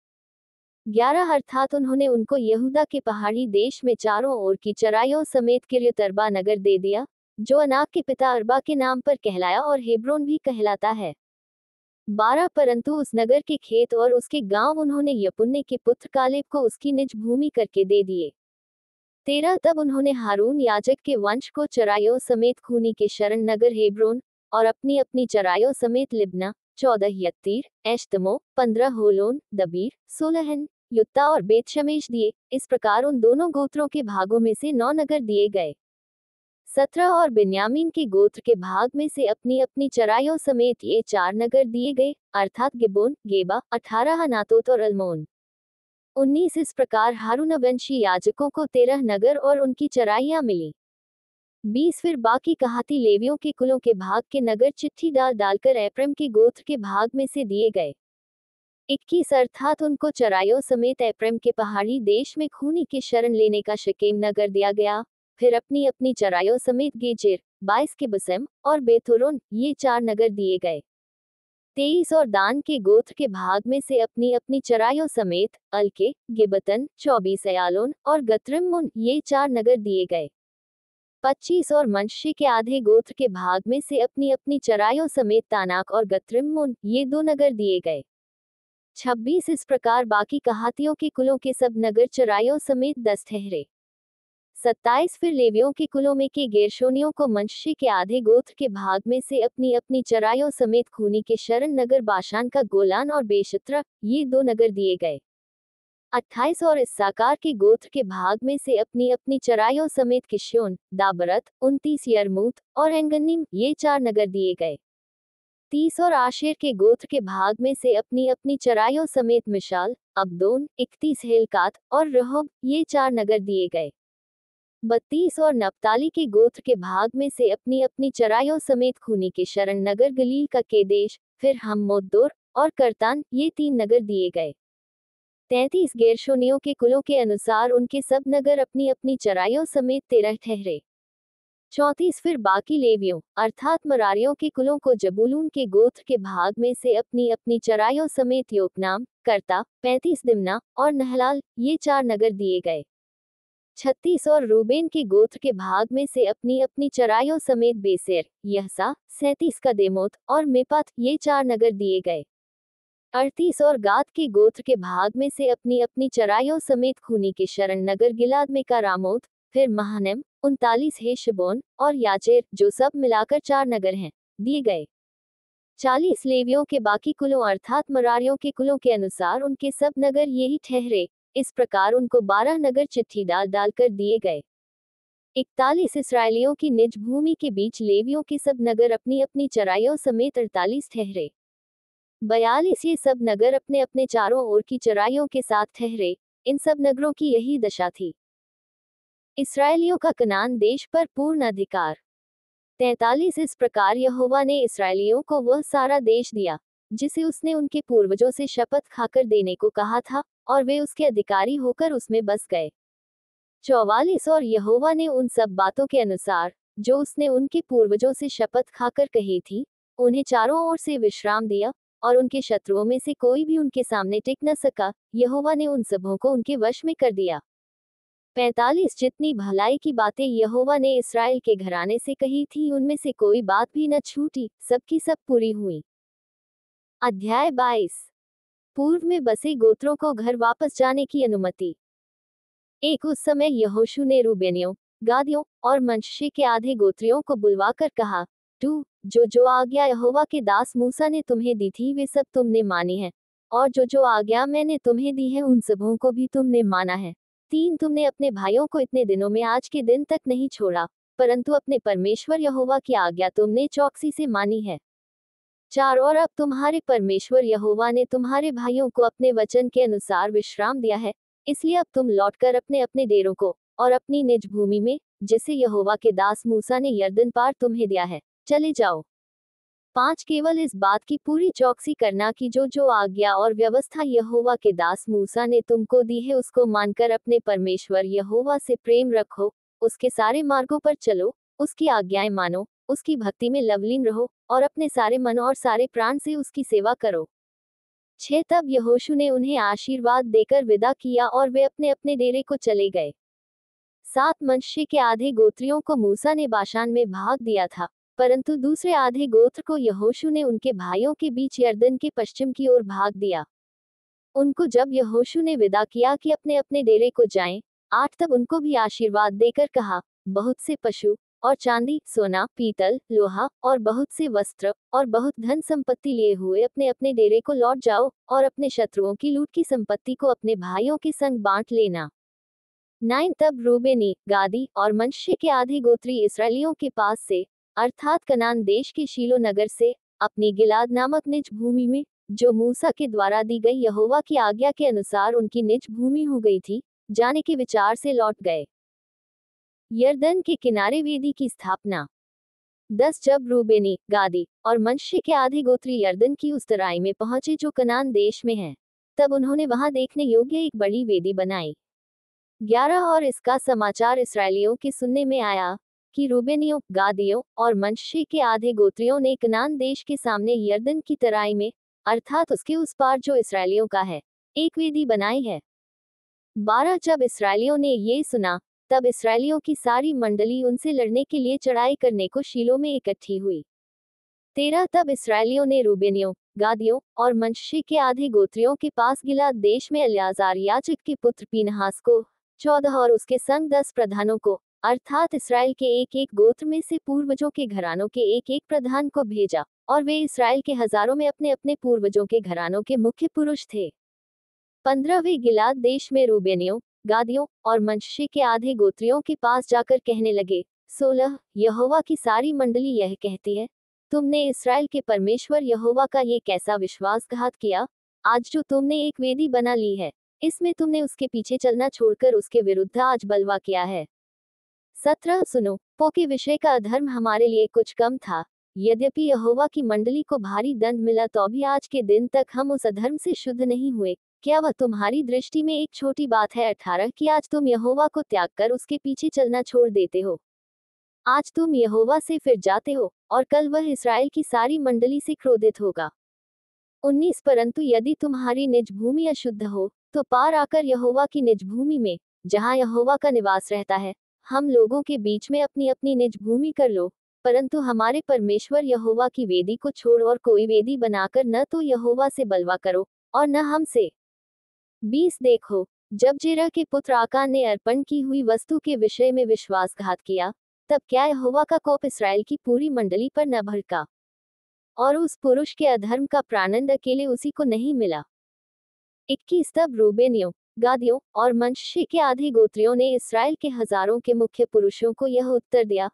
ग्यारह अर्थात उन्होंने उनको यहूदा के पहाड़ी देश में चारों ओर की चराइयों समेत के लिए तरबा नगर दे दिया जो अनाक के पिता अरबा के नाम पर कहलाया और हेब्रोन भी कहलाता है बारह परंतु उस नगर के खेत और उसके गांव उन्होंने यपुन्ने के पुत्र कालेब को उसकी निज भूमि करके दे दिए तेरह तब उन्होंने हारून याजक के वंश को चरायों समेत खूनी के शरण नगर हेब्रोन और अपनी अपनी चरायों समेत लिबना चौदह यत्तीर एश्तमो पंद्रह होलोन दबीर सोलहन युत्ता और बेतशमेश दिए इस प्रकार उन दोनों गोत्रों के भागों में से नौ नगर दिए गए सत्रह और बिन्यामीन के गोत्र के भाग में से अपनी अपनी चराइयों समेत ये चार नगर दिए गए अर्थात गिबोन गेबा अठारह नातोत और अल्मोन उन्नीस इस प्रकार हारूनवंशी याजकों को तेरह नगर और उनकी चराइयाँ मिली बीस फिर बाकी कहाती लेवियों के कुलों के भाग के नगर चिट्ठी डाल डालकर एप्रम के गोत्र के भाग में से दिए गए इक्कीस अर्थात उनको चराइयों समेत एप्रम के पहाड़ी देश में खूनी के शरण लेने का शकेम नगर दिया गया फिर अपनी अपनी चरायों समेत गेजेर बाईस के बसम और बेथुरुन ये चार नगर दिए गए तेईस और दान के गोत्र के भाग में से अपनी अपनी चरायों समेत अलके गिबतन चौबीस अयालोन और गत्रिमुन ये चार नगर दिए गए पच्चीस और मंशी के आधे गोत्र के भाग में से अपनी अपनी चरायों समेत तानाक और गत्रिमुन ये दो नगर दिए गए छब्बीस इस प्रकार बाकी कहातियों के कुलों के सब नगर चरायों समेत दस ठहरे सत्ताईस फिर लेवियों के कुलों में के गैरशोनियों को मंशी के आधे गोत्र के भाग में से अपनी अपनी चराइयों समेत खूनी के शरण नगर बाशान का गोलान और बेशत्र ये दो नगर दिए गए अट्ठाईस और साकार के गोत्र के भाग में से अपनी अपनी चराइयों समेत किश्योन दाबरत उनतीस यरमूत और एंगनिम ये चार नगर दिए गए तीस और आशेर के गोत्र के भाग में से अपनी अपनी चराइयों समेत मिशाल अब्दोन इकतीस हेलकात और रहोब ये चार नगर दिए गए बत्तीस और नपताली के गोत्र के भाग में से अपनी अपनी चरायों समेत खूनी के शरण नगर गलील का केदेश फिर मोदोर और करतान ये तीन नगर दिए गए तैतीस गैरशोनियों के कुलों के अनुसार उनके सब नगर अपनी अपनी चरायों समेत तेरह ठहरे चौंतीस फिर बाकी लेवियों अर्थात मरारियों के कुलों को जबुलून के गोत्र के भाग में से अपनी अपनी चरायों समेत योकनाम करता पैंतीस दिमना और नहलाल ये चार नगर दिए गए छत्तीस और रूबेन के गोत्र के भाग में से अपनी अपनी चराइयों समेत बेसेर यहसा सैतीस का देमोत और मेपात ये चार नगर दिए गए अड़तीस और गात के गोत्र के भाग में से अपनी अपनी चराइयों समेत खूनी के शरण नगर गिलाद में का रामोत फिर महानम उनतालीस है शिबोन और याचेर जो सब मिलाकर चार नगर हैं दिए गए चालीस लेवियों के बाकी कुलों अर्थात मरारियों के कुलों के अनुसार उनके सब नगर यही ठहरे इस प्रकार उनको बारह नगर चिट्ठी डाल डालकर दिए गए इकतालीस इसराइलियों की निज भूमि के बीच लेवियों के सब नगर अपनी अपनी चराइयों समेत अड़तालीस ठहरे बयालीस ये सब नगर अपने अपने चारों ओर की चराइयों के साथ ठहरे इन सब नगरों की यही दशा थी इसराइलियों का कनान देश पर पूर्ण अधिकार तैतालीस इस प्रकार यहोवा ने इसराइलियों को वह सारा देश दिया जिसे उसने उनके पूर्वजों से शपथ खाकर देने को कहा था और वे उसके अधिकारी होकर उसमें बस गए चौवालिस और यहोवा ने उन सब बातों के अनुसार जो उसने उनके पूर्वजों से शपथ खाकर कही थी उन्हें चारों ओर से विश्राम दिया और उनके शत्रुओं में से कोई भी उनके सामने टिक न सका यहोवा ने उन सबों को उनके वश में कर दिया पैंतालीस जितनी भलाई की बातें यहोवा ने इसराइल के घराने से कही थी उनमें से कोई बात भी न छूटी सबकी सब पूरी हुई अध्याय बाईस पूर्व में बसे गोत्रों को घर वापस जाने की अनुमति एक उस समय यहोशु ने रूबेनियों गादियों और मंशे के आधे गोत्रियों को बुलवाकर कहा टू जो जो आज्ञा यहोवा के दास मूसा ने तुम्हें दी थी वे सब तुमने मानी है और जो जो आज्ञा मैंने तुम्हें दी है उन सबों को भी तुमने माना है तीन तुमने अपने भाइयों को इतने दिनों में आज के दिन तक नहीं छोड़ा परंतु अपने परमेश्वर यहोवा की आज्ञा तुमने चौकसी से मानी है चार और अब तुम्हारे परमेश्वर यहोवा ने तुम्हारे भाइयों को अपने वचन के अनुसार विश्राम दिया है इसलिए अब तुम लौटकर अपने अपने डेरों को और अपनी निज भूमि में जिसे यहोवा के दास मूसा ने यर्दन पार तुम्हें दिया है चले जाओ पांच केवल इस बात की पूरी चौकसी करना कि जो जो आज्ञा और व्यवस्था यहोवा के दास मूसा ने तुमको दी है उसको मानकर अपने परमेश्वर यहोवा से प्रेम रखो उसके सारे मार्गों पर चलो उसकी आज्ञाएं मानो उसकी भक्ति में लवलीन रहो और अपने सारे मन और सारे प्राण से उसकी सेवा करो छह तब यहोशु ने उन्हें आशीर्वाद देकर विदा किया और वे अपने अपने डेरे को चले गए सात मनुष्य के आधे गोत्रियों को मूसा ने बाशान में भाग दिया था परंतु दूसरे आधे गोत्र को यहोशु ने उनके भाइयों के बीच यर्दन के पश्चिम की ओर भाग दिया उनको जब यहोशु ने विदा किया कि अपने अपने डेरे को जाएं, आठ तब उनको भी आशीर्वाद देकर कहा बहुत से पशु और चांदी सोना पीतल लोहा और बहुत से वस्त्र और बहुत धन संपत्ति लिए हुए अपने अपने डेरे को लौट जाओ और अपने शत्रुओं की लूट की संपत्ति को अपने भाइयों के संग बांट लेना नाइन तब रूबेनी गादी और मनुष्य के आधे गोत्री इसराइलियों के पास से अर्थात कनान देश के शीलो नगर से अपनी गिलाद नामक निज भूमि में जो मूसा के द्वारा दी गई यहोवा की आज्ञा के अनुसार उनकी निज भूमि हो गई थी जाने के विचार से लौट गए यर्दन के किनारे वेदी की स्थापना दस जब रूबेनी गादी और मनुष्य के आधे गोत्री यर्दन की उस तराई में पहुंचे जो कनान देश में है तब उन्होंने वहां देखने योग्य एक बड़ी वेदी बनाई ग्यारह और इसका समाचार इसराइलियों के सुनने में आया कि रूबेनियों गादियों और मनुष्य के आधे गोत्रियों ने कनान देश के सामने यर्दन की तराई में अर्थात उसके उस पार जो इसराइलियों का है एक वेदी बनाई है बारह जब इसराइलियों ने ये सुना तब इसराइलियों की सारी मंडली उनसे लड़ने के लिए चढ़ाई करने को शीलों में इकट्ठी हुई तेरह तब इसराइलियों ने रूबेनियों गादियों और मंशे के आधे गोत्रियों के पास गिला देश में अलियाजार याचिक के पुत्र पिनहास को चौदह और उसके संग दस प्रधानों को अर्थात इसराइल के एक एक गोत्र में से पूर्वजों के घरानों के एक एक प्रधान को भेजा और वे इसराइल के हजारों में अपने अपने पूर्वजों के घरानों के मुख्य पुरुष थे पंद्रहवें गिलाद देश में रूबेनियों गादियों और मंशी के आधे गोत्रियों के पास जाकर कहने लगे सोलह यहोवा की सारी मंडली यह कहती है तुमने इसराइल के परमेश्वर यहोवा का ये कैसा विश्वासघात किया आज जो तुमने एक वेदी बना ली है इसमें तुमने उसके पीछे चलना छोड़कर उसके विरुद्ध आज बलवा किया है सत्रह सुनो पो के विषय का अधर्म हमारे लिए कुछ कम था यद्यपि यहोवा की मंडली को भारी दंड मिला तो भी आज के दिन तक हम उस अधर्म से शुद्ध नहीं हुए क्या वह तुम्हारी दृष्टि में एक छोटी बात है अठारह कि आज तुम यहोवा को त्याग कर उसके पीछे चलना छोड़ देते हो आज तुम यहोवा से फिर जाते हो और कल वह इसराइल की सारी मंडली से क्रोधित होगा उन्नीस परंतु यदि तुम्हारी निज भूमि अशुद्ध हो तो पार आकर यहोवा की निज भूमि में जहाँ यहोवा का निवास रहता है हम लोगों के बीच में अपनी अपनी निज भूमि कर लो परंतु हमारे परमेश्वर यहोवा की वेदी को छोड़ और कोई वेदी बनाकर न तो यहोवा से बलवा करो और न हमसे बीस देखो जब जेरा के पुत्र आकान ने अर्पण की हुई वस्तु के विषय में विश्वासघात किया तब क्या यहोवा का कोप इसराइल की पूरी मंडली पर न भड़का और उस पुरुष के अधर्म का प्रानंद अकेले उसी को नहीं मिला इक्कीस तब रूबेनियों गादियों और मंशे के आधे गोत्रियों ने इसराइल के हजारों के मुख्य पुरुषों को यह उत्तर दिया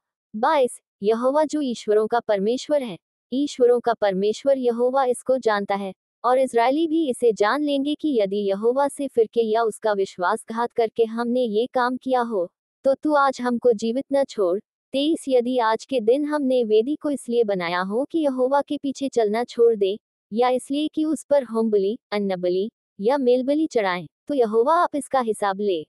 बाईस यहोवा जो ईश्वरों का परमेश्वर है ईश्वरों का परमेश्वर यहोवा इसको जानता है और इसराइली भी इसे जान लेंगे कि यदि यहोवा से फिरके या उसका विश्वासघात करके हमने ये काम किया हो तो तू आज हमको जीवित न छोड़ तेईस यदि आज के दिन हमने वेदी को इसलिए बनाया हो कि यहोवा के पीछे चलना छोड़ दे या इसलिए कि उस पर होमबली अन्नबली या मेलबली चढ़ाए तो यहोवा आप इसका हिसाब ले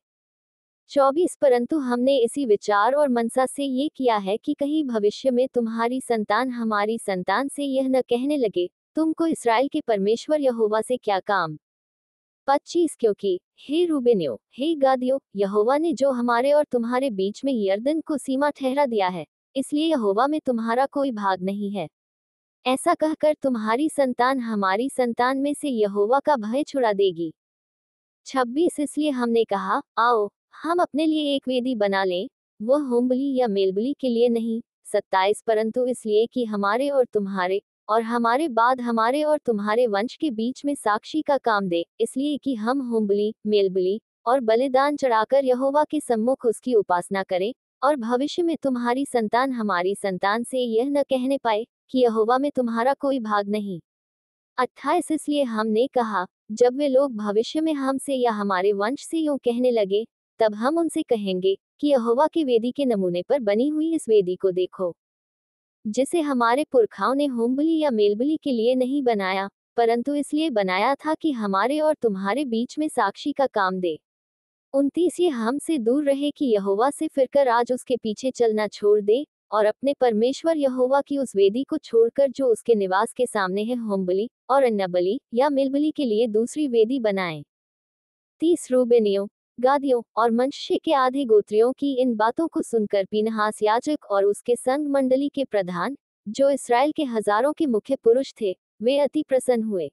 चौबीस परंतु हमने इसी विचार और मनसा से ये किया है कि कहीं भविष्य में तुम्हारी संतान हमारी संतान से यह न कहने लगे तुमको इसराइल के परमेश्वर यहोवा से क्या काम पच्चीस क्योंकि हे रूबेन्यो हे गादियो यहोवा ने जो हमारे और तुम्हारे बीच में यर्दन को सीमा ठहरा दिया है इसलिए यहोवा में तुम्हारा कोई भाग नहीं है ऐसा कहकर तुम्हारी संतान हमारी संतान में से यहोवा का भय छुड़ा देगी छब्बीस इसलिए हमने कहा आओ हम अपने लिए एक वेदी बना लें वह होमबली या मेलबली के लिए नहीं सत्ताईस परंतु इसलिए कि हमारे और तुम्हारे और हमारे बाद हमारे और तुम्हारे वंश के बीच में साक्षी का काम दे इसलिए कि हम होमबली मेलबली और बलिदान चढ़ाकर यहोवा के सम्मुख उसकी उपासना करें और भविष्य में तुम्हारी संतान हमारी संतान से यह न कहने पाए कि यहोवा में तुम्हारा कोई भाग नहीं अट्ठाईस इसलिए हमने कहा जब वे लोग भविष्य में हमसे या हमारे वंश से यूं कहने लगे तब हम उनसे कहेंगे कि यहोवा की वेदी के नमूने पर बनी हुई इस वेदी को देखो जिसे हमारे पुरखाओं ने होमबली या मेलबली के लिए नहीं बनाया परंतु इसलिए बनाया था कि हमारे और तुम्हारे बीच में साक्षी का काम दे उनतीस ये से दूर रहे कि यहोवा से फिरकर आज उसके पीछे चलना छोड़ दे और अपने परमेश्वर यहोवा की उस वेदी को छोड़कर जो उसके निवास के सामने है होमबली और अन्नबली या मिलबली के लिए दूसरी वेदी बनाए तीस रूबेनियों गादियों और मंशे के आधे गोत्रियों की इन बातों को सुनकर पिनहास याचक और उसके संग मंडली के प्रधान जो इसराइल के हजारों के मुख्य पुरुष थे वे अति प्रसन्न हुए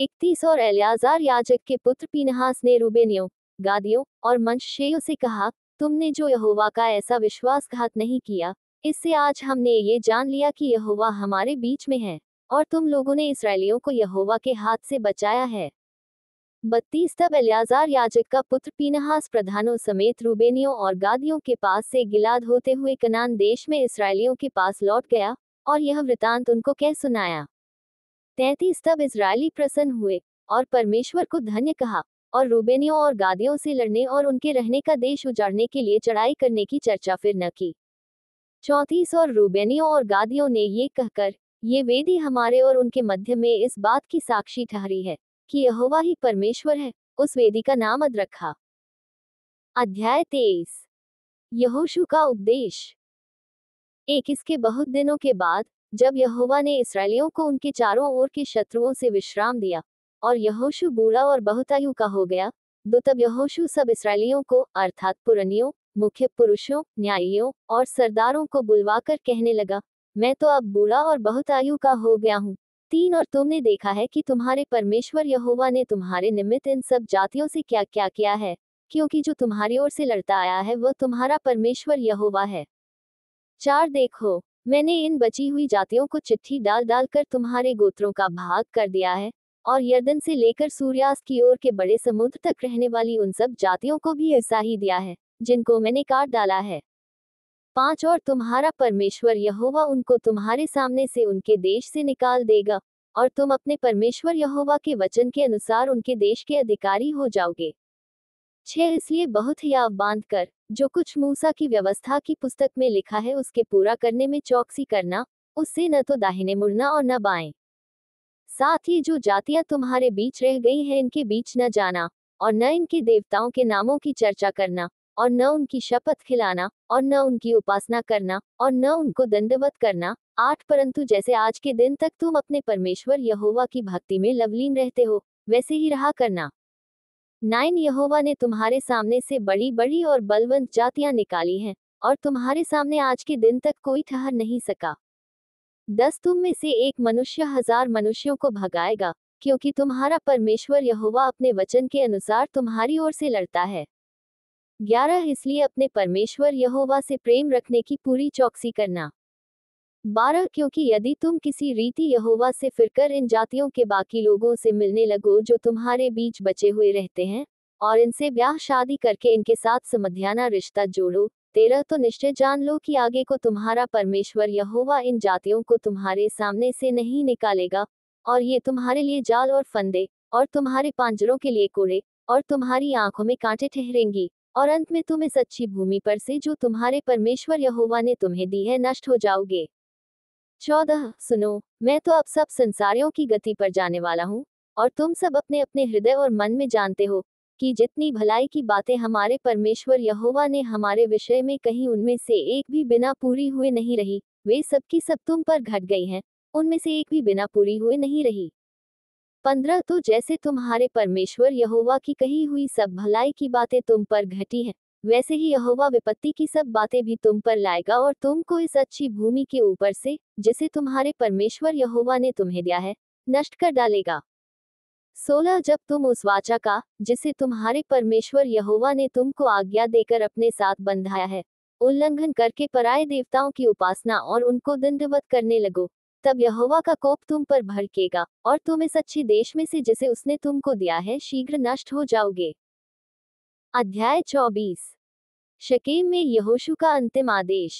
इकतीस और एलियाजार याजक के पुत्र पीनहास ने रूबेनियों गादियों और मंशेयों से कहा तुमने जो यहोवा का ऐसा विश्वासघात नहीं किया इससे आज हमने ये जान लिया कि यहोवा हमारे बीच में है और तुम लोगों ने इसराइलियों को यहोवा के हाथ से बचाया है बत्तीस तब एलियाजार याजक का पुत्र पीनहास प्रधानों समेत रूबेनियों और गादियों के पास से गिलाद होते हुए कनान देश में इसराइलियों के पास लौट गया और यह वृतांत उनको कह सुनाया तैतीस तब इसराइली प्रसन्न हुए और परमेश्वर को धन्य कहा और रूबेनियों और गादियों से लड़ने और उनके रहने का देश उजाड़ने के लिए चढ़ाई करने की चर्चा फिर न की चौंतीस और रूबेनियों और गादियों ने ये कहकर ये वेदी हमारे और उनके मध्य में इस बात की साक्षी ठहरी है कि यहोवा ही परमेश्वर है उस वेदी का नाम अद रखा अध्याय तेईस यहोशु का उपदेश एक इसके बहुत दिनों के बाद जब यहोवा ने इसराइलियों को उनके चारों ओर के शत्रुओं से विश्राम दिया और यहोशु बूढ़ा और बहुतायु का हो गया तो तब यहोशु सब इसराइलियों को अर्थात पुरनियों मुख्य पुरुषों न्यायियों और सरदारों को बुलवाकर कहने लगा मैं तो अब बूढ़ा और बहुत आयु का हो गया हूँ तीन और तुमने देखा है कि तुम्हारे परमेश्वर यहोवा ने तुम्हारे निमित्त इन सब जातियों से क्या क्या किया है क्योंकि जो तुम्हारी ओर से लड़ता आया है वह तुम्हारा परमेश्वर यहोवा है चार देखो मैंने इन बची हुई जातियों को चिट्ठी डाल डाल कर तुम्हारे गोत्रों का भाग कर दिया है और यर्दन से लेकर सूर्यास्त की ओर के बड़े समुद्र तक रहने वाली उन सब जातियों को भी ऐसा ही दिया है जिनको मैंने काट डाला है पांच और तुम्हारा परमेश्वर यहोवा उनको तुम्हारे सामने से उनके देश से निकाल देगा और तुम अपने परमेश्वर यहोवा के वचन के अनुसार उनके देश के अधिकारी हो जाओगे छह इसलिए बहुत ही आव बांध कर जो कुछ मूसा की व्यवस्था की पुस्तक में लिखा है उसके पूरा करने में चौकसी करना उससे न तो दाहिने मुड़ना और न बाएं साथ ही जो जातियां तुम्हारे बीच रह गई हैं इनके बीच न जाना और न इनके देवताओं के नामों की चर्चा करना और न उनकी शपथ खिलाना और न उनकी उपासना करना और न उनको दंडवत करना आठ परंतु जैसे आज के दिन तक तुम अपने परमेश्वर यहोवा की भक्ति में लवलीन रहते हो वैसे ही रहा करना नाइन यहोवा ने तुम्हारे सामने से बड़ी बड़ी और बलवंत जातियां निकाली हैं और तुम्हारे सामने आज के दिन तक कोई ठहर नहीं सका दस तुम में से एक मनुष्य हजार मनुष्यों को भगाएगा क्योंकि तुम्हारा परमेश्वर यहोवा अपने वचन के अनुसार तुम्हारी ओर से लड़ता है ग्यारह इसलिए अपने परमेश्वर यहोवा से प्रेम रखने की पूरी चौकसी करना बारह क्योंकि यदि तुम किसी रीति यहोवा से फिरकर इन जातियों के बाकी लोगों से मिलने लगो जो तुम्हारे बीच बचे हुए रहते हैं और इनसे ब्याह शादी करके इनके साथ समध्याना रिश्ता जोड़ो तेरह तो निश्चय जान लो कि आगे को तुम्हारा परमेश्वर यहोवा इन जातियों को तुम्हारे सामने से नहीं निकालेगा और ये तुम्हारे लिए जाल और फंदे और तुम्हारे पांजरों के लिए कोड़े और तुम्हारी आंखों में कांटे ठहरेंगी और अंत में तुम इस अच्छी भूमि पर से जो तुम्हारे परमेश्वर यहोवा ने तुम्हें दी है नष्ट हो जाओगे चौदह सुनो मैं तो अब सब संसारियों की गति पर जाने वाला हूँ और तुम सब अपने अपने हृदय और मन में जानते हो कि जितनी भलाई की बातें हमारे परमेश्वर यहोवा ने हमारे विषय में कहीं उनमें से एक भी बिना पूरी हुए नहीं रही वे सबकी सब तुम पर घट गई हैं उनमें से एक भी बिना पूरी हुए नहीं रही पंद्रह तो जैसे तुम्हारे परमेश्वर यहोवा की कही हुई सब भलाई की बातें तुम पर घटी हैं वैसे ही यहोवा विपत्ति की सब बातें भी तुम पर लाएगा और तुमको इस अच्छी भूमि के ऊपर से जिसे तुम्हारे परमेश्वर यहोवा ने तुम्हें दिया है नष्ट कर डालेगा सोलह जब तुम उस वाचा का जिसे तुम्हारे परमेश्वर यहोवा ने तुमको आज्ञा देकर अपने साथ बंधाया है उल्लंघन करके पराये देवताओं की उपासना और उनको दंडवत करने लगो तब यहोवा का कोप तुम पर भड़केगा और तुम इस अच्छे देश में से जिसे उसने तुमको दिया है शीघ्र नष्ट हो जाओगे अध्याय 24 शकेम में यहोशु का अंतिम आदेश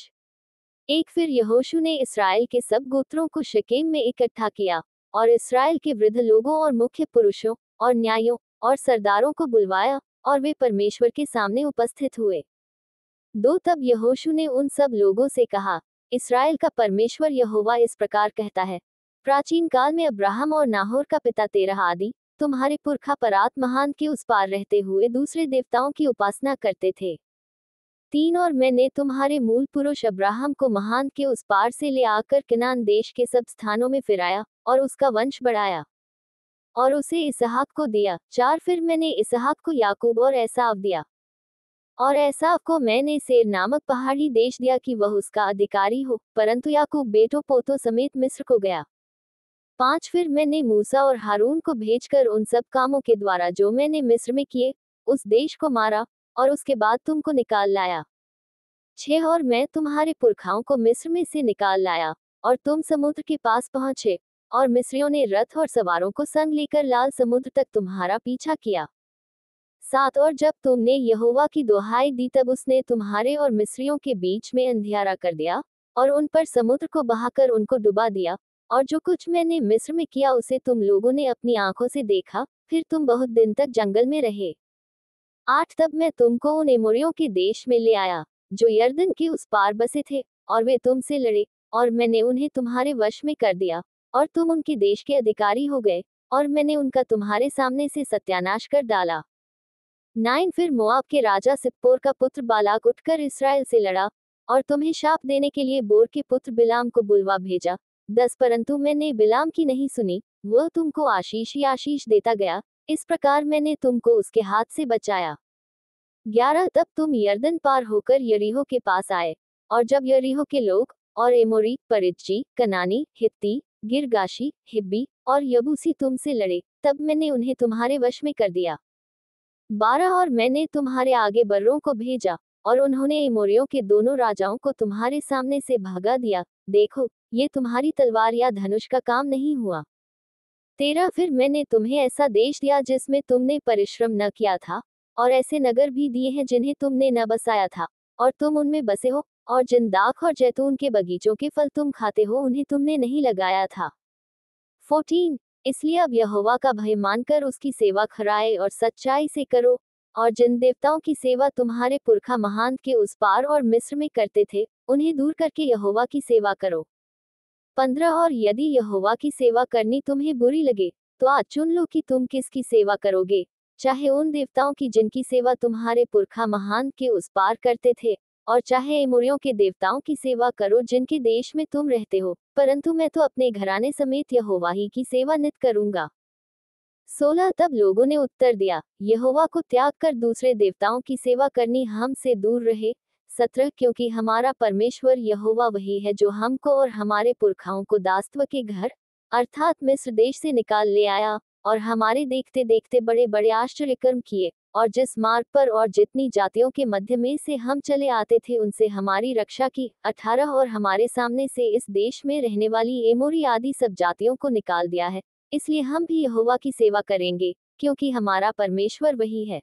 एक फिर यहोशु ने इसराइल के सब गोत्रों को शकेम में इकट्ठा किया और इसराइल के वृद्ध लोगों और मुख्य पुरुषों और न्यायों और सरदारों को बुलवाया और वे परमेश्वर के सामने उपस्थित हुए दो तब यहोशु ने उन सब लोगों से कहा इसराइल का परमेश्वर यहोवा इस प्रकार कहता है प्राचीन काल में अब्राहम और नाहोर का पिता तेरह आदि तुम्हारे पुरखा परात महान के उस पार रहते हुए दूसरे देवताओं की उपासना करते थे तीन और मैंने तुम्हारे मूल पुरुष अब्राहम को महान के उस पार से ले आकर किनान देश के सब स्थानों में फिराया और उसका वंश बढ़ाया और उसे इसहाक को दिया चार फिर मैंने इसहाक को याकूब और ऐसा दिया और ऐसा को मैंने सेर नामक पहाड़ी देश दिया कि वह उसका अधिकारी हो परंतु याकूब बेटो पोतो समेत मिस्र को गया पांच फिर मैंने मूसा और हारून को भेजकर उन सब कामों के द्वारा जो मैंने मिस्र में किए उस देश को मारा और उसके बाद तुमको निकाल लाया छह और मैं तुम्हारे पुरखाओं को मिस्र में से निकाल लाया और तुम समुद्र के पास पहुंचे और मिस्रियों ने रथ और सवारों को संग लेकर लाल समुद्र तक तुम्हारा पीछा किया सात और जब तुमने यहोवा की दुहाई दी तब उसने तुम्हारे और मिस्रियों के बीच में अंधियारा कर दिया और उन पर समुद्र को बहाकर उनको डुबा दिया और जो कुछ मैंने मिस्र में किया उसे तुम लोगों ने अपनी आंखों से देखा फिर तुम बहुत दिन तक जंगल में रहे आठ तब मैं तुमको उन एमोरियों के देश में ले आया जो यर्दन के उस पार बसे थे और वे तुमसे लड़े और मैंने उन्हें तुम्हारे वश में कर दिया और तुम उनके देश के अधिकारी हो गए और मैंने उनका तुम्हारे सामने से सत्यानाश कर डाला नाइन फिर मोआब के राजा सिप्पोर का पुत्र बालाक उठकर इसराइल से लड़ा और तुम्हें शाप देने के लिए बोर के पुत्र बिलाम को बुलवा भेजा दस परंतु मैंने बिलाम की नहीं सुनी वह तुमको आशीष ही आशीष देता गया इस प्रकार मैंने तुमको उसके हाथ से बचाया ग्यारह तब तुम यर्दन पार होकर यरीहो के पास आए और जब यरीहो के लोग और एमोरी परिजी कनानी हित्ती गिरगाशी हिब्बी और यबूसी तुमसे लड़े तब मैंने उन्हें तुम्हारे वश में कर दिया बारह और मैंने तुम्हारे आगे बर्रों को भेजा और उन्होंने इमोरियो के दोनों राजाओं को तुम्हारे सामने से भागा दिया देखो ये तुम्हारी तलवार या धनुष का काम नहीं हुआ तेरा फिर मैंने तुम्हें ऐसा देश दिया जिसमें तुमने परिश्रम न किया था और ऐसे नगर भी दिए हैं जिन्हें तुमने न बसाया था और तुम उनमें बसे हो और जिन दाख और जैतून के बगीचों के फल तुम खाते हो उन्हें तुमने नहीं लगाया था फोर्टीन इसलिए अब यहोवा का भय मानकर उसकी सेवा खराए और सच्चाई से करो और जिन देवताओं की सेवा तुम्हारे पुरखा महान के उस पार और मिस्र में करते थे उन्हें दूर करके यहोवा की सेवा करो पंद्रह और यदि यहोवा की सेवा करनी तुम्हें बुरी लगे तो आज चुन लो कि तुम किसकी सेवा करोगे चाहे उन देवताओं की जिनकी सेवा तुम्हारे पुरखा महान के उस पार करते थे और चाहे इमुरियों के देवताओं की सेवा करो जिनके देश में तुम रहते हो परंतु मैं तो अपने घराने समेत यहोवा ही की सेवा नित करूंगा सोलह तब लोगों ने उत्तर दिया यहोवा को त्याग कर दूसरे देवताओं की सेवा करनी हमसे दूर रहे सत्रह क्योंकि हमारा परमेश्वर यहोवा वही है जो हमको और हमारे पुरखाओं को दास्तव के घर अर्थात मिस्र देश से निकाल ले आया और हमारे देखते देखते बड़े बड़े आश्चर्य कर्म किए और जिस मार्ग पर और जितनी जातियों के मध्य में से हम चले आते थे उनसे हमारी रक्षा की अठारह और हमारे सामने से इस देश में रहने वाली एमोरी आदि सब जातियों को निकाल दिया है इसलिए हम भी यहोवा की सेवा करेंगे क्योंकि हमारा परमेश्वर वही है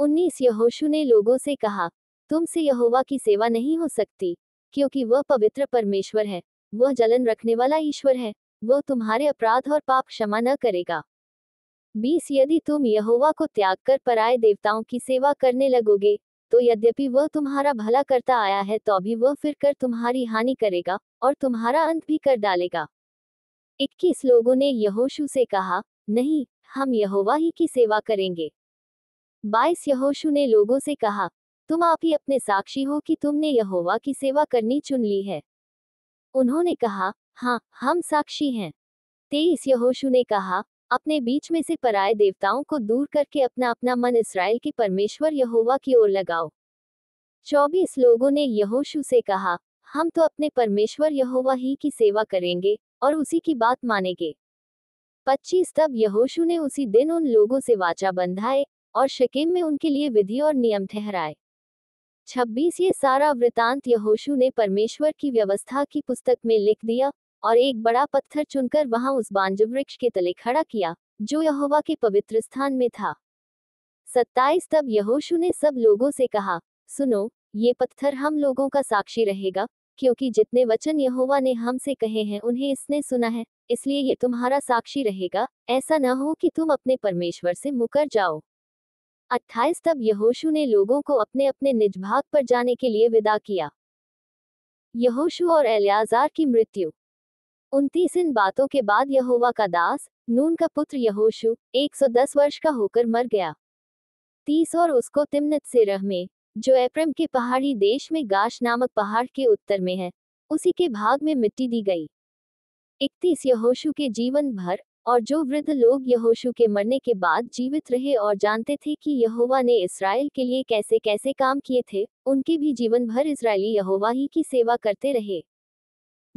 उन्नीस यहोशु ने लोगों से कहा तुमसे यहोवा की सेवा नहीं हो सकती क्योंकि वह पवित्र परमेश्वर है वह जलन रखने वाला ईश्वर है वह तुम्हारे अपराध और पाप क्षमा न करेगा बीस यदि तुम यहोवा को त्याग कर पराए देवताओं की सेवा करने लगोगे तो यद्यपि वह तुम्हारा भला करता आया है तो भी वह फिर कर तुम्हारी हानि करेगा और तुम्हारा अंत भी कर डालेगा इक्कीस लोगों ने यहोशु से कहा नहीं हम यहोवा ही की सेवा करेंगे बाईस यहोशु ने लोगों से कहा तुम आप ही अपने साक्षी हो कि तुमने यहोवा की सेवा करनी चुन ली है उन्होंने कहा हाँ हम साक्षी हैं तेईस यहोशु ने कहा अपने बीच में से पराये देवताओं को दूर करके अपना अपना मन इसराइल के परमेश्वर यहोवा की ओर लगाओ चौबीस लोगों ने यहोशु से कहा हम तो अपने परमेश्वर यहोवा ही की सेवा करेंगे और उसी की बात मानेंगे पच्चीस तब यहोशु ने उसी दिन उन लोगों से वाचा बंधाए और शकेम में उनके लिए विधि और नियम ठहराए छब्बीस ये सारा वृतांत यहोशु ने परमेश्वर की व्यवस्था की पुस्तक में लिख दिया और एक बड़ा पत्थर चुनकर वहां उस बांज वृक्ष के तले खड़ा किया जो यहोवा के पवित्र स्थान में था सत्ताईस तब यहोशु ने सब लोगों से कहा सुनो ये पत्थर हम लोगों का साक्षी रहेगा क्योंकि जितने वचन यहोवा ने हमसे कहे हैं उन्हें इसने सुना है इसलिए ये तुम्हारा साक्षी रहेगा ऐसा न हो कि तुम अपने परमेश्वर से मुकर जाओ अट्ठाईस तब यहोशु ने लोगों को अपने अपने निज भाग पर जाने के लिए विदा किया यहोशु और एलियाजार की मृत्यु उनतीस इन बातों के बाद यहोवा का दास नून का पुत्र यहोशु 110 वर्ष का होकर मर गया तीस और उसको तिमनत से रह में जो एप्रम के पहाड़ी देश में गाश नामक पहाड़ के उत्तर में है उसी के भाग में मिट्टी दी गई इकतीस यहोशु के जीवन भर और जो वृद्ध लोग यहोशु के मरने के बाद जीवित रहे और जानते थे कि यहोवा ने इसराइल के लिए कैसे कैसे काम किए थे उनके भी जीवन भर इसराइली यहोवा ही की सेवा करते रहे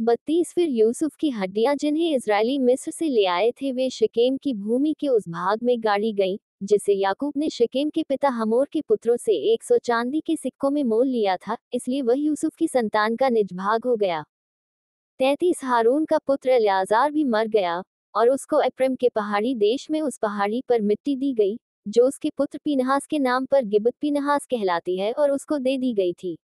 बत्तीस फिर यूसुफ की हड्डियां जिन्हें इसराइली मिस्र से ले आए थे वे शिकेम की भूमि के उस भाग में गाड़ी गईं, जिसे याकूब ने शिकेम के पिता हमोर के पुत्रों से एक सौ चांदी के सिक्कों में मोल लिया था इसलिए वह यूसुफ की संतान का निज भाग हो गया तैतीस हारून का पुत्र अलियाजार भी मर गया और उसको अप्रम के पहाड़ी देश में उस पहाड़ी पर मिट्टी दी गई जो उसके पुत्र पिनहास के नाम पर गिबत पिनहास कहलाती है और उसको दे दी गई थी